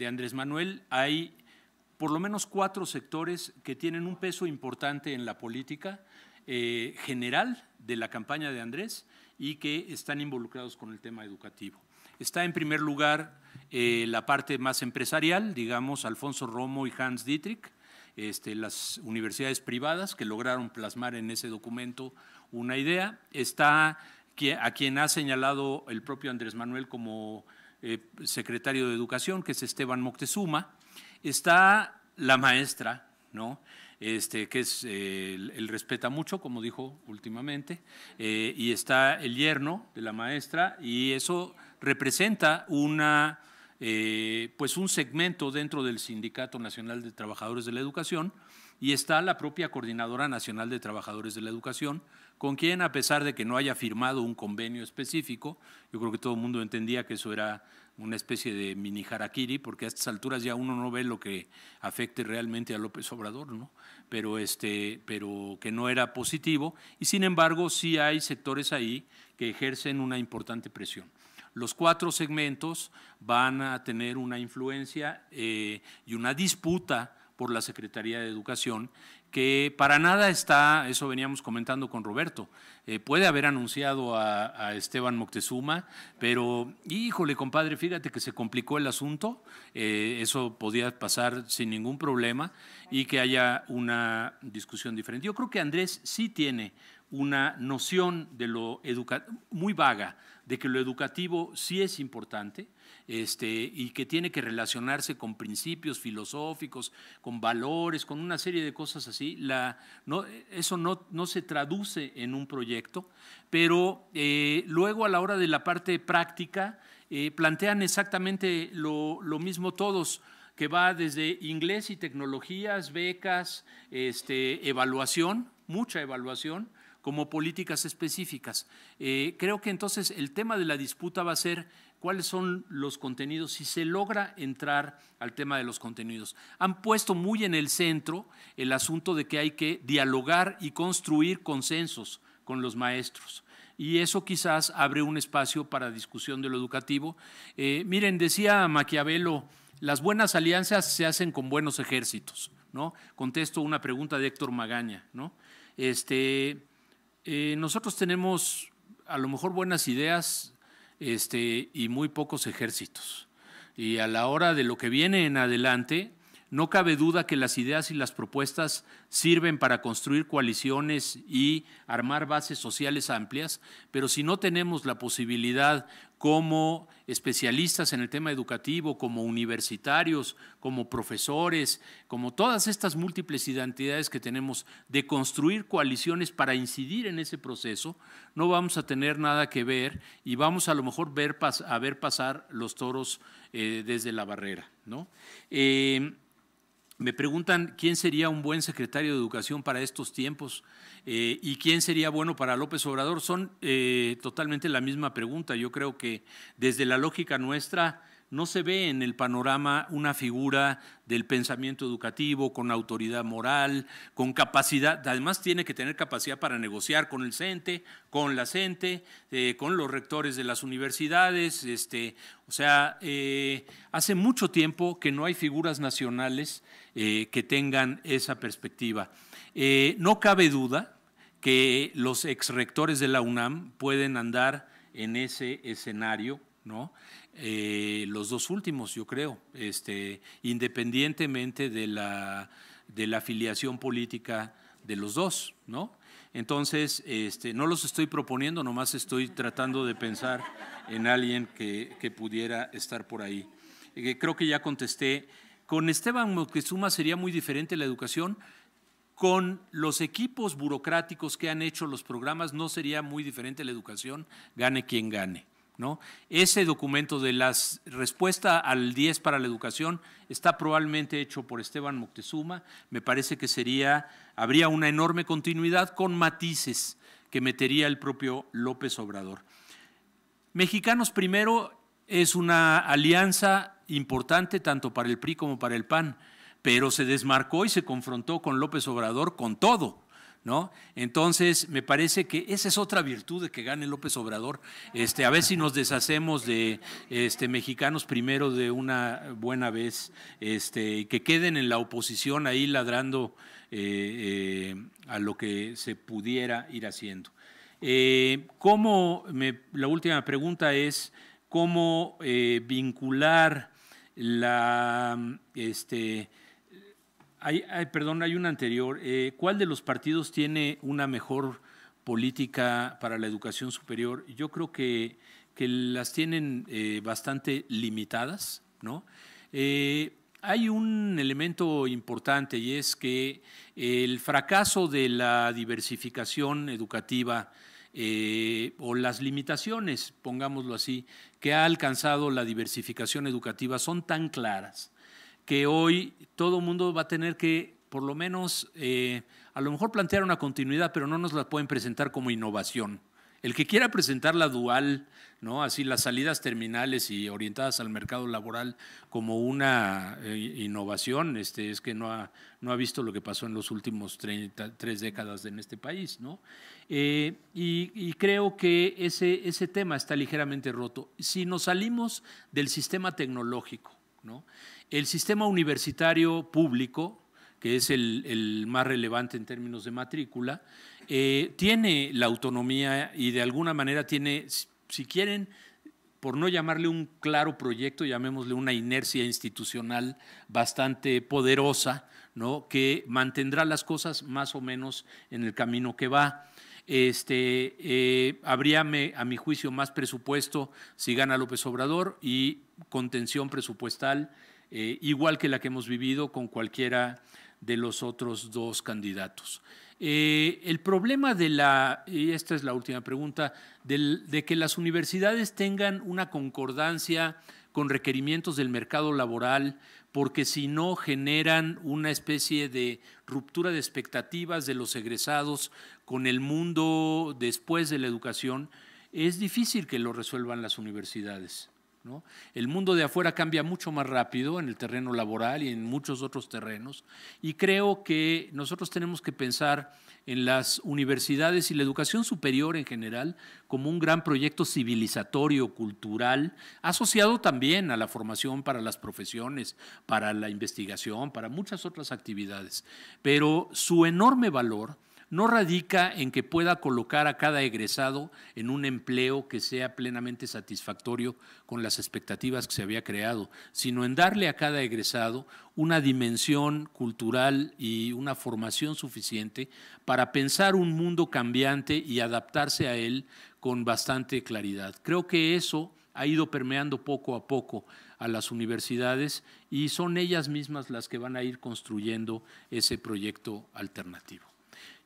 [SPEAKER 4] Andrés Manuel hay por lo menos cuatro sectores que tienen un peso importante en la política eh, general de la campaña de Andrés y que están involucrados con el tema educativo. Está en primer lugar eh, la parte más empresarial, digamos, Alfonso Romo y Hans Dietrich, este, las universidades privadas que lograron plasmar en ese documento una idea. Está a quien ha señalado el propio Andrés Manuel como eh, secretario de Educación, que es Esteban Moctezuma. Está la maestra, ¿no? Este, que es, eh, el él, respeta mucho, como dijo últimamente, y está el yerno de la maestra, y eso representa una eh, pues un segmento dentro del Sindicato Nacional de Trabajadores de la Educación y está la propia Coordinadora Nacional de Trabajadores de la Educación, con quien a pesar de que no haya firmado un convenio específico, yo creo que todo el mundo entendía que eso era una especie de mini harakiri, porque a estas alturas ya uno no ve lo que afecte realmente a López Obrador, ¿no? Pero, este, pero que no era positivo, y sin embargo sí hay sectores ahí que ejercen una importante presión. Los cuatro segmentos van a tener una influencia eh, y una disputa por la Secretaría de Educación, que para nada está, eso veníamos comentando con Roberto, eh, puede haber anunciado a, Esteban Moctezuma, pero híjole compadre, fíjate que se complicó el asunto, eh, eso podía pasar sin ningún problema y que haya una discusión diferente. Yo creo que Andrés sí tiene una noción de lo educativo muy vaga de que lo educativo sí es importante este, y que tiene que relacionarse con principios filosóficos, con valores, con una serie de cosas así. eso no, se traduce en un proyecto, pero eh, luego a la hora de la parte práctica eh, plantean exactamente lo, mismo todos que va desde inglés y tecnologías, becas, este, evaluación, mucha evaluación, como políticas específicas. Eh, creo que entonces el tema de la disputa va a ser cuáles son los contenidos, si se logra entrar al tema de los contenidos. Han puesto muy en el centro el asunto de que hay que dialogar y construir consensos con los maestros. Y eso quizás abre un espacio para discusión de lo educativo. Eh, miren, decía Maquiavelo, las buenas alianzas se hacen con buenos ejércitos, ¿no? Contesto una pregunta de Héctor Magaña, ¿no? Este, eh, nosotros tenemos a lo mejor buenas ideas este, y muy pocos ejércitos. Y a la hora de lo que viene en adelante, no cabe duda que las ideas y las propuestas sirven para construir coaliciones y armar bases sociales amplias, pero si no tenemos la posibilidad como especialistas en el tema educativo, como universitarios, como profesores, como todas estas múltiples identidades que tenemos, de construir coaliciones para incidir en ese proceso, no vamos a tener nada que ver y vamos a lo mejor ver, a ver pasar los toros eh, desde la barrera. ¿no? Eh, me preguntan quién sería un buen secretario de Educación para estos tiempos eh, y quién sería bueno para López Obrador. Son eh, totalmente la misma pregunta. Yo creo que desde la lógica nuestra no se ve en el panorama una figura del pensamiento educativo con autoridad moral, con capacidad, además tiene que tener capacidad para negociar con el CENTE, con la CENTE, eh, con los rectores de las universidades, este, o sea, eh, hace mucho tiempo que no hay figuras nacionales eh, que tengan esa perspectiva. no cabe duda que los exrectores de la UNAM pueden andar en ese escenario, ¿no? Eh, los dos últimos, yo creo, este, independientemente de la, de la afiliación política de los dos, ¿no? Entonces, este, no los estoy proponiendo, nomás estoy tratando de pensar en alguien que, pudiera estar por ahí. Eh, creo que ya contesté. Con Esteban Moctezuma sería muy diferente la educación. Con los equipos burocráticos que han hecho los programas no sería muy diferente la educación, gane quien gane. Ese documento de la respuesta al 10 para la educación está probablemente hecho por Esteban Moctezuma. Me parece que sería, habría una enorme continuidad con matices que metería el propio López Obrador. Mexicanos Primero es una alianza importante tanto para el PRI como para el PAN, pero se desmarcó y se confrontó con López Obrador con todo ¿no? Entonces, me parece que esa es otra virtud de que gane López Obrador. Este, a ver si nos deshacemos de este, mexicanos primero de una buena vez, este, que queden en la oposición ahí ladrando eh, eh, a lo que se pudiera ir haciendo. Eh, la última pregunta es, cómo vincular la, este, perdón, hay una anterior. Eh, ¿Cuál de los partidos tiene una mejor política para la educación superior? Yo creo que, las tienen eh, bastante limitadas, ¿no? Eh, hay un elemento importante y es que el fracaso de la diversificación educativa o las limitaciones, pongámoslo así, que ha alcanzado la diversificación educativa son tan claras que hoy todo el mundo va a tener que, por lo menos, eh, a lo mejor plantear una continuidad, pero no nos la pueden presentar como innovación. El que quiera presentar la dual, ¿no? así las salidas terminales y orientadas al mercado laboral como una eh, innovación, este, es que no ha, visto lo que pasó en los últimos tres décadas en este país. ¿no? Eh, y, creo que ese, ese tema está ligeramente roto. Si nos salimos del sistema tecnológico, ¿no? El sistema universitario público, que es el, más relevante en términos de matrícula, eh, tiene la autonomía y de alguna manera tiene, si quieren, por no llamarle un claro proyecto, llamémosle una inercia institucional bastante poderosa, ¿no? que mantendrá las cosas más o menos en el camino que va. Este, eh, habría, a mi juicio, más presupuesto si gana López Obrador y contención presupuestal eh, igual que la que hemos vivido con cualquiera de los otros dos candidatos. Eh, el problema de la, y esta es la última pregunta, de que las universidades tengan una concordancia con requerimientos del mercado laboral, porque si no generan una especie de ruptura de expectativas de los egresados con el mundo después de la educación, es difícil que lo resuelvan las universidades. El mundo de afuera cambia mucho más rápido en el terreno laboral y en muchos otros terrenos. Y creo que nosotros tenemos que pensar en las universidades y la educación superior en general como un gran proyecto civilizatorio, cultural, asociado también a la formación para las profesiones, para la investigación, para muchas otras actividades. Pero su enorme valor no radica en que pueda colocar a cada egresado en un empleo que sea plenamente satisfactorio con las expectativas que se había creado, sino en darle a cada egresado una dimensión cultural y una formación suficiente para pensar un mundo cambiante y adaptarse a él con bastante claridad. Creo que eso ha ido permeando poco a poco a las universidades y son ellas mismas las que van a ir construyendo ese proyecto alternativo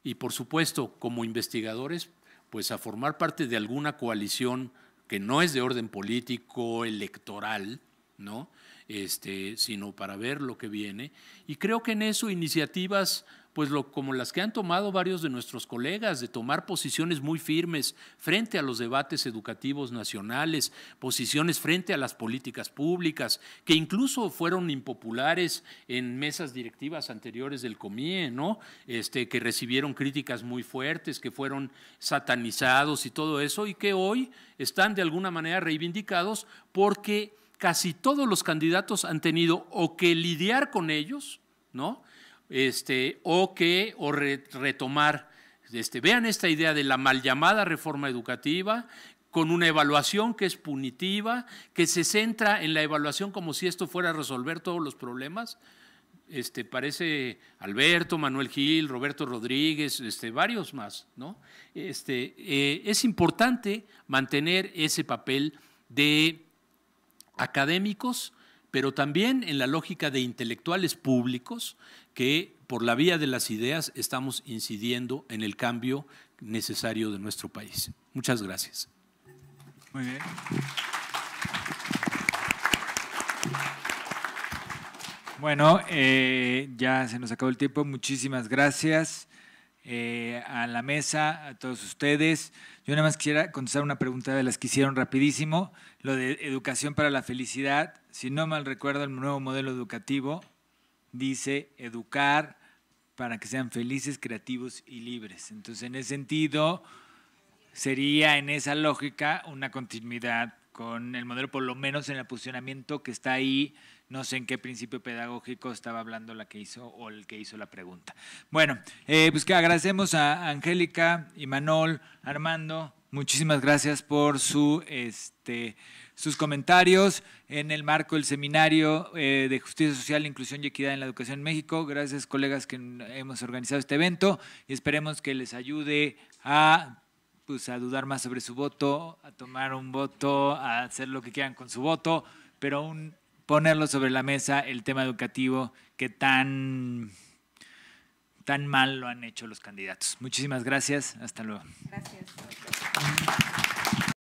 [SPEAKER 4] y por supuesto como investigadores, pues a formar parte de alguna coalición que no es de orden político, electoral, ¿no? Este, sino para ver lo que viene. Y creo que en eso iniciativas pues lo, como las que han tomado varios de nuestros colegas, de tomar posiciones muy firmes frente a los debates educativos nacionales, posiciones frente a las políticas públicas, que incluso fueron impopulares en mesas directivas anteriores del COMIE, ¿no? Este, que recibieron críticas muy fuertes, que fueron satanizados y todo eso, y que hoy están de alguna manera reivindicados porque casi todos los candidatos han tenido o que lidiar con ellos, ¿no? Este, o que retomar. Este, vean esta idea de la mal llamada reforma educativa con una evaluación que es punitiva, que se centra en la evaluación como si esto fuera a resolver todos los problemas. Este, parece Alberto, Manuel Gil, Roberto Rodríguez, varios más. Eh, es importante mantener ese papel de académicos, pero también en la lógica de intelectuales públicos que por la vía de las ideas estamos incidiendo en el cambio necesario de nuestro país. Muchas gracias.
[SPEAKER 1] Muy bien. Bueno, eh, ya se nos acabó el tiempo. Muchísimas gracias eh, a la mesa, a todos ustedes. Yo nada más quisiera contestar una pregunta de las que hicieron rapidísimo, lo de educación para la felicidad. Si no mal recuerdo, el nuevo modelo educativo dice educar para que sean felices, creativos y libres. Entonces, en ese sentido, sería en esa lógica una continuidad con el modelo, por lo menos en el posicionamiento que está ahí. No sé en qué principio pedagógico estaba hablando la que hizo o el que hizo la pregunta. Bueno, eh, pues que agradecemos a Angélica, y Manol, Armando. Muchísimas gracias por su este, sus comentarios en el marco del Seminario eh, de Justicia Social, Inclusión y Equidad en la Educación en México. Gracias, colegas, que hemos organizado este evento y esperemos que les ayude a, pues, a dudar más sobre su voto, a tomar un voto, a hacer lo que quieran con su voto, pero aún ponerlo sobre la mesa el tema educativo que tan tan mal lo han hecho los candidatos. Muchísimas gracias. Hasta luego. Gracias.